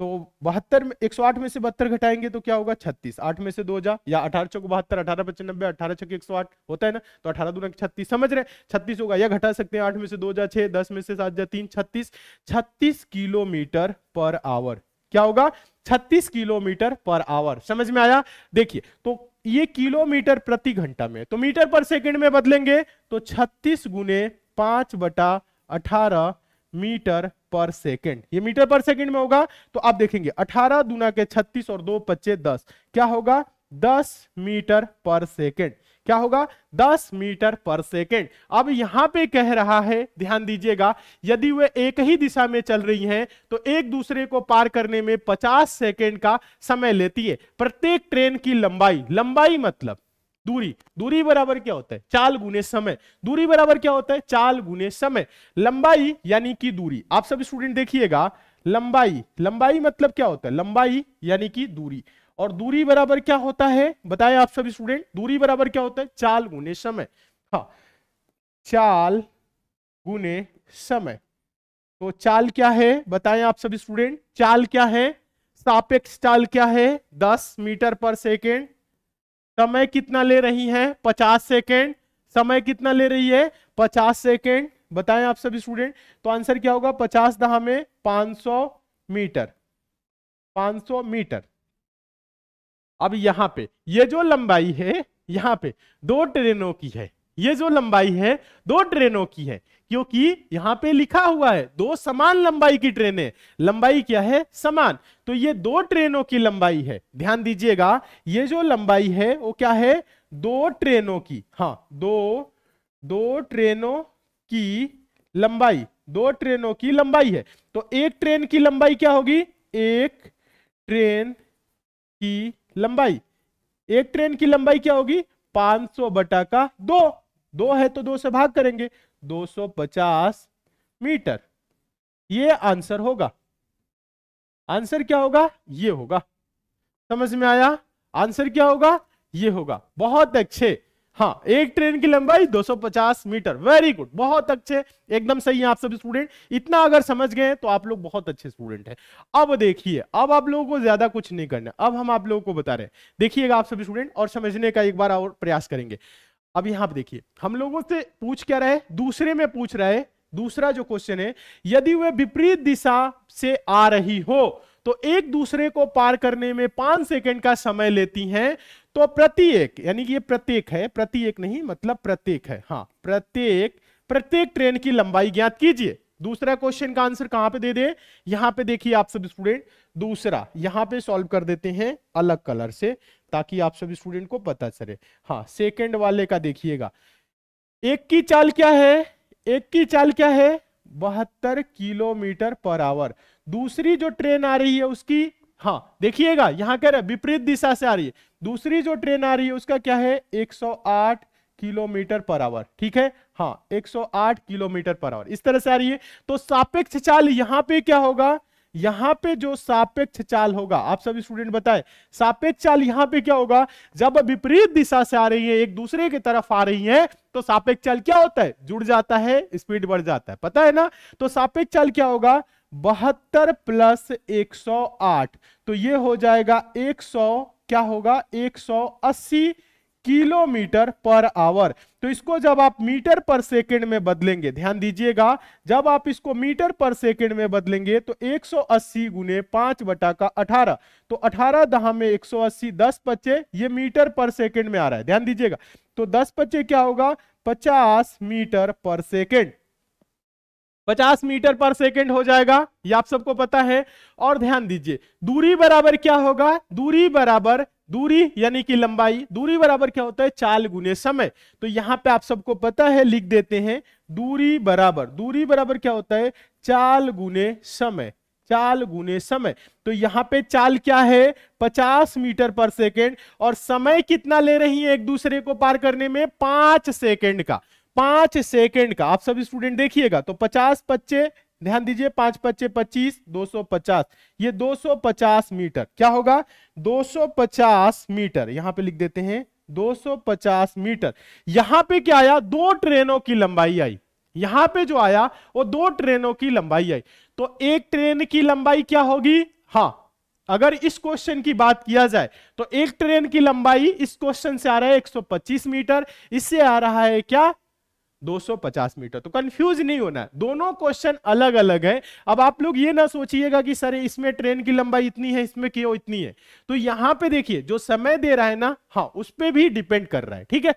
तो बहत्तर में एक में से बहत्तर घटाएंगे तो क्या होगा छत्तीस आठ में से दो जा या अठारह चौक बहत्तर अठारह पचानबे अठारह छक एक होता है ना तो अठारह दूना छत्तीस समझ रहे हैं छत्तीस होगा या घटा सकते हैं आठ में से दो जा छह दस में से सात जा तीन छत्तीस छत्तीस किलोमीटर पर आवर क्या होगा छत्तीस किलोमीटर पर आवर समझ में आया देखिए तो ये किलोमीटर प्रति घंटा में तो मीटर पर सेकेंड में बदलेंगे तो छत्तीस गुने पांच मीटर पर सेकेंड ये मीटर पर सेकेंड में होगा तो आप देखेंगे अठारह दुना के छत्तीस और दो पच्चे दस क्या होगा दस मीटर पर सेकेंड क्या होगा 10 मीटर पर सेकेंड अब यहां पे कह रहा है ध्यान दीजिएगा यदि वे एक ही दिशा में चल रही हैं तो एक दूसरे को पार करने में 50 सेकेंड का समय लेती है प्रत्येक ट्रेन की लंबाई लंबाई मतलब दूरी दूरी बराबर क्या होता है चाल गुने समय दूरी बराबर क्या होता है चाल गुने समय लंबाई यानी कि दूरी आप सब स्टूडेंट देखिएगा लंबाई लंबाई मतलब क्या होता है लंबाई यानी कि दूरी और दूरी बराबर क्या होता है बताए आप सब स्टूडेंट दूरी बराबर क्या होता है चाल गुने समय हाँ चाल गुने समय तो चाल क्या है बताएं आप सब स्टूडेंट चाल क्या है सापेक्ष चाल क्या है दस मीटर पर सेकेंड समय कितना ले रही है पचास सेकेंड समय कितना ले रही है पचास सेकेंड बताएं आप सभी स्टूडेंट तो आंसर क्या होगा पचास दहा में पांच सौ मीटर पांच सौ मीटर अब यहां पे ये जो लंबाई है यहां पे दो ट्रेनों की है ये जो लंबाई है दो ट्रेनों की है क्योंकि यहां पे लिखा हुआ है दो समान लंबाई की ट्रेनें लंबाई क्या है समान तो ये दो ट्रेनों की लंबाई है ध्यान दीजिएगा ये जो लंबाई है वो क्या है दो ट्रेनों की हाँ दो दो ट्रेनों की लंबाई दो ट्रेनों की लंबाई है तो एक ट्रेन की लंबाई क्या होगी एक ट्रेन की लंबाई एक ट्रेन की लंबाई क्या होगी 500 बटा का दो दो है तो दो से भाग करेंगे 250 मीटर ये आंसर होगा आंसर क्या होगा ये होगा समझ में आया आंसर क्या होगा ये होगा बहुत अच्छे हाँ एक ट्रेन की लंबाई 250 मीटर वेरी गुड बहुत अच्छे एकदम सही है आप सभी स्टूडेंट इतना अगर समझ गए तो आप लोग बहुत अच्छे स्टूडेंट हैं अब देखिए अब आप लोगों को ज्यादा कुछ नहीं करना अब हम आप लोगों को बता रहे हैं देखिएगा आप सब स्टूडेंट और समझने का एक बार और प्रयास करेंगे अब यहां पर देखिए हम लोगों से पूछ क्या रहे दूसरे में पूछ रहे दूसरा जो क्वेश्चन है यदि वह विपरीत दिशा से आ रही हो तो एक दूसरे को पार करने में पांच सेकंड का समय लेती हैं तो प्रत्येक यानी कि ये प्रत्येक है प्रत्येक नहीं मतलब प्रत्येक है हाँ प्रत्येक प्रत्येक ट्रेन की लंबाई ज्ञात कीजिए दूसरा क्वेश्चन का आंसर कहां पे दे दे यहां पे देखिए आप सब स्टूडेंट दूसरा यहां पे सॉल्व कर देते हैं अलग कलर से ताकि आप सब स्टूडेंट को पता चले हाँ सेकंड वाले का देखिएगा एक की चाल क्या है एक की चाल क्या है बहत्तर किलोमीटर पर आवर दूसरी जो ट्रेन आ रही है उसकी हाँ देखिएगा यहां कह रहे विपरीत दिशा से आ रही है दूसरी जो ट्रेन आ रही है उसका क्या है 108 किलोमीटर पर आवर ठीक है हाँ 108 किलोमीटर पर आवर इस तरह से आ रही है तो सापेक्ष चाल यहां पे क्या होगा यहां पे जो सापेक्ष चाल होगा आप सभी स्टूडेंट बताएं सापेक्ष चाल यहां पे क्या होगा जब विपरीत दिशा से आ रही है एक दूसरे की तरफ आ रही है तो सापेक्ष चाल क्या होता है जुड़ जाता है स्पीड बढ़ जाता है पता है ना तो सापेक्ष चाल क्या होगा बहत्तर प्लस एक सौ आठ तो ये हो जाएगा एक सौ क्या होगा एक सौ अस्सी किलोमीटर पर आवर तो इसको जब आप मीटर पर सेकंड में बदलेंगे ध्यान दीजिएगा जब आप इसको मीटर पर सेकंड में बदलेंगे तो 180 सौ अस्सी गुने पांच बटा का 18 तो 18 दहा में 180 सौ अस्सी दस बच्चे ये मीटर पर सेकंड में आ रहा है ध्यान दीजिएगा तो 10 बच्चे क्या होगा 50 metre per second 50 metre per second हो जाएगा ये आप सबको पता है और ध्यान दीजिए दूरी बराबर क्या होगा दूरी बराबर दूरी यानी कि लंबाई दूरी बराबर क्या होता है चाल गुने समय तो यहां पे आप सबको पता है लिख देते हैं दूरी बराबर दूरी बराबर क्या होता है चाल गुने समय चाल गुने समय तो यहाँ पे चाल क्या है 50 मीटर पर सेकेंड और समय कितना ले रही है एक दूसरे को पार करने में पांच सेकेंड का पांच सेकेंड का आप सब स्टूडेंट देखिएगा तो पचास पच्चे ध्यान दीजिए पांच पच्चे पच्चीस दो सौ पचास ये दो सौ पचास मीटर क्या होगा दो सौ पचास मीटर यहां पे लिख देते हैं दो सौ पचास मीटर यहां पे क्या आया दो ट्रेनों की लंबाई आई यहां पे जो आया वो दो ट्रेनों की लंबाई आई तो एक ट्रेन की लंबाई क्या होगी हाँ अगर इस क्वेश्चन की बात किया जाए तो एक ट्रेन की लंबाई इस क्वेश्चन से आ रहा है 125 मीटर इससे आ रहा है क्या 250 मीटर तो कंफ्यूज नहीं होना दोनों क्वेश्चन अलग अलग हैं अब आप लोग ये ना सोचिएगा कि सर इसमें ट्रेन की लंबाई इतनी है इसमें क्यों इतनी है तो यहां पे देखिए जो समय दे रहा है ना हाँ उस पर भी डिपेंड कर रहा है ठीक है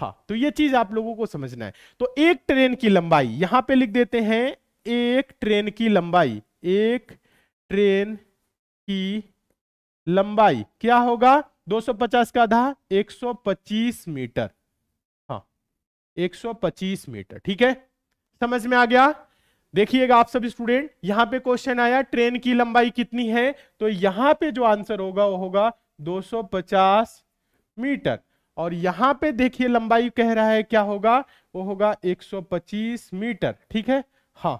हाँ तो ये चीज आप लोगों को समझना है तो एक ट्रेन की लंबाई यहां पर लिख देते हैं एक ट्रेन की लंबाई एक ट्रेन की लंबाई क्या होगा 250 का आधा 125 मीटर 125 मीटर ठीक है समझ में आ गया देखिएगा आप सब स्टूडेंट यहाँ पे क्वेश्चन आया ट्रेन की लंबाई कितनी है तो यहाँ पे जो आंसर होगा वो होगा 250 मीटर और यहाँ पे देखिए लंबाई कह रहा है क्या होगा वो होगा 125 मीटर ठीक है हाँ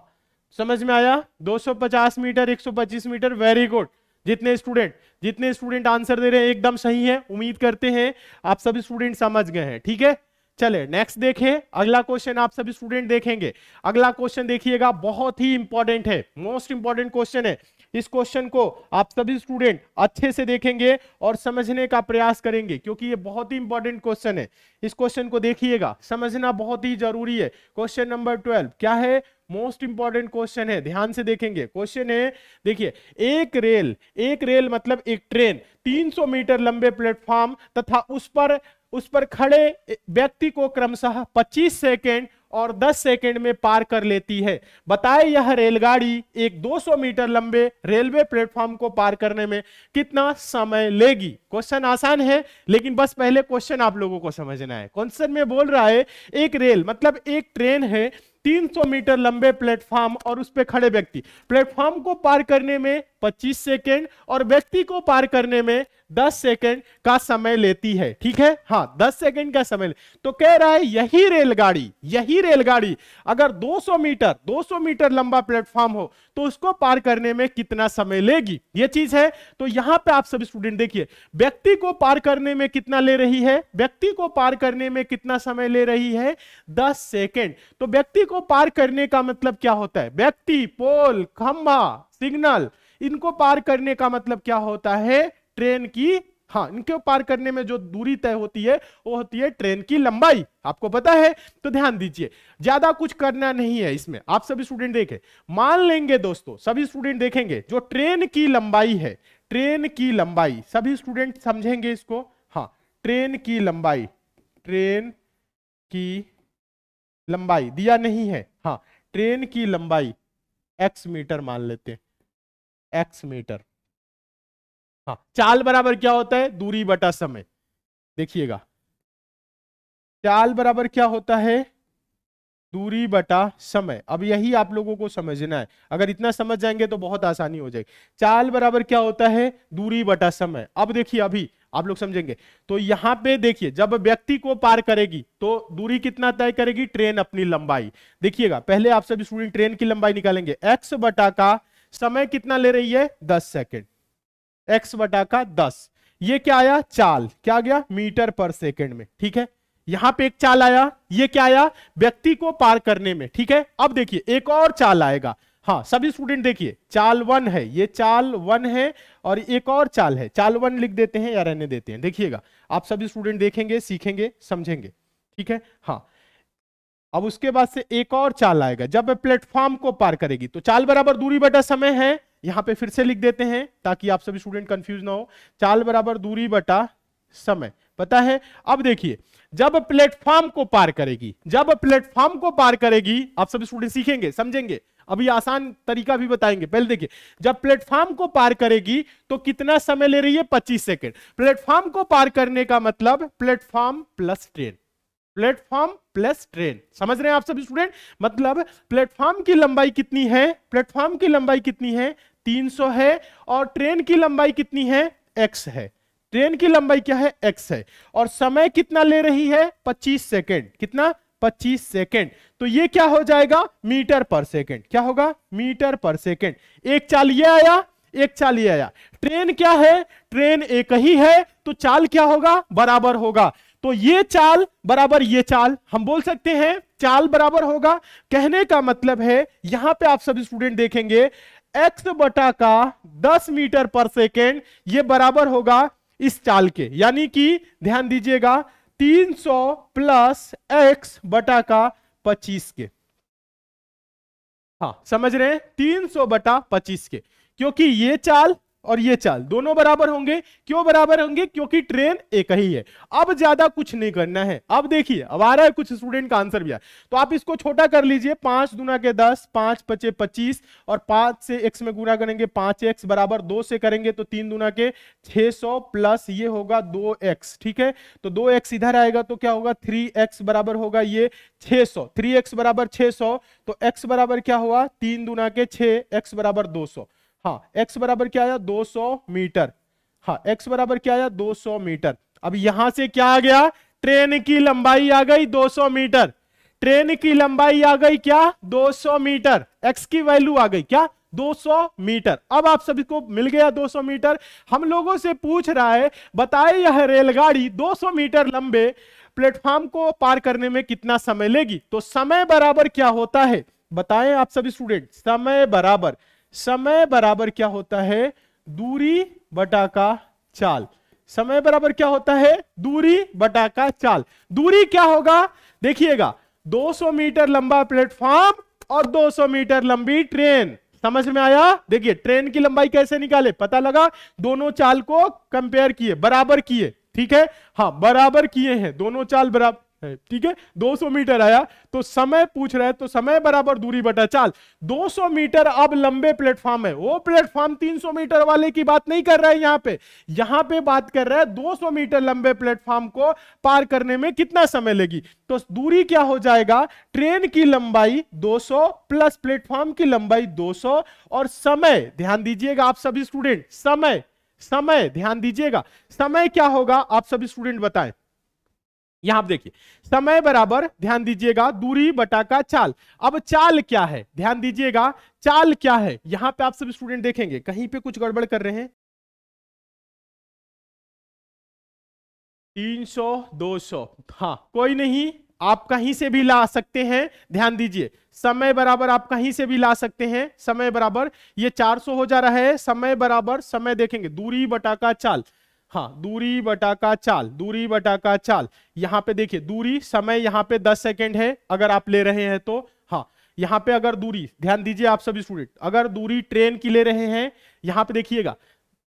समझ में आया 250 मीटर 125 मीटर वेरी गुड जितने स्टूडेंट जितने स्टूडेंट आंसर दे रहे हैं एकदम सही है उम्मीद करते हैं आप सब स्टूडेंट समझ गए हैं ठीक है चले नेक्स्ट देखें अगला क्वेश्चन आप सभी स्टूडेंट देखेंगे अगला क्वेश्चन देखिएगा बहुत ही इंपॉर्टेंट है मोस्ट इंपॉर्टेंट क्वेश्चन है इस क्वेश्चन को आप सभी स्टूडेंट अच्छे से देखेंगे और समझने का प्रयास करेंगे क्योंकि ये बहुत ही इंपॉर्टेंट क्वेश्चन है इस क्वेश्चन को देखिएगा समझना बहुत ही जरूरी है क्वेश्चन नंबर ट्वेल्व क्या है मोस्ट इंपॉर्टेंट क्वेश्चन है ध्यान से देखेंगे क्वेश्चन है देखिए एक रेल एक रेल मतलब एक ट्रेन 300 मीटर लंबे प्लेटफॉर्म तथा उस पर उस पर खड़े व्यक्ति को क्रमशः 25 सेकेंड और 10 सेकंड में पार कर लेती है बताए यह रेलगाड़ी एक 200 मीटर लंबे रेलवे प्लेटफॉर्म को पार करने में कितना समय लेगी क्वेश्चन आसान है लेकिन बस पहले क्वेश्चन आप लोगों को समझना है क्वेश्चन में बोल रहा है एक रेल मतलब एक ट्रेन है 300 मीटर लंबे प्लेटफॉर्म और उस पर खड़े व्यक्ति प्लेटफॉर्म को पार करने में 25 सेकेंड और व्यक्ति को पार करने में 10 सेकेंड का समय लेती है ठीक है हाँ 10 सेकेंड का समय तो कह रहा है यही रेलगाड़ी यही रेलगाड़ी अगर 200 मीटर 200 मीटर लंबा प्लेटफॉर्म हो तो उसको पार करने में कितना समय लेगी ये चीज है तो यहां पे आप सब स्टूडेंट देखिए व्यक्ति को पार करने में कितना ले रही है व्यक्ति को पार करने में कितना समय ले रही है दस सेकेंड तो व्यक्ति को पार करने का मतलब क्या होता है व्यक्ति पोल खंभा सिग्नल इनको पार करने का मतलब क्या होता है ट्रेन की हाँ इनको पार करने में जो दूरी तय होती है वो होती है ट्रेन की लंबाई आपको पता है तो ध्यान दीजिए ज्यादा कुछ करना नहीं है इसमें आप सभी स्टूडेंट देखें मान लेंगे दोस्तों सभी स्टूडेंट देखेंगे जो ट्रेन की लंबाई है ट्रेन की लंबाई सभी स्टूडेंट समझेंगे इसको हाँ ट्रेन की लंबाई ट्रेन की लंबाई दिया नहीं है हाँ ट्रेन की लंबाई एक्स मीटर मान लेते हैं एक्स मीटर हाँ चाल बराबर क्या होता है दूरी बटा समय देखिएगा चाल बराबर क्या होता है दूरी बटा समय अब यही आप लोगों को समझना है अगर इतना समझ जाएंगे तो बहुत आसानी हो जाएगी चाल बराबर क्या होता है दूरी बटा समय अब देखिए अभी आप लोग समझेंगे तो यहां पे देखिए जब व्यक्ति को पार करेगी तो दूरी कितना तय करेगी ट्रेन अपनी लंबाई देखिएगा पहले आप सभी स्टूडेंट ट्रेन की लंबाई निकालेंगे एक्स बटा का समय कितना ले रही है दस सेकेंड एक्स बटा का दस ये क्या आया चाल क्या गया मीटर पर सेकेंड में ठीक है यहां पे एक चाल आया ये क्या आया व्यक्ति को पार करने में ठीक है अब देखिए एक और चाल आएगा हाँ सभी स्टूडेंट देखिए चाल वन है ये चाल वन है और एक और चाल है चाल वन लिख देते हैं या रहने देते हैं देखिएगा आप सभी स्टूडेंट देखेंगे सीखेंगे समझेंगे ठीक है हाँ अब उसके बाद से एक और चाल आएगा जब प्लेटफॉर्म को पार करेगी तो चाल बराबर दूरी बटा समय है यहां पे फिर से लिख देते हैं ताकि आप सभी स्टूडेंट कंफ्यूज ना हो चाल बराबर दूरी बटा समय पता है अब देखिए जब प्लेटफॉर्म को पार करेगी जब प्लेटफॉर्म को पार करेगी आप सभी स्टूडेंट सीखेंगे समझेंगे अभी आसान तरीका भी बताएंगे पहले देखिए जब प्लेटफॉर्म को पार करेगी तो कितना समय ले रही है 25 सेकेंड प्लेटफॉर्म को पार करने का मतलब platform plus train platform plus train समझ रहे हैं आप सब स्टूडेंट मतलब प्लेटफॉर्म की लंबाई कितनी है प्लेटफॉर्म की लंबाई कितनी है 300 है और ट्रेन की लंबाई कितनी है x है ट्रेन की लंबाई क्या है x है और समय कितना ले रही है 25 सेकेंड कितना 25 सेकेंड तो ये क्या हो जाएगा मीटर पर सेकेंड क्या होगा मीटर पर सेकेंड एक चाल ये आया एक चाल ये आया ट्रेन क्या है ट्रेन एक ही है तो चाल क्या होगा बराबर होगा तो ये चाल बराबर ये चाल हम बोल सकते हैं चाल बराबर होगा कहने का मतलब है यहां पे आप सभी स्टूडेंट देखेंगे एक्स बटा का 10 मीटर पर सेकेंड ये बराबर होगा इस चाल के यानी कि ध्यान दीजिएगा तीन सौ प्लस एक्स बटा का पच्चीस के हाँ समझ रहे हैं तीन सौ बटा पच्चीस के क्योंकि ये चाल और ये चाल दोनों बराबर होंगे क्यों बराबर होंगे क्योंकि ट्रेन एक ही है अब ज्यादा कुछ नहीं करना है अब देखिए अब आ रहा है कुछ स्टूडेंट का आंसर भी आ तो आप इसको छोटा कर लीजिए पांच दुना के दस पांच पचे पच्चीस और पांच से एक्स में गुना करेंगे पांच एक्स बराबर दो से करेंगे तो तीन दुना के छह सौ प्लस ये होगा दो एक्स ठीक है तो दो एक्स इधर आएगा तो क्या होगा थ्री एक्स बराबर होगा ये छह सौ थ्री एक्स बराबर छह सौ तो एक्स बराबर क्या हुआ तीन दुना के छह एक्स बराबर दो सौ हाँ एक्स बराबर क्या आया 200 मीटर हाँ एक्स बराबर क्या आया 200 मीटर अब यहां से क्या आ गया ट्रेन की लंबाई आ गई 200 मीटर ट्रेन की लंबाई आ गई क्या 200 मीटर एक्स की वैल्यू आ गई क्या 200 मीटर अब आप सभी को मिल गया 200 मीटर हम लोगों से पूछ रहा है बताए यह रेलगाड़ी 200 मीटर लंबे प्लेटफॉर्म को पार करने में कितना समय लेगी तो समय बराबर क्या होता है बताएं आप सभी स्टूडेंट समय बराबर समय बराबर क्या होता है दूरी बटा का चाल समय बराबर क्या होता है दूरी बटा का चाल दूरी क्या होगा देखिएगा 200 मीटर लंबा प्लेटफॉर्म और 200 मीटर लंबी ट्रेन समझ में आया देखिए ट्रेन की लंबाई कैसे निकाले पता लगा दोनों चाल को कंपेयर किए बराबर किए ठीक है हाँ बराबर किए हैं दोनों चाल बराबर है ठीक है 200 मीटर आया तो समय पूछ रहा है तो समय बराबर दूरी बटा चाल 200 मीटर अब लंबे प्लेटफॉर्म है वो प्लेटफॉर्म 300 मीटर वाले की बात नहीं कर रहा है यहां पे यहां पे बात कर रहा है 200 मीटर लंबे प्लेटफॉर्म को पार करने में कितना समय लेगी तो दूरी क्या हो जाएगा ट्रेन की लंबाई 200 प्लस प्लेटफॉर्म की लंबाई 200 और समय ध्यान दीजिएगा आप सभी स्टूडेंट समय समय ध्यान दीजिएगा समय क्या होगा आप सभी स्टूडेंट बताएं यहां आप देखिए समय बराबर ध्यान दीजिएगा दूरी बटा का चाल अब चाल क्या है ध्यान दीजिएगा चाल क्या है यहां पे आप सब स्टूडेंट देखेंगे कहीं पे कुछ गड़बड़ कर रहे हैं तीन सौ दो सौ हाँ कोई नहीं आप कहीं से भी ला सकते हैं ध्यान दीजिए समय बराबर आप कहीं से भी ला सकते हैं समय बराबर ये 400 हो जा रहा है समय बराबर समय देखेंगे दूरी बटा का चाल हाँ दूरी बटा का चाल दूरी बटा का चाल यहाँ पे देखिए दूरी समय यहाँ पे दस सेकेंड है अगर आप ले रहे हैं तो हाँ यहाँ पे अगर दूरी ध्यान दीजिए आप सभी स्टूडेंट अगर दूरी ट्रेन की ले रहे हैं यहाँ पे देखिएगा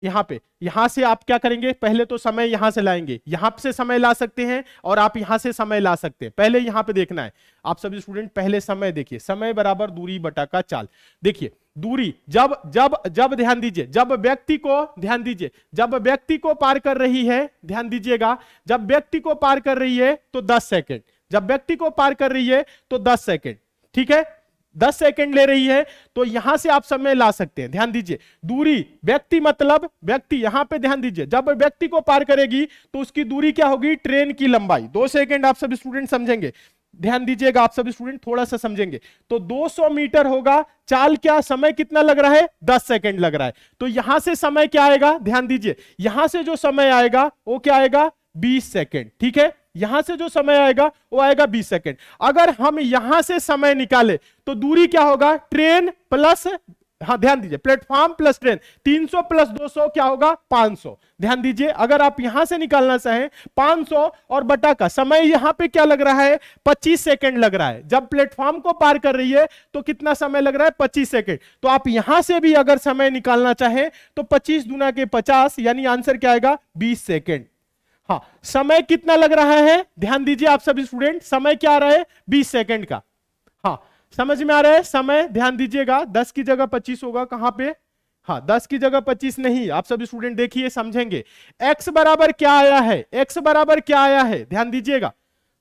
यहाँ पे यहां से आप क्या करेंगे पहले तो समय यहां से लाएंगे यहां से समय ला सकते हैं और आप यहां से समय ला सकते हैं पहले यहां पे देखना है आप सभी स्टूडेंट पहले समय देखिए समय बराबर दूरी बटा का चाल देखिए दूरी जब जब जब ध्यान दीजिए जब व्यक्ति को ध्यान दीजिए जब व्यक्ति को पार कर रही है ध्यान दीजिएगा जब व्यक्ति को पार कर रही है तो दस सेकेंड जब व्यक्ति को पार कर रही है तो दस सेकेंड ठीक है दस सेकंड ले रही है तो यहां से आप समय ला सकते हैं ध्यान दीजिए दूरी व्यक्ति मतलब व्यक्ति यहां पे ध्यान दीजिए जब व्यक्ति को पार करेगी तो उसकी दूरी क्या होगी ट्रेन की लंबाई दो सेकंड आप सब स्टूडेंट समझेंगे ध्यान दीजिएगा आप सब स्टूडेंट थोड़ा सा समझेंगे तो 200 मीटर होगा चाल क्या समय कितना लग रहा है 10 सेकंड लग रहा है तो यहां से समय क्या आएगा ध्यान दीजिए यहां से जो समय आएगा वो क्या आएगा 20 सेकंड ठीक है यहां से जो समय आएगा वो आएगा 20 सेकेंड अगर हम यहां से समय निकाले तो दूरी क्या होगा ट्रेन प्लस हाँ ध्यान दीजिए प्लेटफॉर्म प्लस ट्रेन 300 प्लस 200 क्या होगा 500 ध्यान दीजिए अगर आप यहां से निकालना चाहें 500 और बटा का समय यहां पे क्या लग रहा है 25 सेकंड लग रहा है जब प्लेटफॉर्म को पार कर रही है तो कितना समय लग रहा है 25 सेकंड तो आप यहां से भी अगर समय निकालना चाहें तो 25 दुना के 50 यानी आंसर क्या आएगा बीस सेकेंड हाँ समय कितना लग रहा है ध्यान दीजिए आप सभी स्टूडेंट समय क्या आ रहा है बीस सेकेंड का हाँ समझ में आ रहा है समय ध्यान दीजिएगा दस की जगह पच्चीस होगा कहां पे हाँ दस की जगह पच्चीस नहीं आप सभी स्टूडेंट देखिए समझेंगे एक्स बराबर क्या आया है एक्स बराबर क्या आया है ध्यान दीजिएगा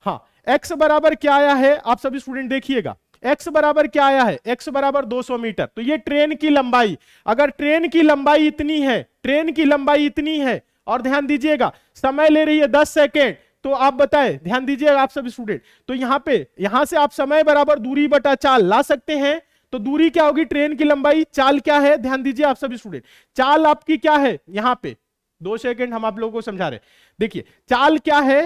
हाँ एक्स बराबर क्या आया है आप सभी स्टूडेंट देखिएगा एक्स बराबर क्या आया है एक्स बराबर 200 मीटर तो ये ट्रेन की लंबाई अगर ट्रेन की लंबाई इतनी है ट्रेन की लंबाई इतनी है और ध्यान दीजिएगा समय ले रही है दस सेकेंड तो आप बताएं ध्यान दीजिएगा आप सब स्टूडेंट तो यहाँ पे यहां से आप समय बराबर दूरी बटा चाल ला सकते हैं तो दूरी क्या होगी ट्रेन की लंबाई चाल क्या है ध्यान दीजिए आप सभी स्टूडेंट चाल आपकी क्या है यहां पे दो सेकंड हम आप लोगों को समझा रहे देखिए चाल क्या है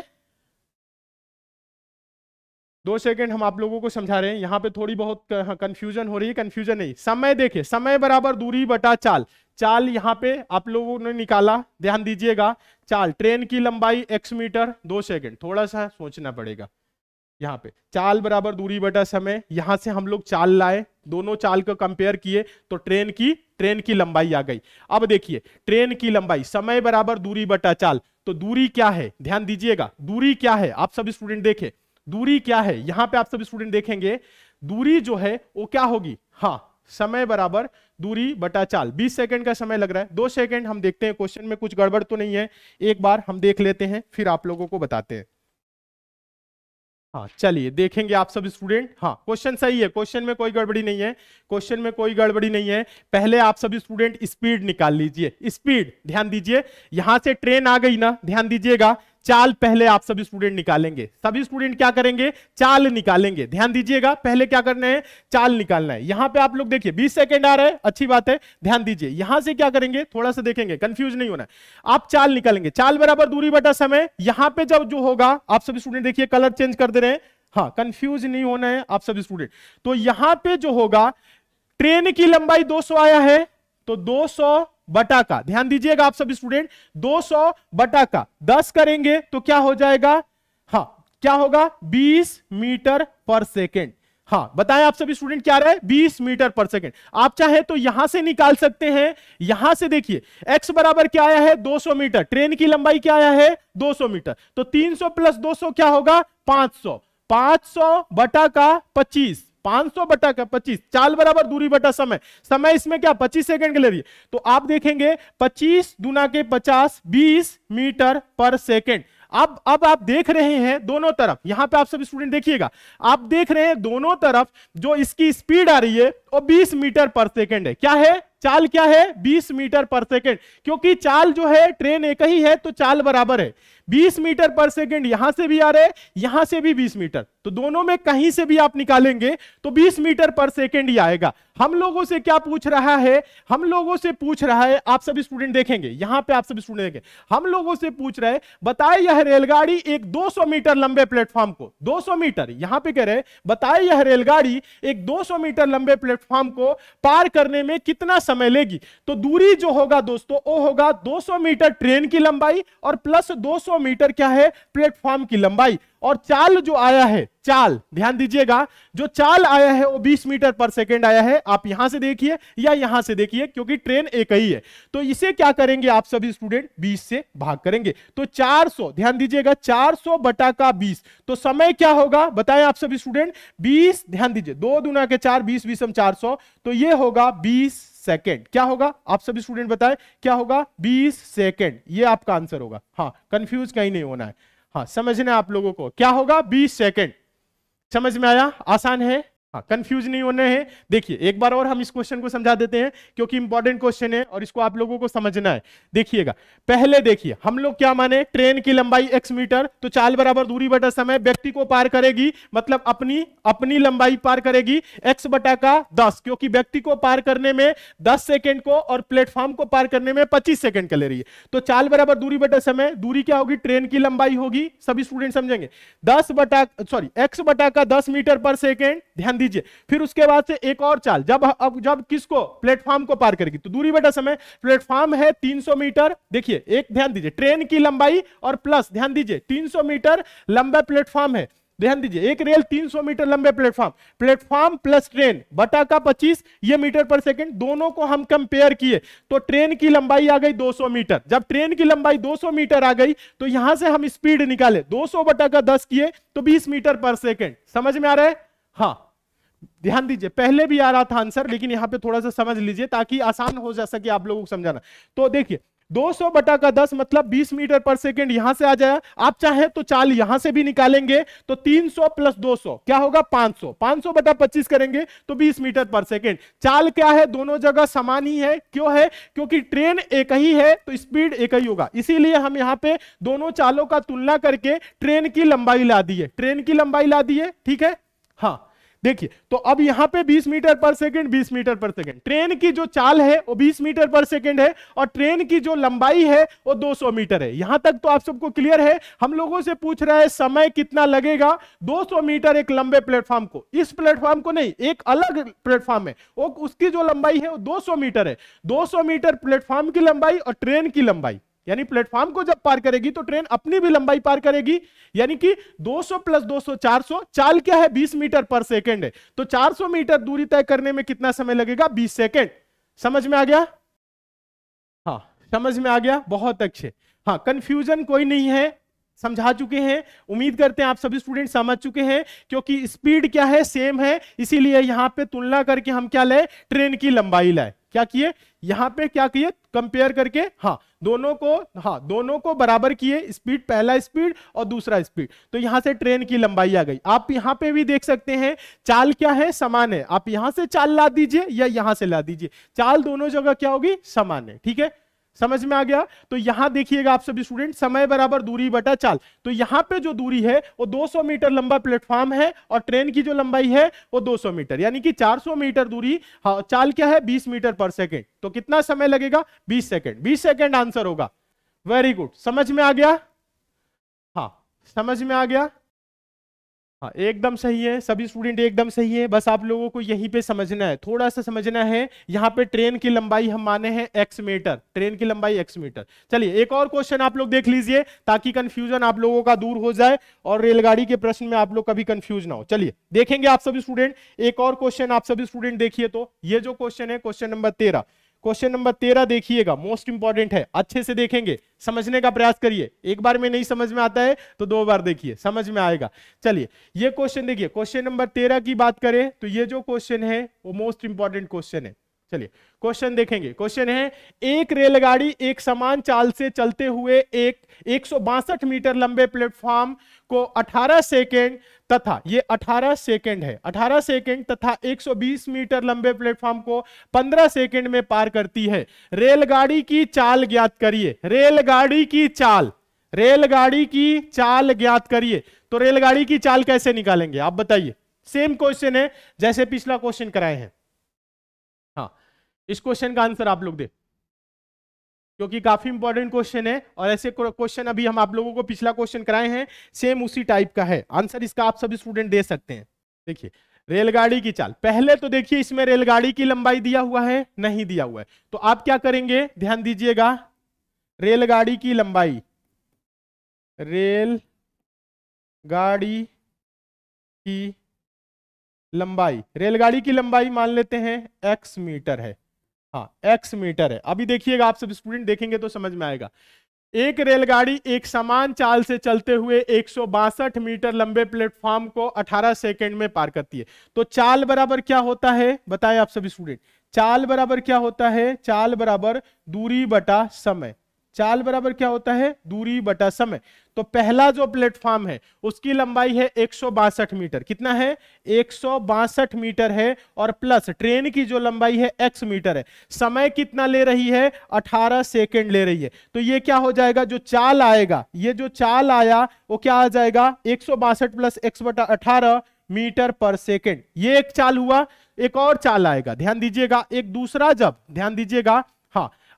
दो सेकंड हम आप लोगों को समझा रहे हैं यहां पे थोड़ी बहुत कंफ्यूजन हाँ, हो रही है कंफ्यूजन नहीं समय देखिए समय बराबर दूरी बटा चाल चाल यहाँ पे आप लोगों ने निकाला ध्यान दीजिएगा चाल ट्रेन की लंबाई x मीटर दो सेकंड थोड़ा सा सोचना पड़ेगा यहाँ पे चाल बराबर दूरी बटा समय यहाँ से हम लोग चाल लाए दोनों चाल को कंपेयर किए तो ट्रेन की ट्रेन की लंबाई आ गई अब देखिए ट्रेन की लंबाई समय बराबर दूरी बटा चाल तो दूरी क्या है ध्यान दीजिएगा दूरी क्या है आप सब स्टूडेंट देखे दूरी क्या है यहाँ पे आप सब स्टूडेंट देखेंगे दूरी जो है वो क्या होगी हाँ समय बराबर दूरी बटा चाल 20 सेकंड का समय लग रहा है दो सेकंड हम देखते हैं क्वेश्चन में कुछ गड़बड़ तो नहीं है एक बार हम देख लेते हैं फिर आप लोगों को बताते हैं हाँ चलिए देखेंगे आप सब स्टूडेंट हाँ क्वेश्चन सही है क्वेश्चन में कोई गड़बड़ी नहीं है क्वेश्चन में कोई गड़बड़ी नहीं है पहले आप सब स्टूडेंट स्पीड निकाल लीजिए स्पीड ध्यान दीजिए यहां से ट्रेन आ गई ना ध्यान दीजिएगा चाल पहले आप सभी स्टूडेंट निकालेंगे सभी स्टूडेंट क्या करेंगे चाल निकालेंगे ध्यान दीजिएगा पहले क्या करना है चाल निकालना है यहां पे आप लोग देखिए 20 सेकंड आ रहा है अच्छी बात है ध्यान दीजिए यहां से क्या करेंगे थोड़ा सा देखेंगे कंफ्यूज नहीं होना आप चाल निकालेंगे चाल बराबर दूरी बटा समय यहां पर जब जो होगा आप सभी स्टूडेंट देखिए कलर चेंज कर दे रहे हैं हाँ कंफ्यूज नहीं होना है आप सभी स्टूडेंट तो यहां पर जो होगा ट्रेन की लंबाई दो आया है तो दो बटा का ध्यान दीजिएगा आप सब स्टूडेंट 200 बटा का दस करेंगे तो क्या हो जाएगा हा क्या होगा 20 मीटर पर सेकेंड हाँ बताएं आप सभी स्टूडेंट क्या रहा है 20 मीटर पर सेकेंड आप चाहे तो यहां से निकाल सकते हैं यहां से देखिए x बराबर क्या आया है 200 मीटर ट्रेन की लंबाई क्या आया है 200 मीटर तो 300 प्लस 200 क्या होगा 500 500 बटा का 25 500 बटा क्या पच्चीस चाल बराबर दूरी बटा समय समय इसमें क्या 25 सेकंड के लिए तो आप देखेंगे 25 दुना के 50 20 मीटर पर सेकंड अब अब आप देख रहे हैं दोनों तरफ यहां पे आप सभी स्टूडेंट देखिएगा आप देख रहे हैं दोनों तरफ जो इसकी स्पीड आ रही है वो 20 मीटर पर सेकंड है क्या है चाल क्या है 20 मीटर पर सेकंड क्योंकि चाल जो है ट्रेन एक ही है तो चाल बराबर है 20 मीटर पर सेकंड यहां से भी आ रहे हैं यहां से भी 20 मीटर तो दोनों में कहीं से भी आप निकालेंगे तो 20 मीटर पर सेकेंड ही आएगा हम लोगों से क्या पूछ रहा है हम लोगों से पूछ रहा है आप सब स्टूडेंट देखेंगे यहां पे आप सभी स्टूडेंट देखेंगे हम लोगों से पूछ रहे बताए यह रेलगाड़ी एक 200 मीटर लंबे प्लेटफॉर्म को 200 मीटर यहां पे कह रहे बताए यह रेलगाड़ी एक 200 मीटर लंबे प्लेटफॉर्म को पार करने में कितना समय लेगी तो दूरी जो होगा दोस्तों वो होगा दो मीटर ट्रेन की लंबाई और प्लस दो मीटर क्या है प्लेटफॉर्म की लंबाई और चाल जो आया है चाल ध्यान दीजिएगा जो चाल आया है वो 20 मीटर पर सेकेंड आया है आप यहां से देखिए या यहां से देखिए क्योंकि ट्रेन एक ही है तो इसे क्या करेंगे आप सभी स्टूडेंट 20 से भाग करेंगे तो 400 ध्यान दीजिएगा 400 बटा का 20 तो समय क्या होगा बताएं आप सभी स्टूडेंट 20 ध्यान दीजिए दो दुना के चार बीस बीसम चार तो ये होगा बीस सेकेंड क्या होगा आप सभी स्टूडेंट बताए क्या होगा बीस सेकेंड ये आपका आंसर होगा हाँ कंफ्यूज कहीं नहीं होना है हाँ समझना आप लोगों को क्या होगा बीस सेकेंड समझ में आया आसान है हाँ कंफ्यूज नहीं होने हैं देखिए एक बार और हम इस क्वेश्चन को समझा देते हैं क्योंकि इंपॉर्टेंट क्वेश्चन है और इसको आप लोगों को समझना है देखिएगा पहले देखिए हम लोग क्या माने ट्रेन की लंबाई एक्स मीटर तो चाल बराबर दूरी बटा समय व्यक्ति को पार करेगी मतलब अपनी अपनी लंबाई पार करेगी एक्स बटा का दस क्योंकि व्यक्ति को पार करने में दस सेकेंड को और प्लेटफॉर्म को पार करने में पच्चीस सेकेंड का ले रही है तो चाल बराबर दूरी बटा समय दूरी क्या होगी ट्रेन की लंबाई होगी सभी स्टूडेंट समझेंगे दस बटा सॉरी एक्स बटा का दस मीटर पर सेकेंड ध्यान दीजिए फिर उसके बाद से एक और चाल जब अब जब किसको प्लेटफॉर्म को पार करेगी तो दूरी बेटा समय प्लेटफॉर्म है 300 मीटर देखिए एक ध्यान दीजिए ट्रेन की लंबाई और प्लस ध्यान दीजिए 300 मीटर लंबा प्लेटफॉर्म है ध्यान दीजिए एक रेल 300 मीटर लंबे प्लेटफॉर्म प्लेटफॉर्म प्लस ट्रेन बटा का 25 ये मीटर पर सेकंड दोनों को हम कंपेयर किए तो ट्रेन की लंबाई आ गई 200 मीटर जब ट्रेन की लंबाई 200 मीटर आ गई तो यहां से हम स्पीड निकाले 200 बटा का 10 किए तो 20 मीटर पर सेकंड समझ में आ रहा है हाँ ध्यान दीजिए पहले भी आ रहा था आंसर लेकिन यहां पे थोड़ा सा समझ लीजिए ताकि आसान हो जा सके आप लोगों को समझाना तो देखिए 200 बटा का 10 मतलब 20 मीटर पर सेकेंड यहां से आ जाए आप चाहे तो चाल यहां से भी निकालेंगे तो 300 प्लस 200 क्या होगा 500 500 बटा 25 करेंगे तो 20 मीटर पर सेकेंड चाल क्या है दोनों जगह समान ही है क्यों है क्योंकि ट्रेन एक ही है तो स्पीड एक ही होगा इसीलिए हम यहाँ पे दोनों चालों का तुलना करके ट्रेन की लंबाई ला दी है ट्रेन की लंबाई ला दी है ठीक है हाँ देखिए तो अब यहां पे 20 metre per second 20 metre per second train की जो चाल है वो 20 मीटर पर सेकंड है और ट्रेन की जो लंबाई है वो 200 मीटर है यहां तक तो आप सबको क्लियर है हम लोगों से पूछ रहा है समय कितना लगेगा 200 मीटर एक लंबे प्लेटफॉर्म को इस प्लेटफॉर्म को नहीं एक अलग प्लेटफॉर्म है वो उसकी जो लंबाई है वो दो मीटर है दो मीटर प्लेटफॉर्म की लंबाई और ट्रेन की लंबाई यानी प्लेटफॉर्म को जब पार करेगी तो ट्रेन अपनी भी लंबाई पार करेगी यानी कि 200 प्लस 200 400 चाल क्या है 20 मीटर पर सेकेंड है तो 400 मीटर दूरी तय करने में कितना समय लगेगा 20 सेकेंड समझ में आ गया हाँ समझ में आ गया बहुत अच्छे हाँ कंफ्यूजन कोई नहीं है समझा चुके हैं उम्मीद करते हैं आप सभी स्टूडेंट समझ चुके हैं क्योंकि स्पीड क्या है सेम है इसीलिए यहां पे तुलना करके हम क्या लें ट्रेन की लंबाई लाए क्या किए यहां पे क्या किए कंपेयर करके हाँ दोनों को हाँ दोनों को बराबर किए स्पीड पहला स्पीड और दूसरा स्पीड तो यहां से ट्रेन की लंबाई आ गई आप यहां पे भी देख सकते हैं चाल क्या है समान है आप यहां से चाल ला दीजिए या यहां से ला दीजिए चाल दोनों जगह क्या होगी समान है ठीक है समझ में आ गया तो यहां देखिएगा आप सभी स्टूडेंट समय बराबर दूरी बटा चाल तो यहां पे जो दूरी है वो 200 मीटर लंबा प्लेटफॉर्म है और ट्रेन की जो लंबाई है वो 200 मीटर यानी कि 400 मीटर दूरी हाँ, चाल क्या है 20 मीटर पर सेकेंड तो कितना समय लगेगा 20 सेकेंड 20 सेकेंड आंसर होगा वेरी गुड समझ में आ गया हाँ समझ में आ गया हाँ एकदम सही है सभी स्टूडेंट एकदम सही है बस आप लोगों को यहीं पे समझना है थोड़ा सा समझना है यहाँ पे ट्रेन की लंबाई हम माने हैं एक्स मीटर ट्रेन की लंबाई एक्स मीटर चलिए एक और क्वेश्चन आप लोग देख लीजिए ताकि कंफ्यूजन आप लोगों का दूर हो जाए और रेलगाड़ी के प्रश्न में आप लोग कभी कंफ्यूज ना हो चलिए देखेंगे आप सभी स्टूडेंट एक और क्वेश्चन आप सभी स्टूडेंट देखिए तो ये जो क्वेश्चन है क्वेश्चन नंबर तेरह क्वेश्चन नंबर तेरह देखिएगा मोस्ट इंपॉर्टेंट है अच्छे से देखेंगे समझने का प्रयास करिए एक बार में नहीं समझ में आता है तो दो बार देखिए समझ में आएगा चलिए ये क्वेश्चन देखिए क्वेश्चन नंबर तेरह की बात करें तो ये जो क्वेश्चन है वो मोस्ट इंपॉर्टेंट क्वेश्चन है चलिए क्वेश्चन देखेंगे क्वेश्चन है एक रेलगाड़ी एक समान चाल से चलते हुए एक एक मीटर लंबे प्लेटफॉर्म को 18 सेकेंड तथा ये 18 सेकंड है 18 सेकंड तथा 120 मीटर लंबे प्लेटफॉर्म को 15 सेकंड में पार करती है रेलगाड़ी की चाल ज्ञात करिए रेलगाड़ी की चाल रेलगाड़ी की चाल ज्ञात करिए तो रेलगाड़ी की चाल कैसे निकालेंगे आप बताइए सेम क्वेश्चन है जैसे पिछला क्वेश्चन कराए हैं हाँ इस क्वेश्चन का आंसर आप लोग दे क्योंकि काफी इंपॉर्टेंट क्वेश्चन है और ऐसे क्वेश्चन अभी हम आप लोगों को पिछला क्वेश्चन कराए हैं सेम उसी टाइप का है आंसर इसका आप सभी स्टूडेंट दे सकते हैं देखिए रेलगाड़ी की चाल पहले तो देखिए इसमें रेलगाड़ी की लंबाई दिया हुआ है नहीं दिया हुआ है तो आप क्या करेंगे ध्यान दीजिएगा रेलगाड़ी की लंबाई रेल गाड़ी की लंबाई रेलगाड़ी की लंबाई मान लेते हैं एक्स मीटर है हाँ एक्स मीटर है अभी देखिएगा आप सब स्टूडेंट देखेंगे तो समझ में आएगा एक रेलगाड़ी एक समान चाल से चलते हुए एक मीटर लंबे प्लेटफॉर्म को 18 सेकंड में पार करती है तो चाल बराबर क्या होता है बताएं आप सभी स्टूडेंट चाल बराबर क्या होता है चाल बराबर दूरी बटा समय चाल बराबर क्या होता है दूरी बटा समय तो पहला जो प्लेटफॉर्म है उसकी लंबाई है एक मीटर कितना है एक मीटर है और प्लस ट्रेन की जो लंबाई है एक्स मीटर है समय कितना ले रही है 18 सेकंड ले रही है तो ये क्या हो जाएगा जो चाल आएगा ये जो चाल आया वो क्या आ जाएगा एक प्लस एक्स बटा अठारह मीटर पर सेकेंड ये एक चाल हुआ एक और चाल आएगा ध्यान दीजिएगा एक दूसरा जब ध्यान दीजिएगा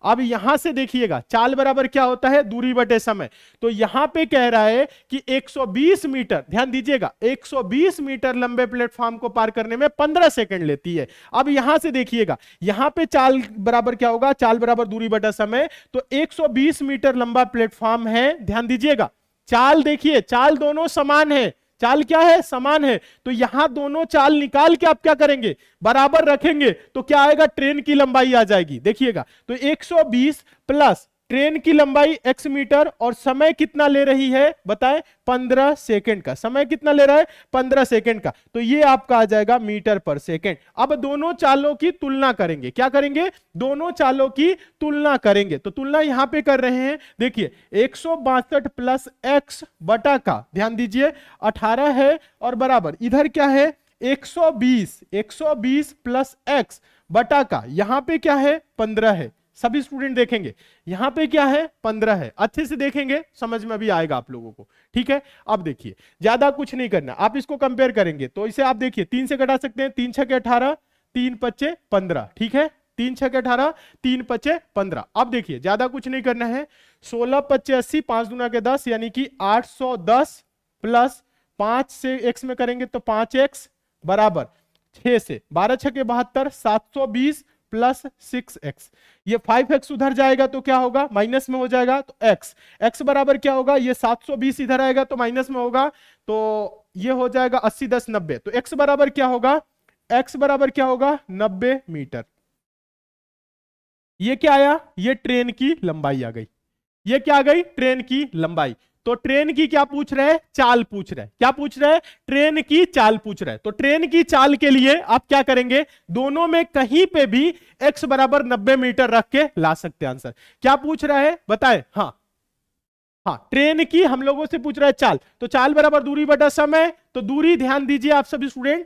अब यहां से देखिएगा चाल बराबर क्या होता है दूरी बटे समय तो यहां पे कह रहा है कि 120 मीटर ध्यान दीजिएगा 120 मीटर लंबे प्लेटफॉर्म को पार करने में 15 सेकंड लेती है अब यहां से देखिएगा यहां पे चाल बराबर क्या होगा चाल बराबर दूरी बटा समय तो 120 मीटर लंबा प्लेटफॉर्म है ध्यान दीजिएगा चाल देखिए चाल दोनों समान है चाल क्या है समान है तो यहां दोनों चाल निकाल के आप क्या करेंगे बराबर रखेंगे तो क्या आएगा ट्रेन की लंबाई आ जाएगी देखिएगा तो 120 प्लस ट्रेन की लंबाई x मीटर और समय कितना ले रही है बताएं 15 सेकंड का समय कितना ले रहा है 15 सेकंड का तो ये आपका आ जाएगा मीटर पर सेकंड अब दोनों चालों की तुलना करेंगे क्या करेंगे दोनों चालों की तुलना करेंगे तो तुलना यहां पे कर रहे हैं देखिए एक प्लस एक्स बटा का ध्यान दीजिए 18 है और बराबर इधर क्या है 120 120 प्लस एक्स बटा का यहां पे क्या है 15 है सभी स्टूडेंट देखेंगे यहां पे क्या है पंद्रह है अच्छे से देखेंगे समझ में भी आएगा आप लोगों को ठीक है अब देखिए ज्यादा कुछ नहीं करना आप इसको कंपेयर करेंगे तो इसे आप देखिए तीन से घटा सकते हैं तीन छके अठारह तीन पच्चे पंद्रह ठीक है तीन छके अठारह तीन पच्चे पंद्रह अब देखिए ज्यादा कुछ नहीं करना है सोलह पच्चे अस्सी पांच दुना के दस यानी कि आठ सौ दस प्लस पांच से एक्स में करेंगे तो पांच एक्स बराबर छह से बारह छके बहत्तर सात सौ बीस प्लस सिक्स एक्स ये फाइव एक्स उधर जाएगा तो क्या होगा माइनस में हो जाएगा तो एक्स एक्स बराबर क्या होगा ये सात सौ बीस इधर आएगा तो माइनस में होगा तो ये हो जाएगा अस्सी दस नब्बे तो एक्स बराबर क्या होगा एक्स बराबर क्या होगा नब्बे मीटर ये क्या आया ये ट्रेन की लंबाई आ गई ये क्या आ गई ट्रेन की लंबाई तो ट्रेन की क्या पूछ रहे हैं चाल पूछ रहे हैं क्या पूछ रहे हैं ट्रेन की चाल पूछ रहे हैं तो ट्रेन की चाल के लिए आप क्या करेंगे दोनों में कहीं पे भी x बराबर नब्बे मीटर रख के ला सकते हैं आंसर क्या पूछ रहा है बताए हाँ हाँ ट्रेन की हम लोगों से पूछ रहा है चाल तो चाल बराबर दूरी बटा समय तो दूरी ध्यान दीजिए आप सभी स्टूडेंट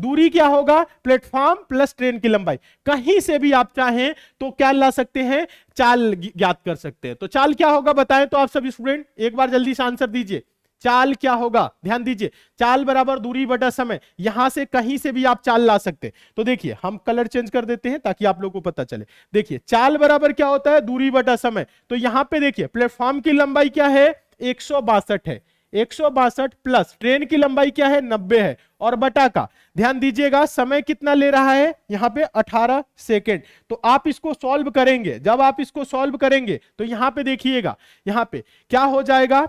दूरी क्या होगा प्लेटफॉर्म प्लस ट्रेन की लंबाई कहीं से भी आप चाहें तो क्या ला सकते हैं चाल ज्ञात कर सकते हैं तो चाल क्या होगा बताएं तो आप सब स्टूडेंट एक बार जल्दी से आंसर दीजिए चाल क्या होगा ध्यान दीजिए चाल बराबर दूरी बटा समय यहां से कहीं से भी आप चाल ला सकते हैं तो देखिए हम कलर चेंज कर देते हैं ताकि आप लोगों को पता चले देखिए चाल बराबर क्या होता है दूरी बटा समय तो यहां पे देखिए प्लेटफॉर्म की लंबाई क्या है एक है एक प्लस ट्रेन की लंबाई क्या है नब्बे है और बटा का ध्यान दीजिएगा समय कितना ले रहा है यहाँ पे 18 सेकेंड तो आप इसको सॉल्व करेंगे जब आप इसको सॉल्व करेंगे तो यहाँ पे देखिएगा यहाँ पे क्या हो जाएगा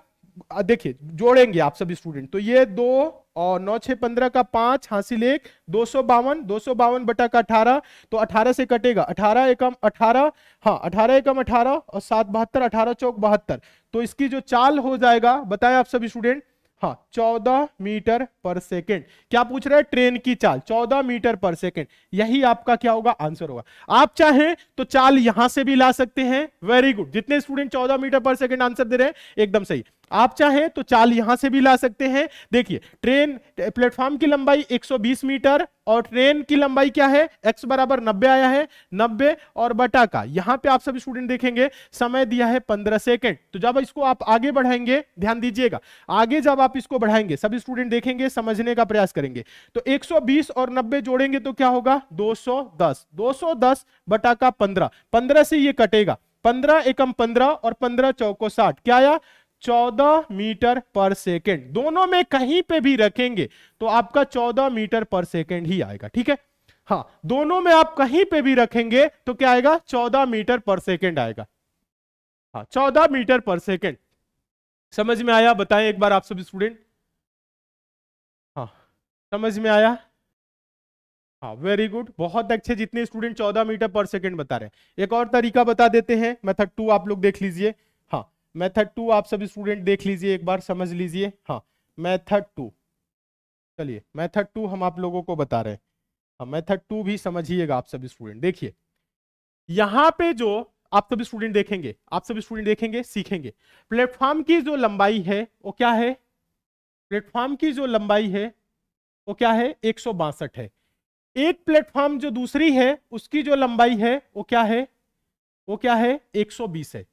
देखिए जोड़ेंगे आप सभी स्टूडेंट तो ये दो और नौ छह पंद्रह का पांच हासिल एक दो सौ बावन दो सौ बावन बटा का अठारह तो अठारह से कटेगा अठारह एकम अठारह हाँ अठारह एकम अठारह और सात बहत्तर अठारह चौक बहत्तर तो इसकी जो चाल हो जाएगा बताए आप सभी स्टूडेंट हाँ चौदह मीटर पर सेकेंड क्या पूछ रहे हैं ट्रेन की चाल चौदह मीटर पर सेकेंड यही आपका क्या होगा आंसर होगा आप चाहें तो चाल यहां से भी ला सकते हैं वेरी गुड जितने स्टूडेंट चौदह मीटर पर सेकेंड आंसर दे रहे हैं एकदम सही आप चाहें तो चाल यहां से भी ला सकते हैं देखिए ट्रेन प्लेटफॉर्म की लंबाई 120 मीटर और ट्रेन की लंबाई क्या है x बराबर नब्बे आया है 90 और बटा का यहां पे आप सभी स्टूडेंट देखेंगे समय दिया है 15 सेकंड तो जब इसको आप आगे बढ़ाएंगे ध्यान दीजिएगा आगे जब आप इसको बढ़ाएंगे सभी स्टूडेंट देखेंगे समझने का प्रयास करेंगे तो एक और नब्बे जोड़ेंगे तो क्या होगा दो सौ बटा का पंद्रह पंद्रह से ये कटेगा पंद्रह एकम पंद्रह और पंद्रह चौको साठ क्या आया चौदह मीटर पर सेकेंड दोनों में कहीं पे भी रखेंगे तो आपका चौदह मीटर पर सेकेंड ही आएगा ठीक है हाँ दोनों में आप कहीं पे भी रखेंगे तो क्या आएगा चौदह मीटर पर सेकेंड आएगा हाँ चौदह मीटर पर सेकेंड समझ में आया बताएं एक बार आप सब स्टूडेंट हाँ समझ में आया हाँ वेरी गुड बहुत अच्छे जितने स्टूडेंट चौदह मीटर पर सेकेंड बता रहे हैं एक और तरीका बता देते हैं मेथड टू आप लोग देख लीजिए मेथड टू आप सभी स्टूडेंट देख लीजिए एक बार समझ लीजिए हाँ मेथड टू चलिए मेथड टू हम आप लोगों को बता रहे हैं हाँ मेथड टू भी समझिएगा आप सभी स्टूडेंट देखिए यहाँ पे जो आप सभी स्टूडेंट देखेंगे आप सभी स्टूडेंट देखेंगे सीखेंगे प्लेटफॉर्म की जो लंबाई है वो क्या है प्लेटफॉर्म की जो लंबाई है वो क्या है एक है एक प्लेटफॉर्म जो दूसरी है उसकी जो लंबाई है वो क्या है वो क्या है 120 है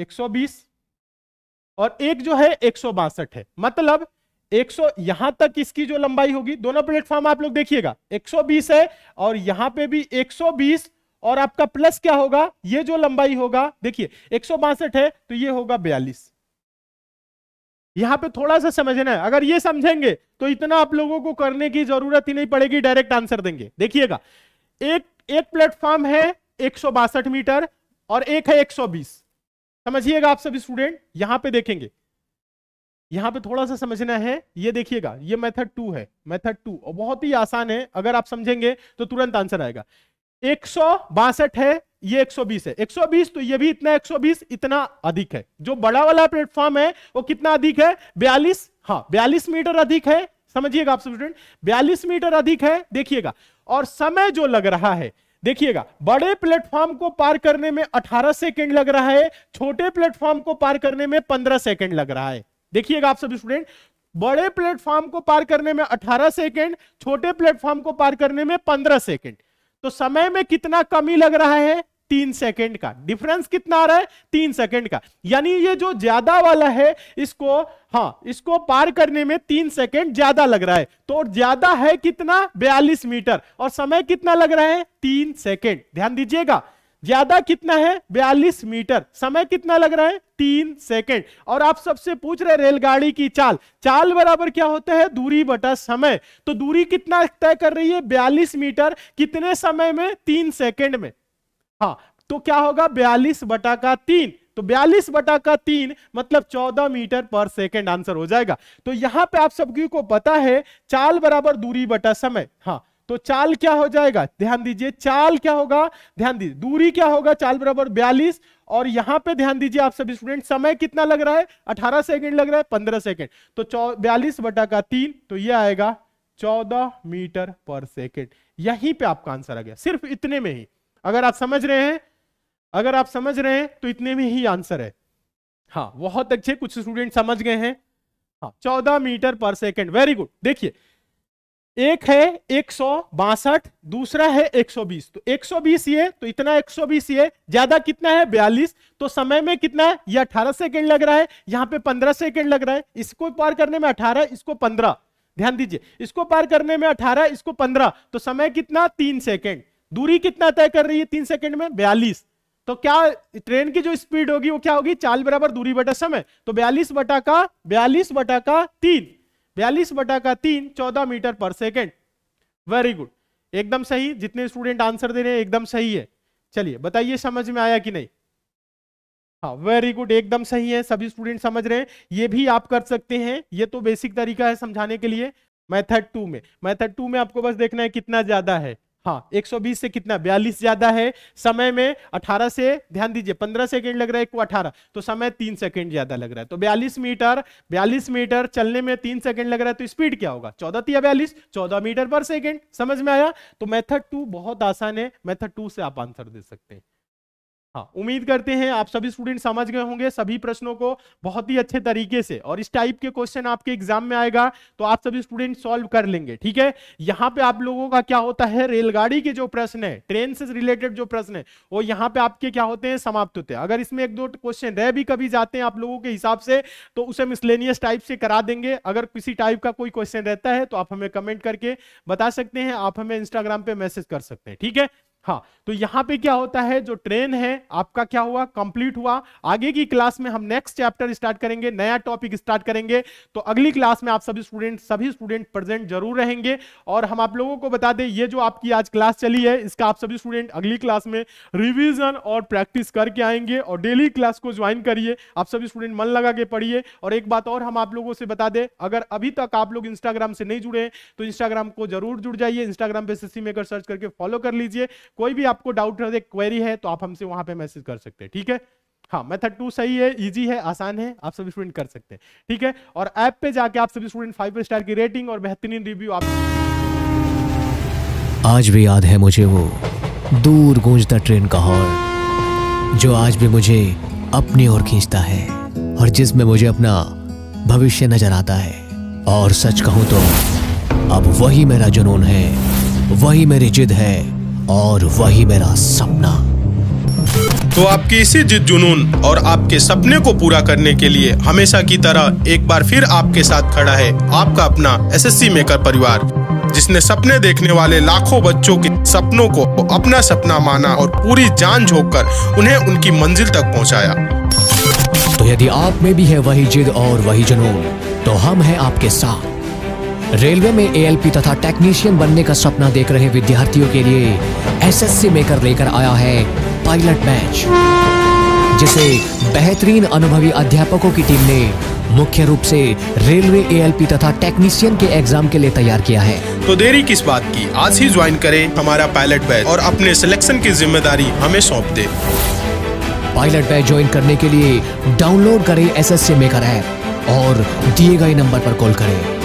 120 और एक जो है एक है मतलब 100 यहां तक इसकी जो लंबाई होगी दोनों प्लेटफॉर्म आप लोग देखिएगा 120 है और यहां पे भी 120 और आपका प्लस क्या होगा ये जो लंबाई होगा देखिए एक है तो ये होगा बयालीस यहां पे थोड़ा सा समझना है अगर ये समझेंगे तो इतना आप लोगों को करने की जरूरत ही नहीं पड़ेगी डायरेक्ट आंसर देंगे देखिएगा एक एक प्लेटफॉर्म है एक मीटर और एक है 120 समझिएगा आप सभी स्टूडेंट यहां पे देखेंगे यहां पे थोड़ा सा समझना है ये देखिएगा ये मेथड टू है मेथड टू और बहुत ही आसान है अगर आप समझेंगे तो तुरंत आंसर आएगा एक है ये 120 है 120 तो ये भी इतना 120 इतना अधिक है जो बड़ा वाला प्लेटफॉर्म है वो कितना अधिक है 42 हाँ 42 मीटर अधिक है समझिएगा आप स्टूडेंट 42 मीटर अधिक है देखिएगा और समय जो लग रहा है देखिएगा बड़े प्लेटफॉर्म को पार करने में 18 सेकंड लग रहा है छोटे प्लेटफॉर्म को पार करने में 15 सेकंड लग रहा है देखिएगा आप सब स्टूडेंट बड़े प्लेटफॉर्म को पार करने में 18 सेकंड छोटे प्लेटफॉर्म को पार करने में 15 सेकंड तो समय में कितना कमी लग रहा है तीन सेकंड का डिफरेंस कितना आ रहा है तीन सेकंड का यानी ये जो ज्यादा वाला है इसको हाँ इसको पार करने में तीन सेकंड ज्यादा लग रहा है तो ज्यादा है कितना बयालीस मीटर और समय कितना लग रहा है तीन सेकंड ध्यान दीजिएगा ज्यादा कितना है बयालीस मीटर समय कितना लग रहा है तीन सेकंड और आप सबसे पूछ रहे रेलगाड़ी की चाल चाल बराबर क्या होता है दूरी बटा समय तो दूरी कितना तय कर रही है बयालीस मीटर कितने समय में तीन सेकंड में हाँ तो क्या होगा बयालीस बटा का तीन तो बयालीस बटा का तीन मतलब चौदह मीटर पर सेकेंड आंसर हो जाएगा तो यहां पे आप सबकी को पता है चाल बराबर दूरी बटा समय हाँ तो चाल क्या हो जाएगा ध्यान दीजिए चाल क्या होगा ध्यान दीजिए दूरी क्या होगा चाल बराबर बयालीस और यहां पे ध्यान दीजिए आप सब स्टूडेंट समय कितना लग रहा है अठारह सेकंड लग रहा है पंद्रह सेकेंड तो बयालीस बटा का तीन तो यह आएगा चौदह मीटर पर सेकेंड यहीं पे आपका आंसर आ गया सिर्फ इतने में ही अगर आप समझ रहे हैं अगर आप समझ रहे हैं तो इतने में ही आंसर है हाँ बहुत अच्छे कुछ स्टूडेंट समझ गए हैं हाँ चौदह metre per second very good देखिए एक है एक सौ बासठ दूसरा है एक सौ बीस तो एक सौ बीस ये तो इतना एक सौ बीस ये ज्यादा कितना है बयालीस तो समय में कितना है ये अठारह सेकेंड लग रहा है यहाँ पे पंद्रह सेकेंड लग रहा है इसको पार करने में अठारह इसको पंद्रह ध्यान दीजिए इसको पार करने में अठारह इसको पंद्रह तो समय कितना तीन सेकेंड दूरी कितना तय कर रही है तीन सेकंड में बयालीस तो क्या ट्रेन की जो स्पीड होगी वो क्या होगी चाल बराबर दूरी बटा समय तो बयालीस बटा का बयालीस बटा का तीन बयालीस बटा का तीन चौदह metre per second very good एकदम सही जितने स्टूडेंट आंसर दे रहे हैं एकदम सही है चलिए बताइए समझ में आया कि नहीं हाँ वेरी गुड एकदम सही है सभी स्टूडेंट समझ रहे हैं ये भी आप कर सकते हैं ये तो बेसिक तरीका है समझाने के लिए मैथड टू में मैथड टू में आपको बस देखना है कितना ज्यादा है हाँ 120 से कितना 42 ज्यादा है समय में 18 से ध्यान दीजिए 15 सेकंड लग रहा है एक को 18 तो समय 3 सेकंड ज्यादा लग रहा है तो 42 मीटर 42 मीटर चलने में 3 सेकंड लग रहा है तो स्पीड क्या होगा 14 या 42 14 मीटर पर सेकंड समझ में आया तो मेथड टू बहुत आसान है मेथड टू से आप आंसर दे सकते हैं हाँ उम्मीद करते हैं आप सभी स्टूडेंट समझ गए होंगे सभी प्रश्नों को बहुत ही अच्छे तरीके से और इस टाइप के क्वेश्चन आपके एग्जाम में आएगा तो आप सभी स्टूडेंट सॉल्व कर लेंगे ठीक है यहाँ पे आप लोगों का क्या होता है रेलगाड़ी के जो प्रश्न है ट्रेन से रिलेटेड जो प्रश्न है वो यहाँ पे आपके क्या होते हैं समाप्त होते हैं अगर इसमें एक दो क्वेश्चन रह भी कभी जाते हैं आप लोगों के हिसाब से तो उसे मिसलेनियस टाइप से करा देंगे अगर किसी टाइप का कोई क्वेश्चन रहता है तो आप हमें कमेंट करके बता सकते हैं आप हमें इंस्टाग्राम पे मैसेज कर सकते हैं ठीक है हाँ तो यहाँ पे क्या होता है जो ट्रेन है आपका क्या हुआ कंप्लीट हुआ आगे की क्लास में हम नेक्स्ट चैप्टर स्टार्ट करेंगे नया टॉपिक स्टार्ट करेंगे तो अगली क्लास में आप सभी स्टूडेंट सभी स्टूडेंट प्रेजेंट जरूर रहेंगे और हम आप लोगों को बता दें ये जो आपकी आज क्लास चली है इसका आप सभी स्टूडेंट अगली क्लास में रिविजन और प्रैक्टिस करके आएंगे और डेली क्लास को ज्वाइन करिए आप सभी स्टूडेंट मन लगा के पढ़िए और एक बात और हम आप लोगों से बता दें अगर अभी तक आप लोग इंस्टाग्राम से नहीं जुड़े तो इंस्टाग्राम को जरूर जुड़ जाइए इंस्टाग्राम पे सीसी मेकर सर्च करके फॉलो कर लीजिए कोई भी आपको डाउट रहे क्वेरी है तो आप हमसे वहां पे मैसेज कर सकते हैं ठीक है हाँ मेथड टू सही है इजी है आसान है आप सभी स्टूडेंट कर सकते हैं ठीक है और ऐप पे जाके आप सभी स्टूडेंट फाइव स्टार की रेटिंग और बेहतरीन रिव्यू आप आज भी याद है मुझे वो दूर गूंजता ट्रेन का हॉर्न जो आज भी मुझे अपनी ओर खींचता है और जिसमें मुझे अपना भविष्य नजर आता है और सच कहूं तो अब वही मेरा जुनून है वही मेरी जिद है और वही मेरा सपना तो आपकी इसी जिद जुनून और आपके सपने को पूरा करने के लिए हमेशा की तरह एक बार फिर आपके साथ खड़ा है आपका अपना एसएससी मेकर परिवार जिसने सपने देखने वाले लाखों बच्चों के सपनों को अपना सपना माना और पूरी जान झोंक कर उन्हें उनकी मंजिल तक पहुंचाया। तो यदि आप में भी है वही जिद और वही जुनून तो हम हैं आपके साथ रेलवे में एएलपी तथा टेक्नीशियन बनने का सपना देख रहे विद्यार्थियों के लिए एसएससी मेकर लेकर आया है पायलट बैच जिसे बेहतरीन अनुभवी अध्यापकों की टीम ने मुख्य रूप से रेलवे एएलपी तथा टेक्नीशियन के एग्जाम के लिए तैयार किया है तो देरी किस बात की आज ही ज्वाइन करें हमारा पायलट बैच और अपने सिलेक्शन की जिम्मेदारी हमें सौंप दे पायलट बैच ज्वाइन करने के लिए डाउनलोड करें एसएससी मेकर ऐप और दिए गए नंबर पर कॉल करें